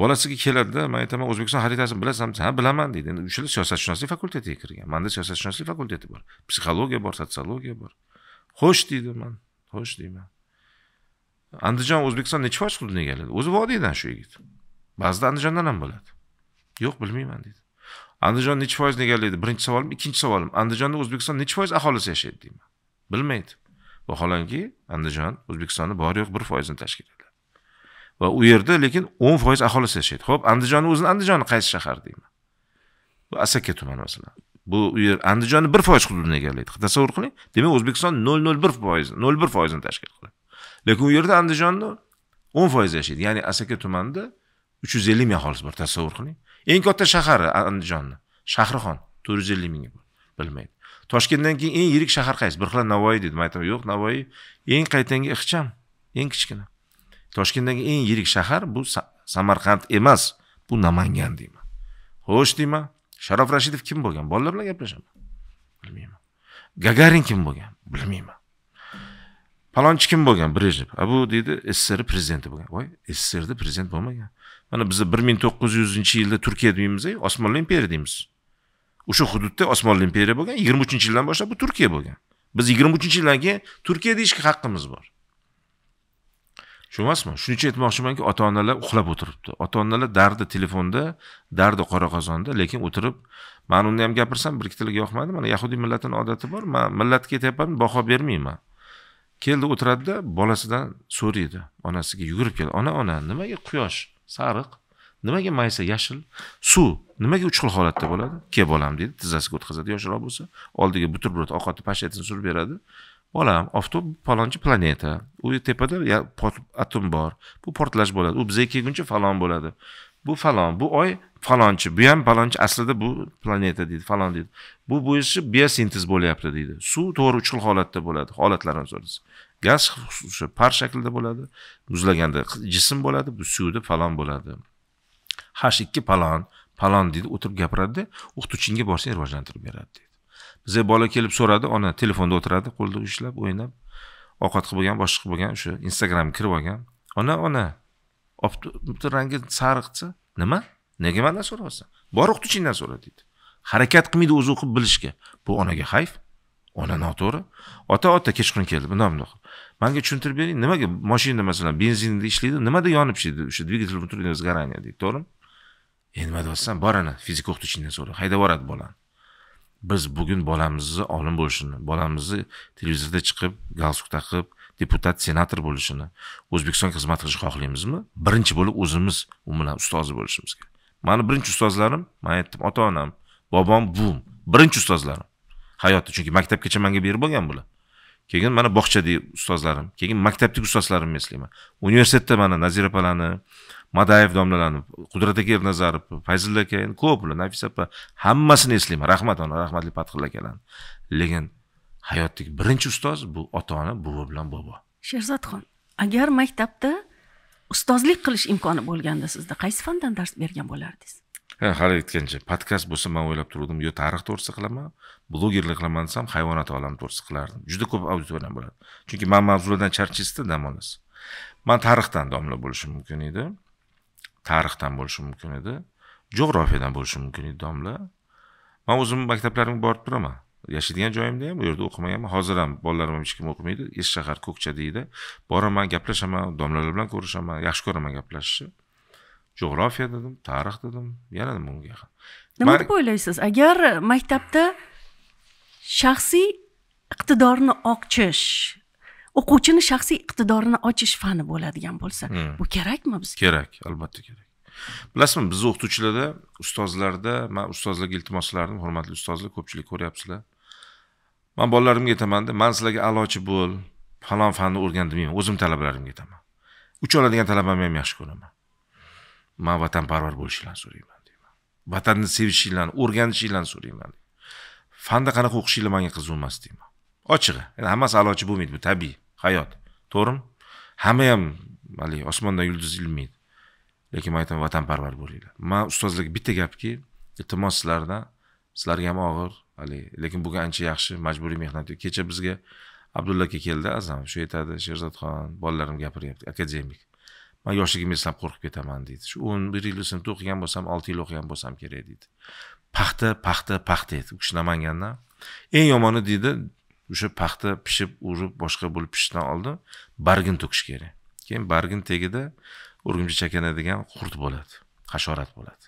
bolasiga keladida man aytaman o'zbekiston xaritasini bilasanmi ha bilaman deydi endi o'shalar siyosatshunoslik fakultetiga kirgan manda siyosatshunoslik fakulteti bor psixologiya bor sotsiologiya bor xo'sh deydi man xo'sh deyman andijon o'zbekiston necha foiz hududni egalladi o'zi vodiydan shu yigit ba'zida andijondan ham bo'ladi yo'q bilmayman deydi andijon necha foiz egallaydi birinchi savolim ikkinchi savolim andijonda o'zbekiston necha foiz aholisi yashaydi deyman bilmaydi vaholanki andijon o'zbekistonni bor yo'q bir foizini tashkil etadi va u yerda lekin o'n foiz aholisi yashaydi ho'p andijonni o'zini andijonni qaysi shahar deyman bu asaka tumani masalan bu u yer andijonni bir foiz hududini egallaydi tasavvur qiling demak o'zbekiston nol nol bir foiz nol bir foizini tashkil qiladi lekin u yerda andijonni o'n foiz yashaydi ya'ni asaka tumanida uch yuz ellik ming aholisi bor tasavvur qiling eng katta shahari andijonni shahrixon to'rt yuz ellik ming bilmaydi toshkentdan keyin eng yirik shahar qaysi bir xil navoiy deydi man aytaman yo'q navoiy eng qaytanga ixcham eng kichkina toshkentdagi eng yirik shahar bu samarqand emas bu namangan deyman xo'sh deyman sharof rashidov kim bo'lgan bolalar bilan gaplashaman bilmayman gagarin kim bo'lgan bilmayman palonchi kim bo'lgan brejnev a bu deydi sssr prezidenti bo'lgan voy sssrda prezident bo'lmagan mana biz bir ming to'qqiz yuzinchi yilda turkiya deymiz osmonli imperiya deymiz o'sha hududda osmonli imperiya bo'lgan yigirma uchinchi yildan boshlab bu turkiya bo'lgan biz yigirma uchinchi yildan keyin turkiya deyishga haqqimiz bor tushunyapsizmi shuning uchun aytmoqchimanki ota onalar uxlab o'tiribdi ota onalar dardi telefonda dardi qora qozonda lekin o'tirib man uni ham gapirsam bir ikkitalarga yoqmadi mana yahudiy millatini odati bor man millatga aytyapman baho bermayman keldi o'tiradida bolasidan so'raydi onasiga yugurib keldi ona ona nimaga quyosh sariq nimaga maysa yashil suv nimaga uch xil holatda bo'ladi kel bolam deydi tizzasiga o'tkazadi yoshroq bo'lsa oldiga buterbrod ovqatni pashetini surib beradi bolam oftob palonchi planeta u tepada atom bor bu portlash bo'ladi u bizga kelguncha falon bo'ladi bu falon bu oy falonchi bu ham falonchi aslida bu planeta deydi falon deydi bu bo'yicha biosintez bo'lyapti deydi suv to'g'ri uch xil holatda bo'ladi holatlarini so'rasa gaz o'sha par shaklida bo'ladi muzlaganda jism bo'ladi bu suvda falon bo'ladi h ikki palon palon deydi o'tirib gapiradida o'qituvchingga borsang rivojlantirib beradi deydi bizga bola kelib so'radi ona telefonda o'tiradi qo'lida ushlab o'ynab ovqat qilib bo'lgan boshqa qilib bo'lgan o'sha instagramga kirib olgan ona ona obni rangi sariqchi nima nega mandan so'rayapsan bor o'qituvchingdan so'ra deydi harakat qilmaydi o'zi o'qib bilishga bu onaga hayf ona noto'g'ri ota ota kechqurun keldi bundoq bundoq manga tushuntirib bering nimaga mashina masalan benzinda ishlaydi nimada yonib ishlaydi o'sha dvigatel внутреннего сгорания deydi to'g'rimi e nima deyapsan bor ana fizika o'qituvchingdan so'ra haydab yuboradi bolani biz bugun bolamizni olim bo'lishini bolamizni televizorda chiqib galstuk taqib deputat senator bo'lishini o'zbekistonga xizmat qilishni xohlaymizmi birinchi bo'lib o'zimiz u bilan ustozi bo'lishimiz kerak mani birinchi ustozlarim man aytdim ota onam bobom buvim birinchi ustozlarim hayoti chunki maktabgacha manga berib bo'lgan bular keyin mana bog'chada ustozlarim keyin maktabdagi ustozlarimni eslayman universitetda mana nazira opalarni madayev domlalarni qudrat aka ernazarov fayzulla aka ko'p ular nafisa opa hammasini eslayman rahmat ona rahmatli fathulla akalarni lekin hayotdagi birinchi ustoz bu ota ona buvi bilan bobo sherzodxon agar maktabda ustozlik qilish imkoni bo'lganda sizda qaysi fandan dars bergan bo'lardingiz hali aytgancha podkast bo'lsa man o'ylab turgandim yo tarix to'g'risida qilaman blogerlik qilaman desam hayvonot olami to'g'risida qilardim juda ko'p auditoriyam bo'ladi chunki man mavzulardan charchaysizda dam olasiz man tarixdan domla bo'lishim mumkin edi tarixdan bo'lishi mumkin edi jo'g'rofiyadan bo'lishi mumkin edi domla man o'zim maktablarimga borib turaman yashaydigan joyimda ham bu yerda o'qimaganman hozir ham bolalarim hech kim o'qimaydi eshshahar ko'kcha deydi boraman gaplashaman domlalar bilan ko'rishaman yaxshi ko'raman gaplashishni jo'g'rofiya dedim tarix dedim yana nima unga yaqin nima deb o'ylaysiz agar maktabda shaxsiy iqtidorni ochish o'quvchini shaxsiy iqtidorini ochish fani bo'ladigan bo'lsa hmm. bu kerakmi bizga kerak albatta kerak bilasizmi bizni o'qituvchilarda ustozlarda man ustozlarga iltimos qilardim hurmatli ustozlar ko'pchilik ko'ryapsizlar man bolalarimga aytamanda man sizlarga a'lochi bo'l falon fanni o'rgan demayman o'zim talabalarimga aytaman uch oladigan talabamni ham yaxshi ko'raman man vatanparvar bo'lishinglarni so'rayman deyman vatanni sevishinglarni o'rganishinglarni so'rayman fanda qanaqa o'qishinglar manga qiziq emas deyman ochig'i endi hammasi aloji bo'lmaydi bu tabiiy hayot to'g'rimi hamma ham haligi osmondan yulduz ilmaydi lekin man aytaman vatanparvar bo'linglar man ustozlarga bitta gapki iltimos sizlardan sizlarga ham og'ir haligi lekin bugun ancha yaxshi majburiy mehnat kecha bizga abdulla aka keldi azam shu aytadi sherzodxon bolalarim gapiryapti akademik man yoshligimni qo'rqib ketaman deydi shu o'n bir yil sinfda o'qigan bo'lsam olti yil o'qigan bo'lsam kerak deydi paxta paxta paxta edi u kishi namangandan eng yomoni deydi o'sha paxta pishib urib boshqa bo'lib pishishdan oldin bargin to'kish kerak keyin bargin tagida o'rgimchi chakana degan qurt bo'ladi hasharot bo'ladi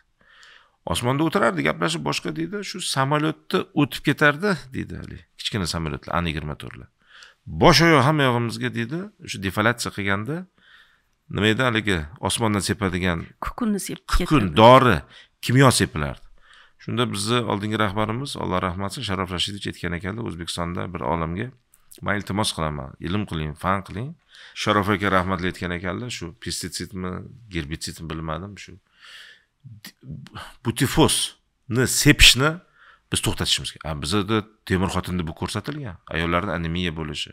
osmonda o'tirardi gaplashib boshqa deydi shu samolyotda o'tib ketardi deydi haligi kichkina samolyotlar an yigirma to'rtlar bosh oyoq hamma yog'imizga deydi o'sha defalyatsiya qilganda nima edi haligi osmondan sepadigan kukunni sepib kukun dori kimyo sepilardi shunda bizni oldingi rahbarimiz alloh rahmat qilsin sharof rashidovich aytgan ekanda o'zbekistonda bir olimga man iltimos qilaman ilm qiling fan qiling sharof aka rahmatli aytgan ekanlar shu pestitsidmi gerbitsidmi bilmadim shu butifosni sepishni biz to'xtatishimiz kerak bizada temir xotinda bu ko'rsatilgan ayollarni anemiya bo'lishi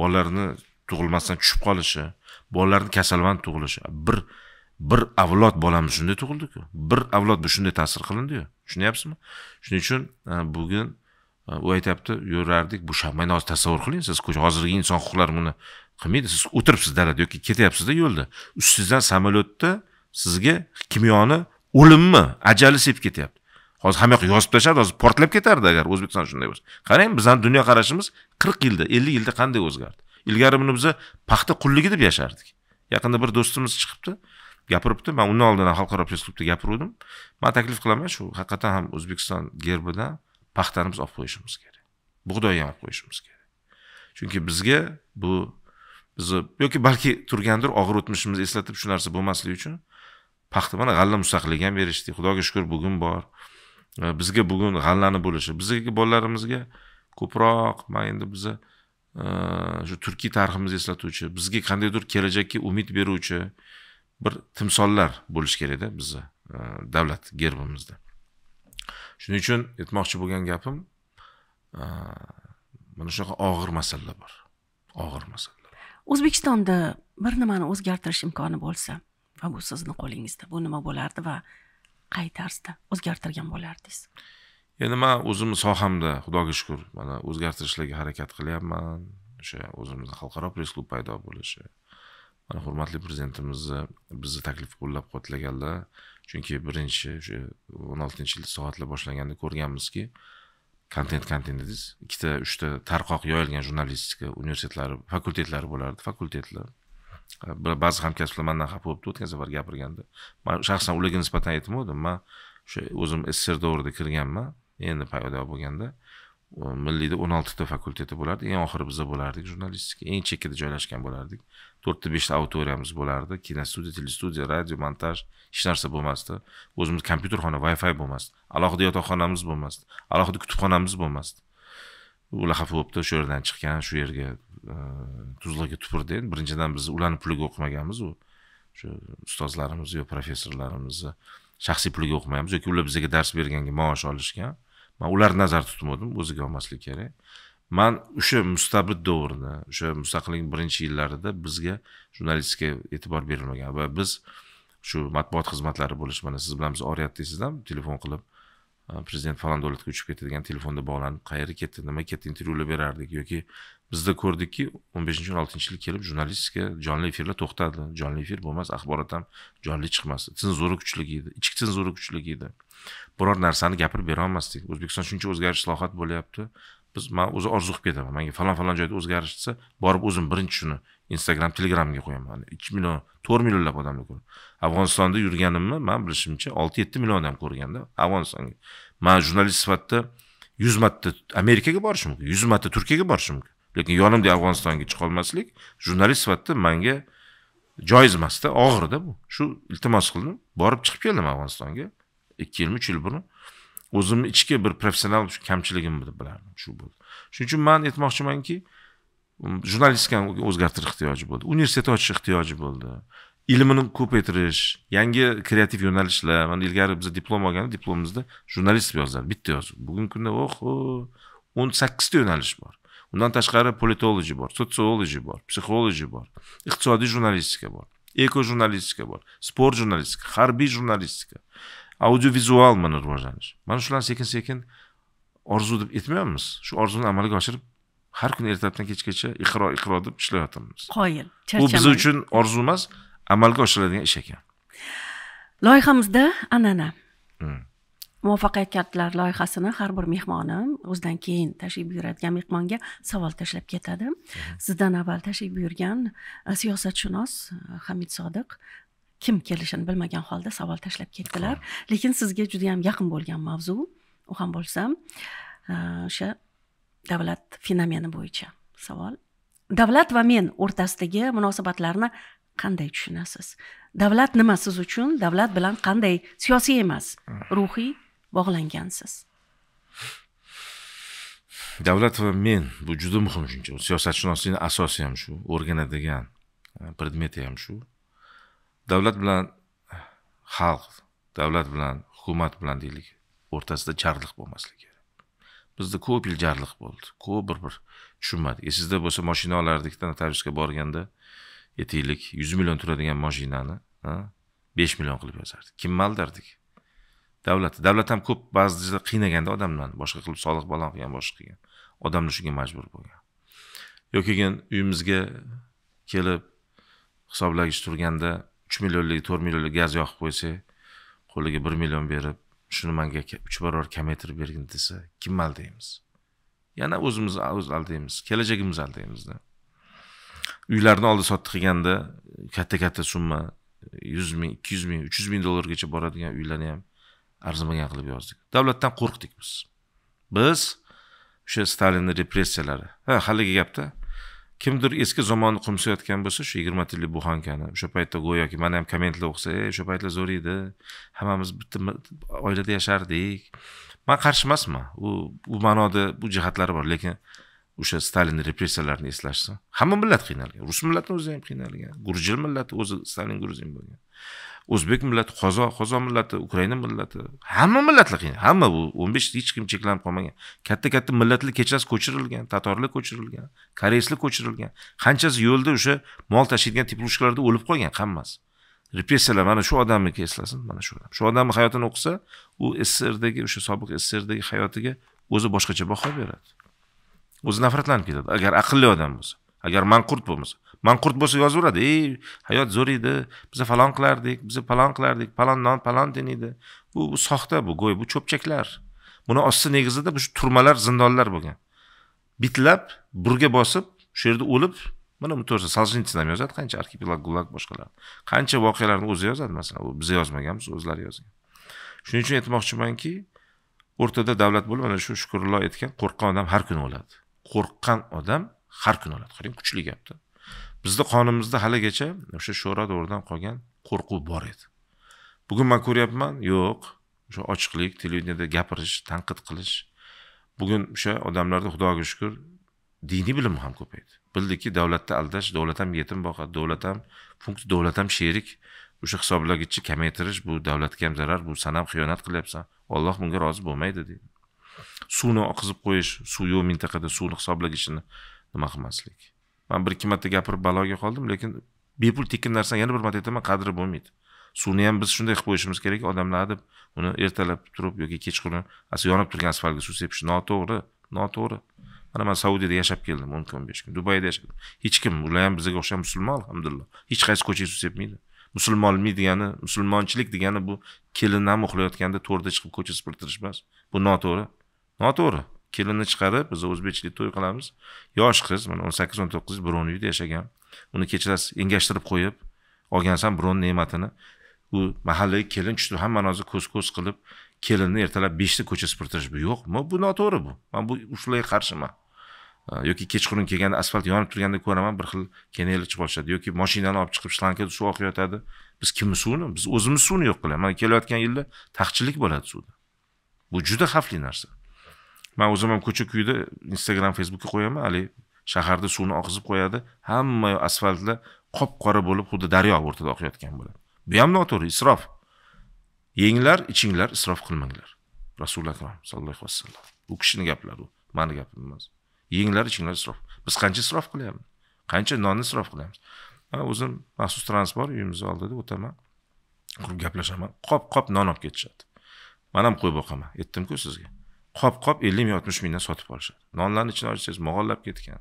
bolalarni tug'ilmasdan tushib qolishi bolalarni kasalmand tug'ilishi bir bir avlod bolamiz shunday tug'ildiku bir avlod bu shunday ta'sir qilindiyu tushunyapsizmi shuning uchun e, bugun e, u aytyapti yurardik shamayni hozir tasavvur qiling siz hozirgi inson huquqlari buni qilmaydi siz o'tiribsiz dalada yoki ketyapsizda yo'lda ustingizdan samolyotda sizga kimyoni o'limmi ajali sepib ketyapti hozir hamma yoq yozib tashladi hozir portlab ketardi agar o'zbekiston shunday bo'lsa qarang bizani dunyoqarashimiz qirq yilda ellik yilda qanday o'zgardi ilgari buni biza paxta qulligi deb yashardik yaqinda bir do'stimiz chiqibdi gapiribdi man undan oldin ham xalqaro press klubda gapiruvdim man taklif qilaman shu haqiqatdan ham o'zbekiston gerbidan paxtani biz olib qo'yishimiz kerak bug'doyni ham olib qo'yishimiz kerak chunki bizga bu bizni yoki balki turgandir og'ir o'tmishimizni eslatib shu narsa bo'lmasligi uchun paxta mana g'alla mustaqilligi ham berishdi xudoga shukur bugun bor bizga bugun g'allani bo'lishi bizdagi bolalarimizga ko'proq man endi biza shu э, turkiy tariximizni eslatuvchi bizga qandaydir kelajakka umid beruvchi bir timsollar bo'lishi kerakda bizni e, davlat gerbimizda shuning uchun aytmoqchi bo'lgan gapim e, mana shunaqa og'ir masala bor og'ir masala o'zbekistonda bir nimani o'zgartirish imkoni bo'lsa va bu sizni qo'lingizda bu nima bo'lardi va qay tarzda o'zgartirgan bo'lardingiz endi man o'zimni sohamda xudoga shukur mana o'zgartirishlarga harakat qilyapman o'sha o'zimizni xalqaro press klub paydo bo'lishi mana hurmatli prezidentimizni bizni taklif qo'llab quvvatlaganda chunki birinchi o'sha o'n oltinchi yil soatlar boshlanganda ko'rganmizki kontent kontent dedingiz ikkita uchta tarqoq yoyilgan jurnalistika universitetlari fakultetlari bo'lardi fakultetlar ba'zi hamkasblar mandan xafa bo'libdi o'tgan safar gapirganda man shaxsan ularga nisbatan aytmadim man o'sha o'zim sssr davrida kirganman endi paydo bo'lganda milliyda o'n oltita fakulteti bo'lardi eng oxiri biza bo'lardik jurnalistika eng chekkada joylashgan bo'lardik to'rtta beshta auditoriyamiz bo'lardi kinostudiya telestudiya radio montaj hech narsa bo'lmasdi o'zimiz kompyuterxona wi fi bo'lmasdi alohida yotoqxonamiz bo'lmasdi alohida kutubxonamiz bo'lmasdi ular xafa bo'libdi shu yerdan chiqqan shu yerga e, tuzlig'iga tupurdi endi birinchidan biz ularni puliga o'qimaganmiz u shu ustozlarimiz yo professorlarimizni shaxsiy puliga o'qimaymiz yoki ular bizga dars berganga maosh olishgan man ularni nazarda tutmadim o'ziga olmaslik kerak man o'sha mustabid davrni o'sha mustaqillikning birinchi yillarida bizga jurnalistika e'tibor berilmagan va biz shu matbuot xizmatlari bo'lishi mana siz bilan biz oriyat deysiz ham telefon qilib prezident falon davlatga uchib ketdi degan telefonda bog'lanib qayerga ketdi nima ketdi intervyular berardik yoki bizda ko'rdikki o'n beshinchi o'n oltinchi yil kelib jurnalistika jonli efirlar to'xtadi jonli efir bo'lmas axborot ham jonli chiqmasdi senzura kuchli edi ichki senzura kuchli edi biror narsani gapirib berolmasdik o'zbekiston shuncha o'zgarish islohot bo'lyapti biz man o'zi orzu qilib ketaman manga falon falon joyda o'zgarish desa borib o'zim birinchi shuni instagram telegramga qo'yaman uch million to'rt millionlab odamlar ko'rib afg'onistonda yurganimni man bilishimcha olti yetti million odam ko'rganda afg'onistonga man jurnalist sifatida yuz marta amerikaga borishim mumkin yuz marta turkiyaga borishim mumkin lekin yonimda afg'onistonga chiqolmaslik jurnalist sifatida manga joiz emasda og'irda bu shu iltimos qildim borib chiqib keldim afg'onistonga ikki yilmi uch yil burun o'zimni ichki bir professional kamchiligimni bilardim shu bo'ldi shuning uchun man aytmoqchimanki jurnalistikani o'zgartirish ehtiyoji bo'ldi universitet ochish ehtiyoji bo'ldi ilmini ko'paytirish yangi kreativ yo'nalishlar mana ilgari biz diplom olganda diplomimizda jurnalist yoziladi bitta yozuv bugungi kunda oho o'n sakkizta yo'nalish bor undan tashqari politologi bor sotsiologi bor psixologi bor iqtisodiy jurnalistika bor eko jurnalistika bor sport jurnalistika harbiy jurnalistika audiovizual mana rivojlanish mana shularni sekin sekin orzu deb aytmayapmiz shu orzuni amalga oshirib har kuni ertalabdan kechgacha iqro iqro deb ishlayotirmiz qoyil bu biz uchun orzu emas amalga oshiriladigan ish ekan loyihamizda an'ana hmm. muvaffaqiyat kartlar loyihasini har bir mehmonim o'zidan keyin tashrif buyuradigan mehmonga savol tashlab ketadi sizdan avval tashrif buyurgan e, siyosatshunos e, hamid sodiq kim kelishini bilmagan holda savol tashlab ketdilar lekin sizga judayam yaqin bo'lgan mavzu u ham bo'lsa e, o'sha davlat fenomeni bo'yicha savol davlat va men o'rtasidagi munosabatlarni qanday tushunasiz davlat nima siz uchun davlat bilan qanday siyosiy emas ruhiy bog'langansiz davlat va men bu juda muhim shuncha siyosatshunoslikni asosi ham shu o'rganadigan eh, predmeti ham shu davlat bilan eh, xalq davlat bilan hukumat bilan deylik o'rtasida jarliq bo'lmasligi kerak bizda ko'p yil jarliq bo'ldi ko'p bir bir tushunmadik esingizda bo'lsa moshina olardik notariusga borganda aytaylik e, yuz million turadigan moshinani eh, besh million qilib yozardik kim aldardik davlat davlat ham ko'p ba'zida qiynaganda odamlarni boshqa qilib soliq balon qilgan boshqa qilgan odamlar shunga majbur bo'lgan yoki keyin uyimizga kelib hisoblagich turganda uch millionlik to'rt millionlik gaz yoqib qo'ysak qo'liga bir million berib shuni manga uch barobar kamaytirib bergin desa kimni aldaymiz yana o'zimizni o'z aldaymiz kelajagimizni aldaymizda uylarni oldi sotdi qilganda katta katta summa yuz ming ikki yuz ming uch yuz ming dollargacha boradigan uylarni ham arzimagan qilib yozdik davlatdan qo'rqdik biz biz o'sha stalinni repressiyalari ha haligi gapda kimdir eski zamonni qo'msayotgan bo'lsa shu yigirma yillik buxankani o'sha paytda go'yoki mana ham kommentlar o'qisa ey o'sha paytlar zo'r edi hammamiz bitta oilada yashardik man qarshi emasman u u ma'noda bu jihatlari bor lekin o'sha stalin repressiyalarini eslashsa hamma millat qiynalgan rus millati o'zi ham qiynalgan gurjil millati o'zi stalin gruzin bo'lgan o'zbek millati qozoq qozoq millati ukraina millati hamma millatlar qiynalgan hamma bu o'n besh hech kim cheklanib qolmagan katta katta millatlar kechasi ko'chirilgan tatorlar ko'chirilgan koreyslar ko'chirilgan qanchasi yo'lda o'sha mol tashiydigan teplushkalarda o'lib qolgan hammasi repressiyalar mana shu odamniki eslasin mana shu odam shu odamni hayotini o'qisa u sssrdagi o'sha sobiq sssrdagi hayotiga o'zi boshqacha baho beradi o'zi nafratlanib ketadi agar aqlli odam bo'lsa agar manqurt bo'lmasa manqurt bo'lsa yozaveradi ey hayot zo'r edi biza falon qilardik biza palon qilardik palon non palon den edi bu, soxta bu go'y bu cho'pchaklar buni osti negizida bu turmalar zindonlar bo'lgan bitlab burga bosib shu yerda o'lib mana bu to'g'risida solzhenitsin ham yozadi qancha arxipelag gulag boshqalar qancha voqealarni o'zi yozadi masalan u biza yozmaganmiz o'zlari yozgan shuning uchun aytmoqchimanki o'rtada davlat bo'lib mana shu shukurullo aytgan qo'rqqan odam har kuni o'ladi qo'rqqan odam har kuni oladi qarang kuchli gapda bizni qonimizda haligacha o'sha sho'ra davridan qolgan qo'rquv bor edi bugun man ko'ryapman yo'q o'sha ochiqlik televideniyada gapirish tanqid qilish bugun o'sha odamlarda xudoga shukur diniy bilim ham ko'paydi bildiki davlatda aldash davlat ham yetim boqadi davlat ham funksiya davlat ham sherik o'sha hisoblagichni kamaytirish bu davlatga ham zarar bu san ham xiyonat qilyapsan olloh bunga rozi bo'lmaydi deydi suvni oqizib qo'yish suv yo'q mintaqada suvni hisoblagichini nima qilmaslik man bir ikki marta gapirib baloga qoldim lekin bepul tekin narsani yana bir marta aytaman qadri bo'lmaydi suvni ham biz shunday qilib qo'yishimiz kerak odamlar deb uni ertalab turib yoki kechqurun asli yonib turgan asfaltga suv sepish noto'g'ri noto'g'ri mana man saudiyada yashab keldim o'n kun o'n besh kun dubayda yashadim hech kim ular ham bizga o'xshagan musulmon alhamdulillah hech qaysi ko'chaga suv sepmaydi musulmonlik degani musulmonchilik degani bu kelin ham uxlayotganda to'rda chiqib ko'cha supurtirish emas bu noto'g'ri noto'g'ri kelinni chiqarib biz o'zbekchilik to'y qilamiz yosh qiz mana o'n sakkiz o'n to'qqiz yuz birovni uyida yashagan uni kechirasiz engashtirib qo'yib olgansan birovni ne'matini u mahallaga kelin tushdi hammani hozir ko'z ko'z qilib kelinni ertalab beshta ko'cha supurtirish bu yo'qmi bu noto'g'ri bu man bu shularga qarshiman yoki kechqurun kelganda asfalt yonib turganda ko'raman bir xil keneli chiqib olishadi yoki mashinani olib chiqib shlankada suv yotadi biz kimni suvni biz o'zimiz suvni yo'q qilamiz mana kelayotgan yilda taqchilik bo'ladi suvda bu juda xavfli narsa man o'zim ham ko'cha kuyda instagram facebookka qo'yaman haligi shaharda suvni oqizib qo'yadi hamma asfaltlar qop qora bo'lib xuddi daryo o'rtada oqayotgan bo'ladi bu ham noto'g'ri isrof yenglar ichinglar isrof qilmanglar rasuli akrom sallallohu alayhi vasallam u kishini gaplari u mani gapim emas yenglar ichinglar isrof biz qancha isrof qilyapmiz qancha nonni isrof qilyapmiz man o'zim maxsus transport uyimizni oldida o'taman turib gaplashaman qop qop non olib ketishadi man ham qo'yib boqaman aytdimku sizga qop qop ellik ming oltmish mingdan sotib olishadi nonlarni ichini ochsangiz mog'orlab ketgan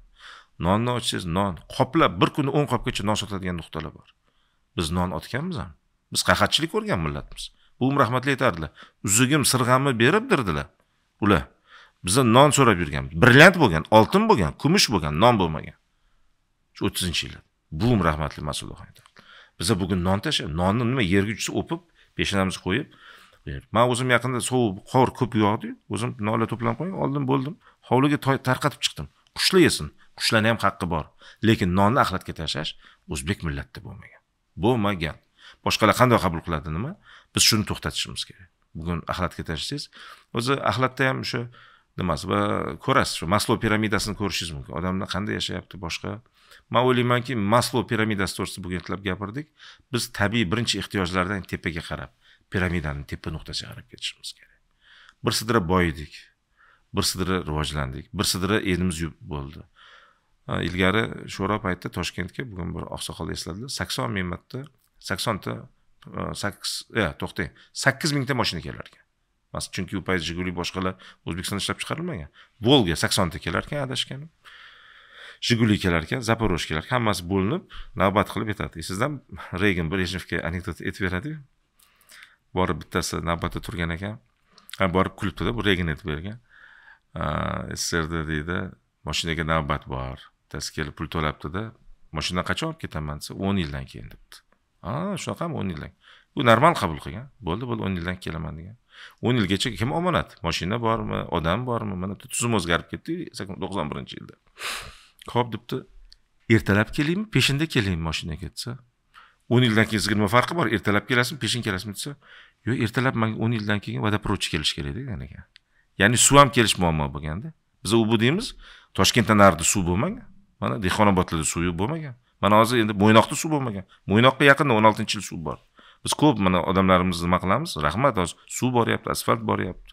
nonni ochsangiz non qoplab bir kunda o'n qopgacha non sotadigan nuqtalar bor biz non otganmiz ham biz qahatchilik ko'rgan millatmiz buvim um rahmatli aytardilar uzugim sirg'amni berib ular biza non so'rab yurgan brilliant bo'lgan oltin bo'lgan kumush bo'lgan non bo'lmagan shu o'ttizinchi yillar buvim um rahmatli mas'ulxon biza bugun non tashlab nonni nima yerga tushsa o'pib peshonamizga qo'yib man o'zim yaqinda sovuq qor ko'p yog'di o'zim nola to'planib qo'ying oldim bo'ldim hovliga tarqatib chiqdim qushlar yesin qushlarni ham haqqi bor lekin nonni axlatga tashlash o'zbek millatida bo'lmagan bo'lmagan boshqalar qanday qabul qiladi nima biz shuni to'xtatishimiz kerak bugun axlatga tashlasangiz o'zi axlatda ham o'sha nimasi va ko'rasiz shu maslo piramidasini ko'rishingiz mumkin odamlar qanday yashayapti boshqa man o'ylaymanki maslo piramidasi to'g'risida bu ertalab gapirdik biz tabiiy birinchi ehtiyojlardan tepaga qarab piramidani tepa nuqtasiga qarab ketishimiz kerak bir sidra boyidik bir sidra rivojlandik bir sidra elimiz yub bo'ldi ilgari sho'ro paytida toshkentga bugun bir oqsoqol esladilar sakson ming marta saksonta e, sakkiz e, to'xtang sakkiz mingta moshina kelar ekan chunki u payt jiguli boshqalar o'zbekistonda ishlab chiqarilmagan volga saksonta kelar ekan adashganim jiguli kelar ekan zaporoj kelar hammasi bo'linib navbat qilib yetadi sizdan regan bir anekdot aytib beradiyu borib bittasi navbatda turgan ekan borib kulibdida bu regin aytib bergan sserda deydi moshinaga navbat bor bittasi kelib pul to'labdida moshina qachon olib ketaman desa o'n yildan keyin debdi a shunaqami o'n yildan u normal qabul qilgan bo'ldi bo'ldi o'n yildan kelaman degan o'n yilgacha kim omonat moshina bormi odam bormi mana bitta tuzum o'zgarib ketdi to'qson birinchi yilda ho'p debdi ertalab kelaymi peshinda kelingmi moshinaga desa o'n yildan keyin sizga nima farqi bor ertalab kelasizmi peshin kelasizmi desa yo'q ertalab manga o'n yildan keyin vodoprovodchi kelishi kerak degan ekan ya'ni suv ham kelish muammo bo'lganda biz u bu deymiz toshkentdan narida suv bo'lmagan mana dehqonobodlarda suv bo'lmagan mana hozir endi mo'ynoqda suv bo'lmagan mo'ynoqqa yaqinda o'n oltinchi yil suv bor biz ko'p mana odamlarimiz nima qilamiz rahmat hozir suv boryapti asfalt boryapti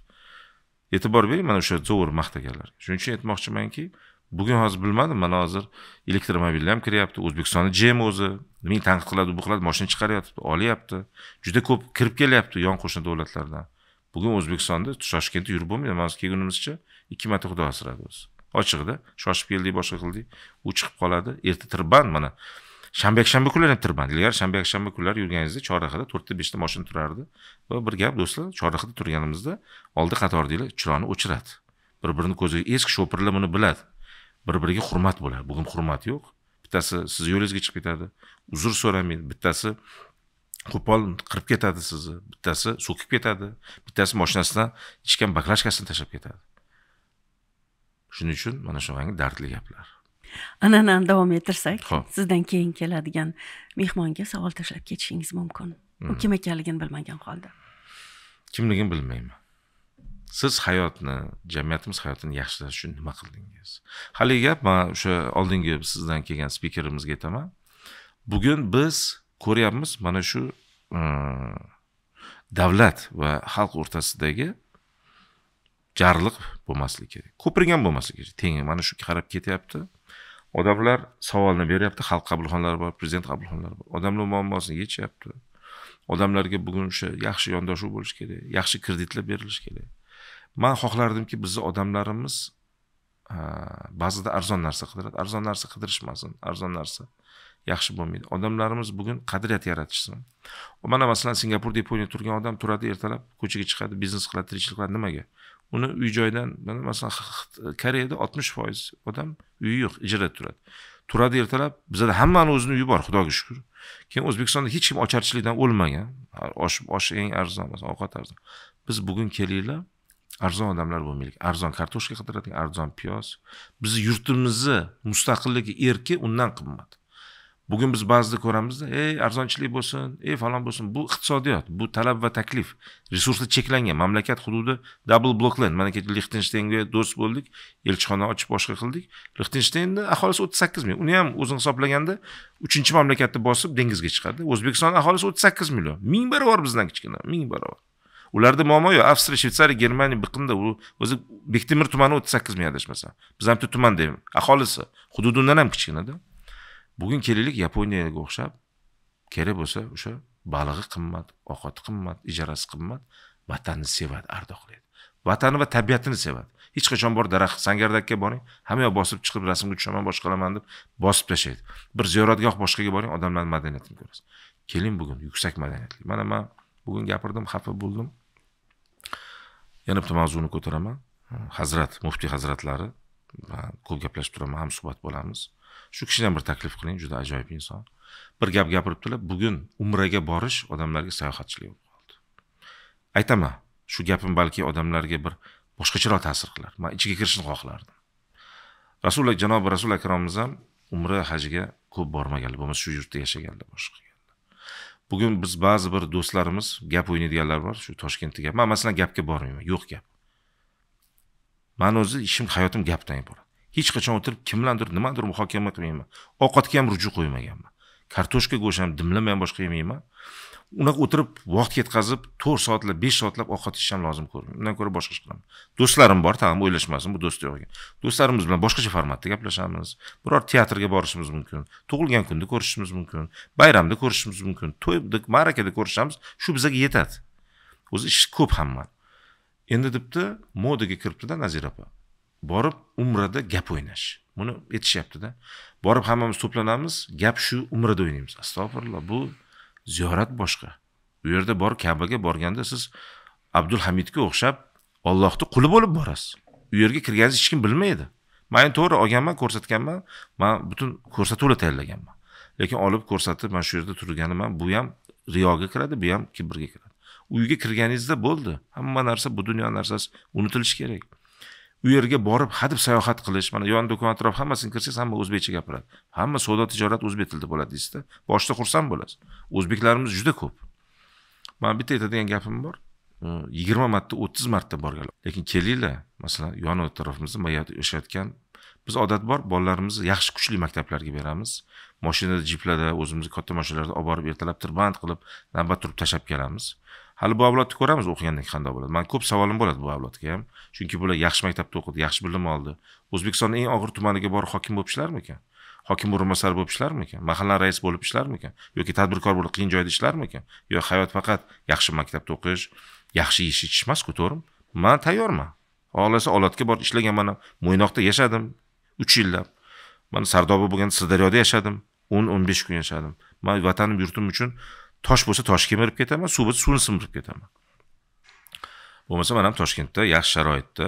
e'tibor bering mana o'sha zo'r maqtaganlarga shuning uchun aytmoqchimanki bugun hozir bilmadim mana hozir elektromobillar ham kiryapti o'zbekistonni jem o'zi ming tanqid qiladi bu qiladi moshina chiqaryapti olyapti juda ko'p kirib kelyapti yon qo'shni davlatlardan bugun o'zbekistonda toshkentda yurib bo'lmaydi mana kelgunimizcha ikki marta xudo asradi o'zi ochig'ida shoshib keldik boshqa qildik u chiqib qoladi erta tirband mana shanba yakshanba kunlari ham tirband ilgari shanba yakshanba kunlari yurganingizda chorrahada to'rtta beshta moshina turardi va bir gap do'stlar chorrahada turganimizda oldi qatordagilar chiroyni o'chiradi bir birini ko'ziga eski sho'pirlar buni biladi bir biriga hurmat bo'ladi bugun hurmat yo'q bittasi sizni yo'lingizga chiqib ketadi uzr so'ramaydi bittasi qo'pol qirib ketadi sizni bittasi so'kib ketadi bittasi moshinasidan ichgan baklashkasini tashlab ketadi shuning uchun mana shunaqangi dardli gaplar an'anani davom ettirsak sizdan keyin keladigan mehmonga savol tashlab ketishingiz mumkin u hmm. kim ekanligini bilmagan holda kimligini bilmayman siz hayotni jamiyatimiz hayotini yaxshilash uchun nima qildingiz haligi gap man o'sha oldingi sizdan kelgan spikerimizga aytaman bugun biz ko'ryapmiz mana shu e, davlat va xalq o'rtasidagi jarliq bo'lmasligi kerak ko'prik ham bo'lmasligi kerak teng mana shu qarab ketyapti odamlar savolni beryapti xalq qabulxonalari bor prezident qabulxonalari bor odamlar muammosini yechyapti odamlarga bugun o'sha yaxshi yondashuv bo'lishi kerak yaxshi kreditlar berilishi kerak man xohlardimki bizni odamlarimiz ba'zida arzon narsa qidiradi arzon narsa qidirishmasin arzon narsa yaxshi bo'lmaydi odamlarimiz bugun qadriyat yaratishsin mana masalan singapur deponiyada turgan odam turadi ertalab ko'chaga chiqadi biznes qiladi tirikchilik qiladi nimaga uni uy joydan masalan koreyada oltmish foiz odam uyi yo'q ijarada turadi turadi ertalab bizada hammani o'zini uyi bor xudoga shukur keyin o'zbekistonda hech kim ocharchilikdan o'lmagan osh osh eng arzon ovqat arzon biz bugun kelinglar arzon odamlar bo'lmaylik arzon kartoshka qidiradigan arzon piyoz bizni yurtimizni mustaqilligi erki undan qimmat bugun biz ba'zida ko'ramizda ey arzonchilik bo'lsin ey falon bo'lsin bu iqtisodiyot bu talab va taklif resurslar cheklangan mamlakat hududi double blockland mana kecha lixtenshteynga do'st bo'ldik elchixona ochib boshqa qildik lixtenshteynni aholisi o'ttiz sakkiz million uni ham o'zini hisoblaganda uchinchi mamlakatni bosib dengizga chiqadi o'zbekiston aholisi o'ttiz sakkiz million ming barobar bizdan kichkina ming barobar ularda muammo yo'q avstriya shvetsariya germaniya biqinda u o'zi bektemir tumani o'ttiz ming adashmasam ham bitta tumanda aholisi hududi undan ham kichkinada bugun kelaylik yaponiyaga o'xshab kerak bo'lsa o'sha balig'i qimmat ovqati qimmat ijarasi qimmat vatanni sevadi ardoqlaydi vatani va tabiatini sevadi hech qachon bor daraxt sangardakka boring hamma yoq bosib chiqib rasmga tushaman boshqalaman qilaman deb bosib tashlaydi bir ziyoratgoh boshqaga boring odamlarni madaniyatini ko'rasiz keling bugun yuksak madaniyatli mana man bugun gapirdim xafa bo'ldim yana bitta mavzuni ko'taraman hazrat muftiy hazratlari ko'p gaplashib turaman hamsuhbat bo'lamiz shu kishini ham bir taklif qiling juda ajoyib inson bir gap gapiribdilar bugun umraga borish odamlarga sayohatchilik bo'lib qoldi aytaman shu gapim balki odamlarga bir boshqacharoq ta'sir qilar man ichiga kirishni xohlardim rasul janobi rasul akromimiz ham umra hajga ko'p bormaganlar bo'lmasa shu yurtda yashaganlar boshqa bugun biz ba'zi bir do'stlarimiz gap o'ynaydiganlar bor shu toshkentda gap man masalan gapga bormayman yo'q gap mani o'zi ishim hayotim gapdan iborat hech qachon o'tirib kimlandir nimadir muhokama qilmayman ovqatga ham ruju qo'ymaganman kartoshka go'sht ham dimlama ham boshqa yemayman unaqa o'tirib vaqt ketkazib to'rt soatlab besh soatlab ovqat ichish ham lozim ko'rmayman undan ko'ra boshqa ish qilaman do'stlarim bor tag'in o'ylashmasin bu do'st yo'q ekan do'stlarimiz bilan boshqacha formatda gaplashamiz biror teatrga borishimiz mumkin tug'ilgan kunda ko'rishishimiz mumkin bayramda ko'rishishimiz mumkin to'yda ma'rakada ko'rishamiz shu bizaga yetadi o'zi ish ko'p hamma endi debdi modaga kiribdida nazira opa borib umrada gap o'ynash buni aytishyaptida borib hammamiz to'planamiz gap shu umrada o'ynaymiz astag'firulloh bu ziyorat boshqa u yerda bor kabaga borganda siz abdul hamidga o'xshab ollohni quli bo'lib borasiz u yerga kirganingizni hech kim bilmaydi man to'g'ri olganman ko'rsatganman man butun ko'rsatuvlar tayyorlaganman lekin olib ko'rsatib mana shu yerda turganiman bu ham riyoga kiradi bu ham kibrga kiradi uyga kirganingizda bo'ldi hamma narsa bu dunyo narsasi unutilishi kerak u yerga borib hadeb sayohat qilish mana yon do'kon atrof hammasini kirsangiz hamma o'zbekcha gapiradi hamma savdo tijorat o'zbek tilida bo'ladi deysizda boshida xursand bo'lasiz o'zbeklarimiz juda ko'p man bitta aytadigan gapim bor yigirma marta o'ttiz marta borganlar lekin kelinglar masalan yon atrofimizda yashayotgan biz odat bor bolalarimizni yaxshi kuchli maktablarga beramiz mashinada jiplarda o'zimizni katta mashinalarda olib borib ertalab tirband qilib navbat turib tashlab kelamiz hali bu avlodni ko'ramiz o'qigandan keyin qanday bo'ladi mani ko'p savolim bo'ladi bu avlodga ham chunki bular yaxshi maktabda o'qidi yaxshi bilim oldi o'zbekistonning eng og'ir tumaniga borib hokim bo'lib ishlarmikan hokim o'rinbosari bo'lib ishlarmikan mahalla raisi bo'lib ishlarmikan yoki tadbirkor bo'lib qiyin joyda ishlarmikan yo hayot faqat yaxshi maktabda o'qish yaxshi yeyish ichish emasku to'g'rimi man tayyorman xohlasa olotga borib ishlagan man ham mo'ynoqda yashadim uch yillab mana sardoba bo'lganda sirdaryoda yashadim o'n o'n besh kun yashadim man vatanim yurtim uchun tosh bo'lsa toshga minib ketaman suv bo'lsa suvni simirib ketaman bo'lmasa man ham toshkentda yaxshi sharoitda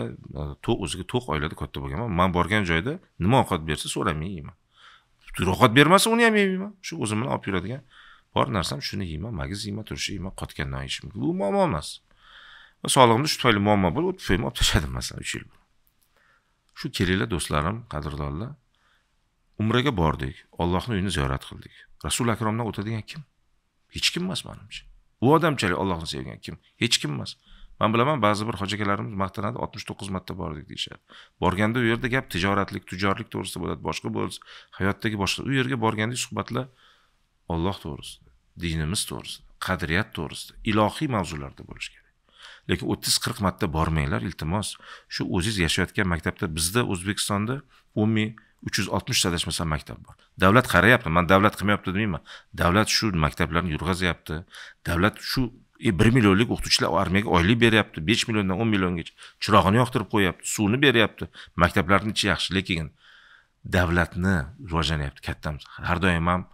to'q o'ziga to'q oilada katta bo'lganman man borgan joyda nima ovqat bersa so'ramay yeyman ovqat bermasa uni ham yemayman shu o'zim bilan olib yuradigan bor narsam shuni yeyman magiz yeyman turshi yeyman qotgan non yeyishim mumkin bu muammo emas sog'lig'imda shu tufayli muammo bo'lib tufayni olib tashladim masalan uch yil shu kelinglar do'stlarim qadrdonlar umraga bordik ollohni uyini ziyorat qildik rasuli akromdan o'tadigan kim hech kim emas manimcha u odamchalik ollohni sevgan kim hech kim emas man bilaman ba'zi bir hoji akalarimiz maqtanadi oltmish to'qqiz marta bordik deyishadi borganda u yerda gap tijoratlik tujorlik to'g'risida bo'ladi boshqa bo'lsa hayotdagi boshqa u yerga borganda suhbatlar olloh to'g'risida dinimiz to'g'risida qadriyat to'g'risida ilohiy mavzularda bo'lishi kerak lekin o'ttiz qirq marta bormanglar iltimos shu o'ziz yashayotgan maktabda bizda o'zbekistonda umumiy uch yuz oltmishta adashmasam maktab bor davlat qarayapti man davlat qilmayapti demayman davlat shu maktablarni yurg'azyapti davlat shu e, bir millionlik o'qituvchilar armiyaga oylik beryapti besh milliondan o'n milliongacha chirog'ini yoqtirib qo'yapti suvni beryapti maktablarni ichi yaxshi lekin davlatni rivojlanyapti kattamiz har doim ham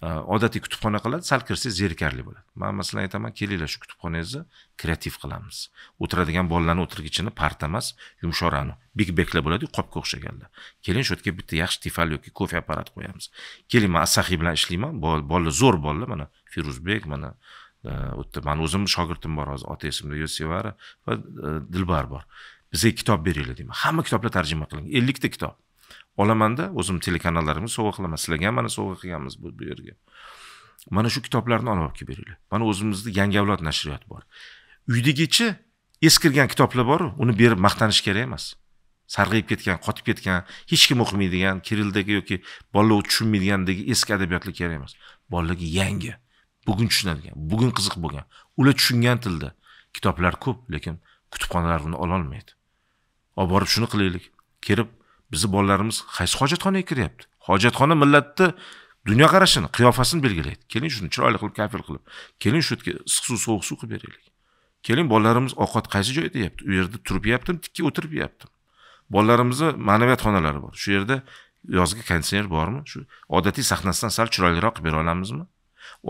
Э, odatiy kutubxona qiladi sal kirsangiz zerikarli bo'ladi man masalan aytaman kelinglar shu kutubxonangizni kreativ qilamiz o'tiradigan bolalarni o'tirgichini parta emas yumshoqrani big beklar bo'ladiku qopga o'xshaganlar keling shu yerga bitta yaxshi tifal yoki kofe apparat qo'yamiz keling man asaxiy bilan ishlayman bolalar zo'r bolalar mana feruzbek mana u e, yerda mani o'zimni shogirdim bor hozir ota esimda sevara va e, dilbar bor bizga kitob beringlar deyman hamma kitoblar tarjima qilingan ellikta kitob olamanda o'zim telekanallarimiz sovg'a qilaman sizlarga ham mana sovg'a qilganmiz bu yerga mana shu kitoblarni olib olib kelib beringlar mana o'zimizni yangi avlod nashriyoti bor uydagichi eskirgan kitoblar boru uni berib maqtanish kerak emas sarg'ayib ketgan qotib ketgan hech kim o'qimaydigan kirildagi yoki bolalar tushunmaydigandagi eski adabiyotlar kerak emas bolalarga yangi bugun tushunadigan bugun qiziq bo'lgan ular tushungan tilda kitoblar ko'p lekin kutubxonalar uni ololmaydi olib borib shuni qilaylik kirib bizni bolalarimiz qaysi hojatxonaga kiryapti hojatxona millatni dunyoqarashini qiyofasini belgilaydi keling shuni chiroyli qilib kafil qilib keling shu yerga issiq suv sovuq suv qilib beraylik keling bolalarimiz ovqat qaysi joyda yeyapti u yerda turib yeyaptimi tikka o'tirib yeyaptimi bolalarimizni ma'naviyat xonalari bor shu yerda yozgi konditsioner bormi shu odatiy sahnasidan sal chiroyliroq qilib bera olamizmi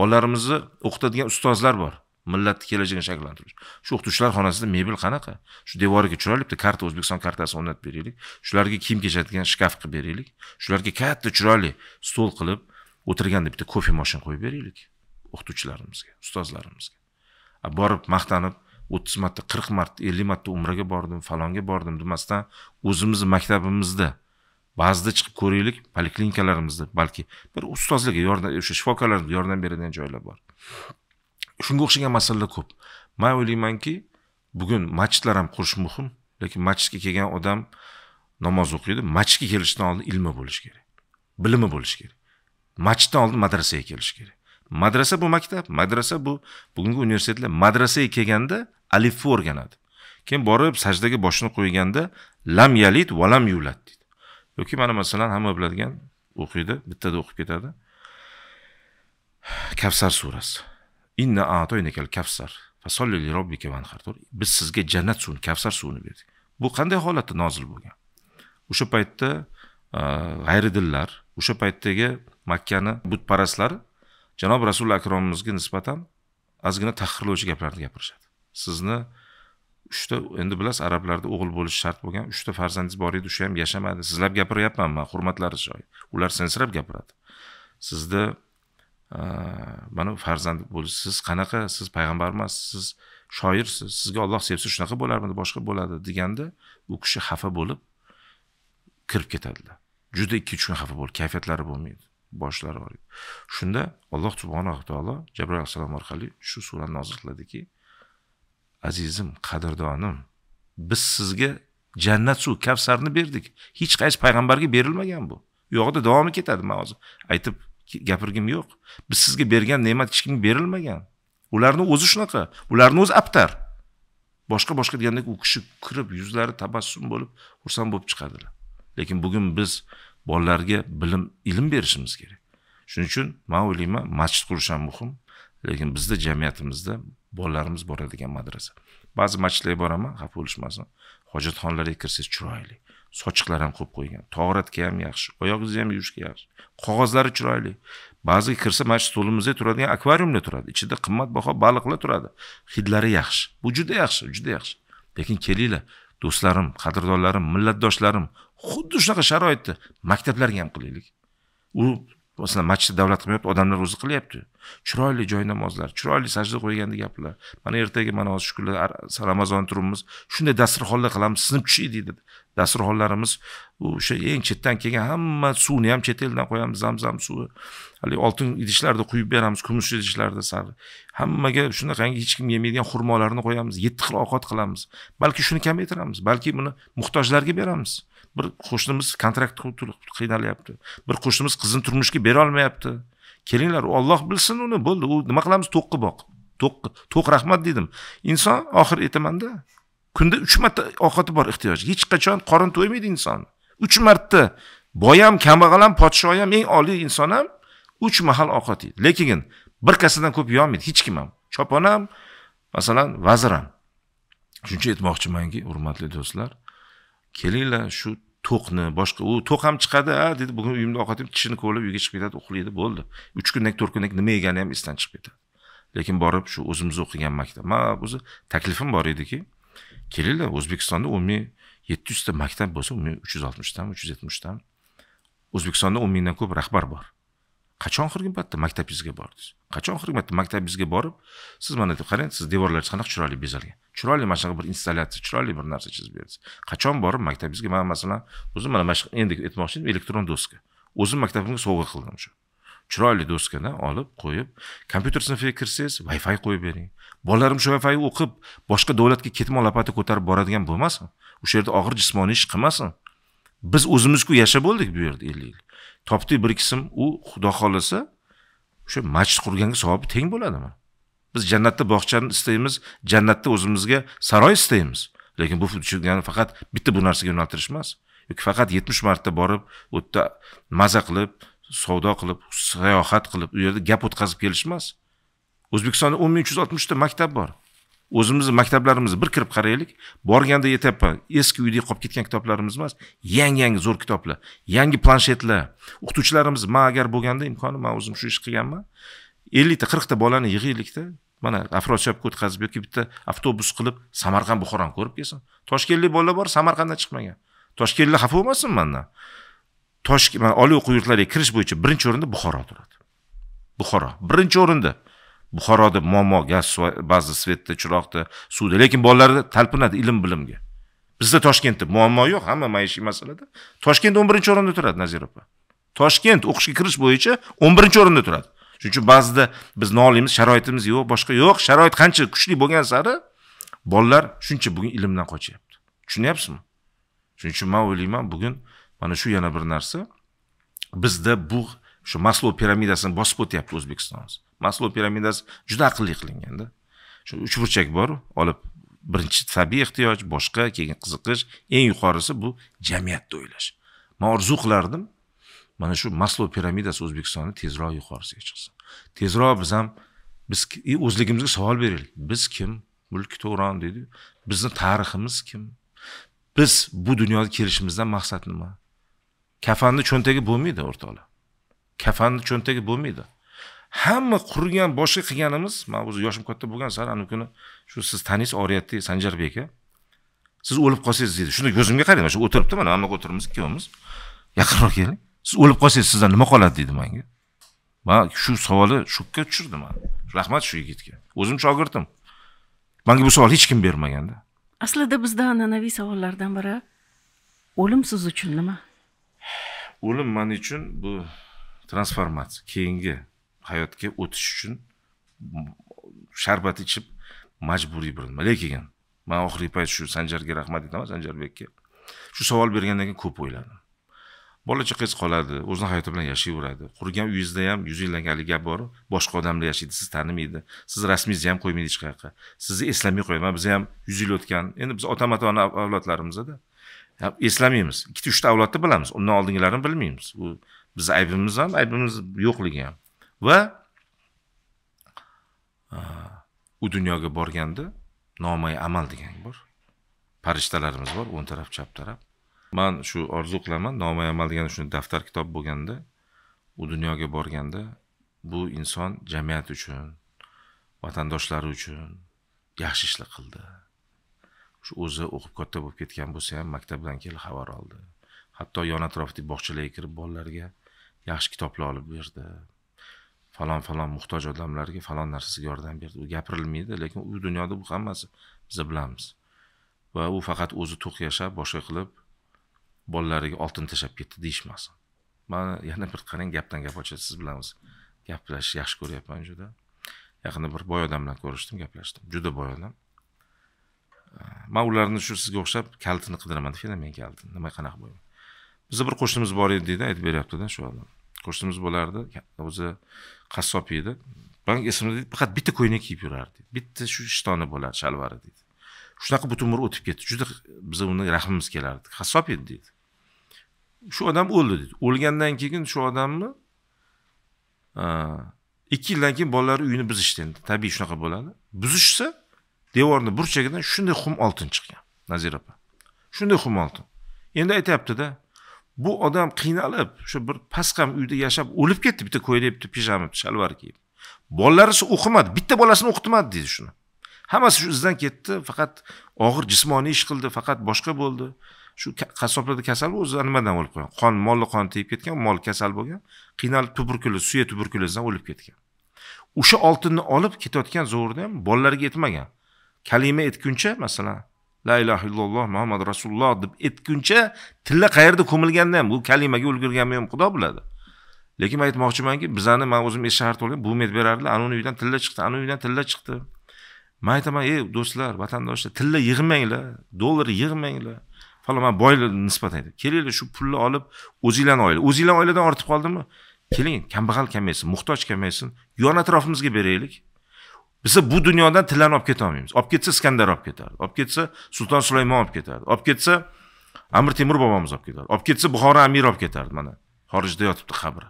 bolalarimizni o'qitadigan ustozlar bor millatni kelajagini shakllantirish shu o'qituvchilar xonasida mebel qanaqa shu devoriga chiroyli bitta karta o'zbekiston kartasi o'rnatib beraylik shularga kiyim kechadigan shkaf qilib beraylik shularga katta chiroyli stol qilib o'tirganda bitta kofe moshina qo'yib beraylik o'qituvchilarimizga ustozlarimizga borib maqtanib o'ttiz marta qirq marta ellik marta umraga bordim falonga bordim demasdan o'zimizni maktabimizda ba'zida chiqib ko'raylik poliklinikalarimizda balki bir ustozlarga yordam o'sha shifokorlarga yordam beradigan joylar bor shunga o'xshagan masalalar ko'p man o'ylaymanki bugun masjidlar ham qurish muhim lekin masjidga kelgan odam namoz o'qiydi masjidga kelishdan oldin ilmi bo'lishi kerak bilimi bo'lishi kerak masjiddan oldin madrasaga kelishi kerak madrasa bu maktab madrasa bu bugungi universitetlar madrasaga kelganda alifni o'rganadi keyin borib sajdaga boshini qo'yganda lam yalid va lam yulat deydi yoki mana masalan hamma biladigan o'qiydi bittada o'qib ketadi kavsar surasi inna atoynakal kafsar biz sizga jannat suvini kavsar suvini berdik bu qanday holatda nozil bo'lgan o'sha paytda g'ayridillar o'sha paytdagi makkani butparastlari janob rasuli akromimizga nisbatan ozgina tahqirlovchi gaplarni gapirishadi sizni uchta endi bilasiz arablarda o'g'il bo'lishi shart bo'lgan uchta farzandingiz bor edi o'sha ham yashamadi sizlab gapiryapman man hurmatlari joyi ular sensirab gapiradi sizni mana farzand bo'lish siz qanaqa siz payg'ambar emassiz siz shoirsiz sizga olloh sevsa shunaqa bo'larmidi boshqa bo'ladi deganda u kishi xafa bo'lib kirib ketadilar juda ikki uch kun xafa bo'lib kayfiyatlari bo'lmaydi boshlari og'riydi shunda alloh subhanava taolo jabroil alayhissalom orqali shu surani nozil qiladiki azizim qadrdonim biz sizga jannat suv kavsarni berdik hech qaysi payg'ambarga berilmagan bu u yog'ida davomi ketadi man hozir aytib gapirgim yo'q biz sizga bergan ne'mat hech kimga berilmagan ularni o'zi shunaqa ularni o'zi abtar boshqa boshqa degandek u kishi kirib yuzlari tabassum bo'lib xursand bo'lib chiqadilar lekin bugun biz bolalarga bilim ilm berishimiz kerak shuning uchun man o'ylayman masjid qurish ham muhim lekin bizni jamiyatimizda bolalarimiz boradigan madrasa ba'zi masjidlarga boraman xafa bo'lishmasin hojatxonalarga kirsangiz chiroyli sochiqlar ham qo'yib qo'ygan tog'oratga ham yaxshi oyog'ingizni ham yuvishga yaxshi qog'ozlari chiroyli ba'ziga kirsa mana shu stolimizda turadigan akvariumda turadi ichida qimmatbaho baliqlar turadi hidlari yaxshi bu juda yaxshi juda yaxshi lekin kelinglar do'stlarim qadrdonlarim millatdoshlarim xuddi shunaqa sharoitni maktablarga ham qilaylik u masalan masjid davlat qilmayapti odamlar o'zi qilyapti chiroyli joy namozlar chiroyli sajda qo'ygandi gaplar mana ertaga mana hozir shu kunlar ramazon turibmiz shunday dasturxonlar qilamiz sinib tushaydi dedi dasturxonlarimiz o'sha eng chetdan kelgan hamma suvni ham chet eldan qo'yamiz zamzam suvi haligi oltin idishlarda quyib beramiz kumush idishlarda sari hammaga shunaqangi hech kim yemaydigan xurmolarni qo'yamiz yetti xil ovqat qilamiz balki shuni kamaytiramiz balki buni muhtojlarga beramiz bir qo'shnimiz kontrakt qiynalyapti bir qo'shnimiz qizini turmushga bera olmayapti kelinglar Alloh bilsin uni bo'ldi u nima qilamiz to'qqa boq to'q to'q rahmat dedim inson oxir aytamanda kunda 3 marta ovqati bor ehtiyoj hech qachon qorin to'ymaydi inson 3 marta boy ham kambag'al ham podsho ham eng oliy inson ham 3 mahal ovqat yeydi lekin bir kasadan ko'p yeyolmaydi hech kim ham chopon ham masalan vazir ham shuncha aytmoqchimanki hurmatli do'stlar kelinglar shu to'qni boshqa u to'q ham chiqadi a dedi bugun uyimda ovqat yeb tishini kovlab uyga chiqib ketadi uxlaydi bo'ldi uch kundan to'rt kundan nima yegani ham esdan chiqib ketadi lekin borib shu o'zimiz o'qigan maktab man o'zi taklifim bor ediki kelinglar o'zbekistonda umumiy yetti yuzta maktab bo'lsa umumiy uch yuz oltmishtami uch yuz yetmishtami o'zbekistonda o'n mingdan ko'p rahbar bor qachon oxirgi marta maktabingizga bordingiz qachon oxirgi marta maktabingizga borib siz mana deb qarang siz devorlaringiz qanaqa chiroyli bezalgan chiroyli mana shunaqa bir installyatsiya chiroyli bir narsa chizib berdingiz qachon borib maktabingizga man masalan o'zim mana mana shu endi aytmoqchi edim elektron doska o'zim maktabimga sovg'a qildim shu chiroyli doskani olib qo'yib kompyuter sinfiga kirsangiz wi fi qo'yib bering bolalarim shu wi fi o'qib boshqa davlatga ketmon lopata ko'tarib boradigan bo'lmasin o'sha yerda og'ir jismoniy ish qilmasin biz o'zimizku yashab bo'ldik bu yerda ellik yil topdi bir qism u xudo xohlasa o'sha masjid qurganga savobi teng bo'ladimi biz jannatda bog'chani istaymiz jannatda o'zimizga saroy istaymiz lekin bu tushungani faqat bitta bu narsaga yo'naltirish emas yoki faqat 70 marta borib u yerda maza qilib savdo qilib sayohat qilib u yerda gap o'tkazib kelish emas o'zbekistonda yuz ta maktab bor o'zimizni maktablarimizni bir kirib qaraylik borganda yetyapman eski uydagi qolib ketgan kitoblarimiz emas yangi yangi zo'r kitoblar yangi planshetlar o'qituvchilarimiz man agar bo'lganda imkoni man o'zim shu ishni qilganman ellikta qirqta bolani yig'aylikda mana afrosiyobga o'tkazib yoki bitta avtobus qilib samarqand buxoroni ko'rib kelsin toshkentlik bolalar bor samarqanddan chiqmagan toshkentlik xafa bo'lmasin mandan toshkent oliy o'quv yurtlariga kirish bo'yicha birinchi o'rinda buxoro turadi buxoro birinchi o'rinda buxoroda muammo gaz ba'zi svetda chiroqda suvda lekin bolalarda talpinadi ilm bilimga bizda toshkentda muammo yo'q hamma maishiy masalada toshkent o'n birinchi o'rinda turadi nazira opa toshkent o'qishga kirish bo'yicha o'n birinchi o'rinda turadi shuning uchun ba'zida biz noliymiz sharoitimiz yo'q boshqa yo'q sharoit qancha kuchli bo'lgan sari bolalar shuncha bugun ilmdan qochyapti tushunyapsizmi shuning uchun man o'ylayman bugun mana shu yana bir narsa bizda bu shu maslov piramidasini bosib o'tyapti o'zbekistonimiz maslov piramidasi juda aqlli qilinganda shu uchburchak bor olib birinchi tabiiy ehtiyoj boshqa keyin qiziqish eng yuqorisi bu jamiyatni o'ylash man orzu qilardim mana shu maslov piramidasi o'zbekistonni tezroq yuqorisiga chiqsin tezroq biz ham biz e, o'zligimizga savol beraylik biz kim mulki to'g'ron deydiyu bizni tariximiz kim biz bu dunyoga kelishimizdan maqsad nima kafanni cho'ntagi bo'lmaydi o'rtoqlar kafanni cho'ntagi bo'lmaydi hamma qurgan boshqa qilganimiz man o'zi yoshim katta bo'lgan sal anavi kuni shu siz taniysiz oriyatni sanjarbek a siz o'lib qolsangiz dedi shunda ko'zimga qarang mana shu o'tiribdi mana hamma o'tiribmiz ikkovimiz yaqinroq keling siz o'lib qolsangiz sizdan nima qoladi dedi manga man shu savolni shokka tushirdi man rahmat shu yigitga o'zim shogirdim manga bu savol hech kim bermaganda aslida bizda an'anaviy savollardan biri o'lim siz uchun nima o'lim man uchun bu transformatsiya keyingi hayotga o'tish uchun sharbat ichib majburiy bilinmalar lekin man oxirgi payt shu sanjarga rahmat aytaman sanjarbekka shu savol bergandan keyin ko'p o'yladim bola chaqangiz qoladi o'zini hayoti bilan yashayveradi qurgan uyingizda ham yuz yildan haligi gap bor boshqa odamlar yashaydi siz tanimaydi siz rasmingizni ham qo'ymaydi hech qayoqqa sizni eslamay qo'yadi mana biza ham yuz yil o'tgan endi biz ota ota ona avlodlarimizda eslamaymiz ikkita uchta avlodni bilamiz undan oldingilarini bilmaymiz u bizni aybimiz ham aybimiz yo'qligi ham va u dunyoga borganda nomay amal degan bor farishtalarimiz bor o'ng taraf chap taraf man shu orzu qilaman nomay amal degani shuni daftar kitob bo'lganda u dunyoga borganda bu inson jamiyat uchun vatandoshlari uchun yaxshi ishlar qildi shu o'zi o'qib katta bo'lib ketgan bo'lsa ham maktabdan kelib xabar oldi hatto yon atrofdagi bog'chalarga kirib bolalarga yaxshi kitoblar olib berdi falon falon muhtoj odamlarga falon narsasiga yordam berdi u gapirilmaydi lekin u dunyoda bu hammasi biz bilamiz va u faqat o'zi to'q yashab boshqa qilib bolalariga oltin tashlab ketdi deyishmasin mana yana bir qarang gapdan gap ochadi siz bilamiz gaplashishni yaxshi ko'ryapman juda yaqinda bir boy odam bilan ko'rishdim gaplashdim juda boy odam man ularni shu sizga o'xshab kalitini qidiraman deb men kalitin nima qanaqa bo'yim bizda bir qo'shnimiz bor edi deydi aytib beryaptida shu odam qo'shnimiz bo'lardi o'zi qassob edi man esimda deydi faqat bitta ko'ylak kiyib yurardi bitta shu ishtoni bo'lardi shalvari deydi shunaqa butun umr o'tib ketdi juda biza uni rahmimiz kelardi qassob edi deydi shu odam o'ldi deydi o'lgandan keyin shu odamni ikki yildan keyin bolalari uyini buzishdi endi tabiiy shunaqa bo'ladi buzishsa devorni burchagidan shunday xum oltin chiqqan nazira opa shunday xum oltin endi aytyaptida bu odam qiynalib shu bir pastqam uyda yashab o'lib ketdi bitta ko'ylak bitta pijama shalvar kiyib bolalari shu o'qimadi bitta bolasini o'qitmadi deydi shuni hammasi shu izdan ketdi faqat og'ir jismoniy ish qildi faqat boshqa bo'ldi shu qassoblarda kasal o'zi nimadan o'lib qolgan qon molni qoni tegib ketgan mol kasal bo'lgan qiynalib tuberkulyoz suyak tuberkulyozdan o'lib ketgan o'sha oltinni olib ketayotgan zovurda ham bolalarga yetmagan kalima aytguncha masalan la ilaha illalloh muhammad rasululloh deb aytguncha tilla qayerda ko'milganini ham bu kalimaga ulgurganini ham xudo biladi lekin man aytmoqchimanki bizani man o'zim shahar tug'ilgan bu aytib berardilar anavni uyidan tilla chiqdi anavini uyidan tilla chiqdi man aytaman ey do'stlar vatandoshlar tilla yig'manglar dollar yig'manglar falon man boylar nisbatan kelinglar shu pulni olib o'zinglarni oila o'zinglarni oiladan ortib qoldimi keling kambag'al kamaysin muhtoj kamaysin yon atrofimizga beraylik biza bu dunyodan tillani olib keta olmaymiz. Olib ketsa Iskandar olib ketadi Olib ketsa Sulton Sulaymon olib ketadi Olib ketsa Amir Temur bobomiz olib ketadi Olib ketsa Buxoro amiri olib ketardi mana. Xorijda yotibdi qabri.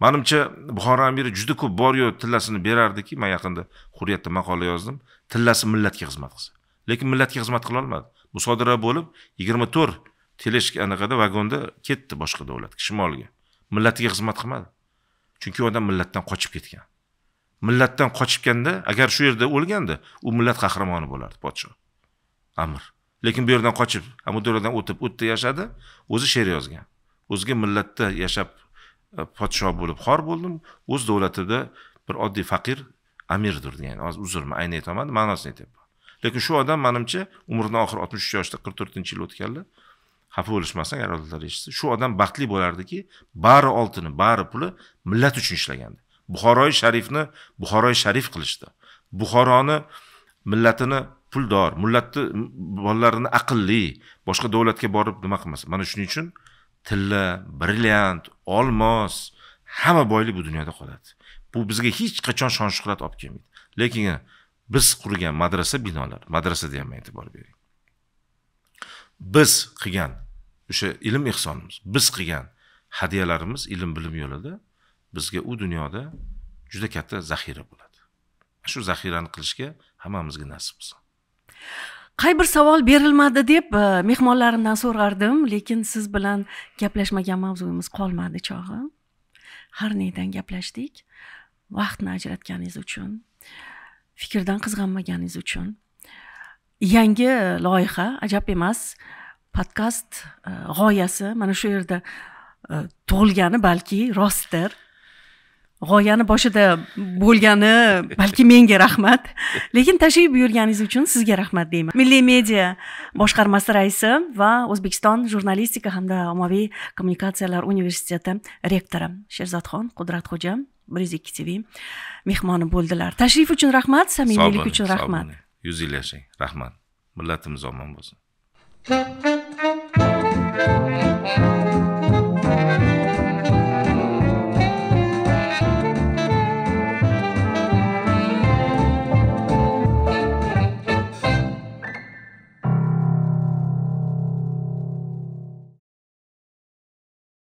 Manimcha Buxoro amiri juda ko'p bor yo tillasini berardiki, men yaqinda Hurriyatda maqola yozdim. Tillasi millatga xizmat qilsa. Lekin millatga xizmat qila olmadi. Musodara bo'lib 24 teleshka anaqada vagonda ketdi boshqa davlatga, shimolga. Millatiga xizmat qilmadi. Chunki odam millatdan qochib ketgan. millatdan qochibganda agar shu yerda o'lganda u millat qahramoni bo'lardi podsho amir lekin bu yerdan qochib amudaryodan o'tib u yerda yashadi o'zi she'r yozgan o'ziga millatda yashab e, podsho bo'lib xor bo'ldim o'z davlatida bir oddiy faqir amirdir degan hozir uzrmi ayni aytolmadim ma'nosini aytyapman lekin shu odam manimcha umrini oxiri oltmish uch yoshda qirq to'rtinchi yil o'tganlar xafa bo'lishmasin agar odatlar eshitsa shu odam baxtli bo'lardiki bari oltini bari puli millat uchun ishlagandi buxoroy sharifni buxoroy sharif qilishdi buxoroni millatini puldor millatni bolalarini aqlli boshqa davlatga borib nima qilmasin mana shuning uchun tilla brilliant olmos hamma boylik bu dunyoda qoladi bu bizga hech qachon shon shuhrat olib kelmaydi lekin biz qurgan madrasa madrasa madrasada ham e'tibor bering biz qilgan o'sha ilm ehsonimiz biz qilgan hadyalarimiz ilm bilim yo'lida bizga u dunyoda juda katta zaxira bo'ladi shu zaxirani qilishga hammamizga nasib bo'lsin qay bir savol berilmadi deb e, mehmonlarimdan so'rardim lekin siz bilan gaplashmagan mavzuyimiz qolmadi chog'i har nedan gaplashdik vaqtni ajratganingiz uchun fikrdan qizg'anmaganingiz uchun yangi loyiha ajab emas podkast e, g'oyasi mana shu yerda e, tug'ilgani balki rostdir g'oyani boshida bo'lgani balki menga rahmat lekin tashrif buyurganingiz uchun sizga rahmat deyman milliy media boshqarmasi raisi va o'zbekiston jurnalistika hamda ommaviy kommunikatsiyalar universiteti rektori sherzodxon qudratxo'ja bir yuz ikki tv mehmoni bo'ldilar tashrif uchun rahmat samimiylik uchun rahmat yuz yil yashang rahmat millatimiz omon bo'lsin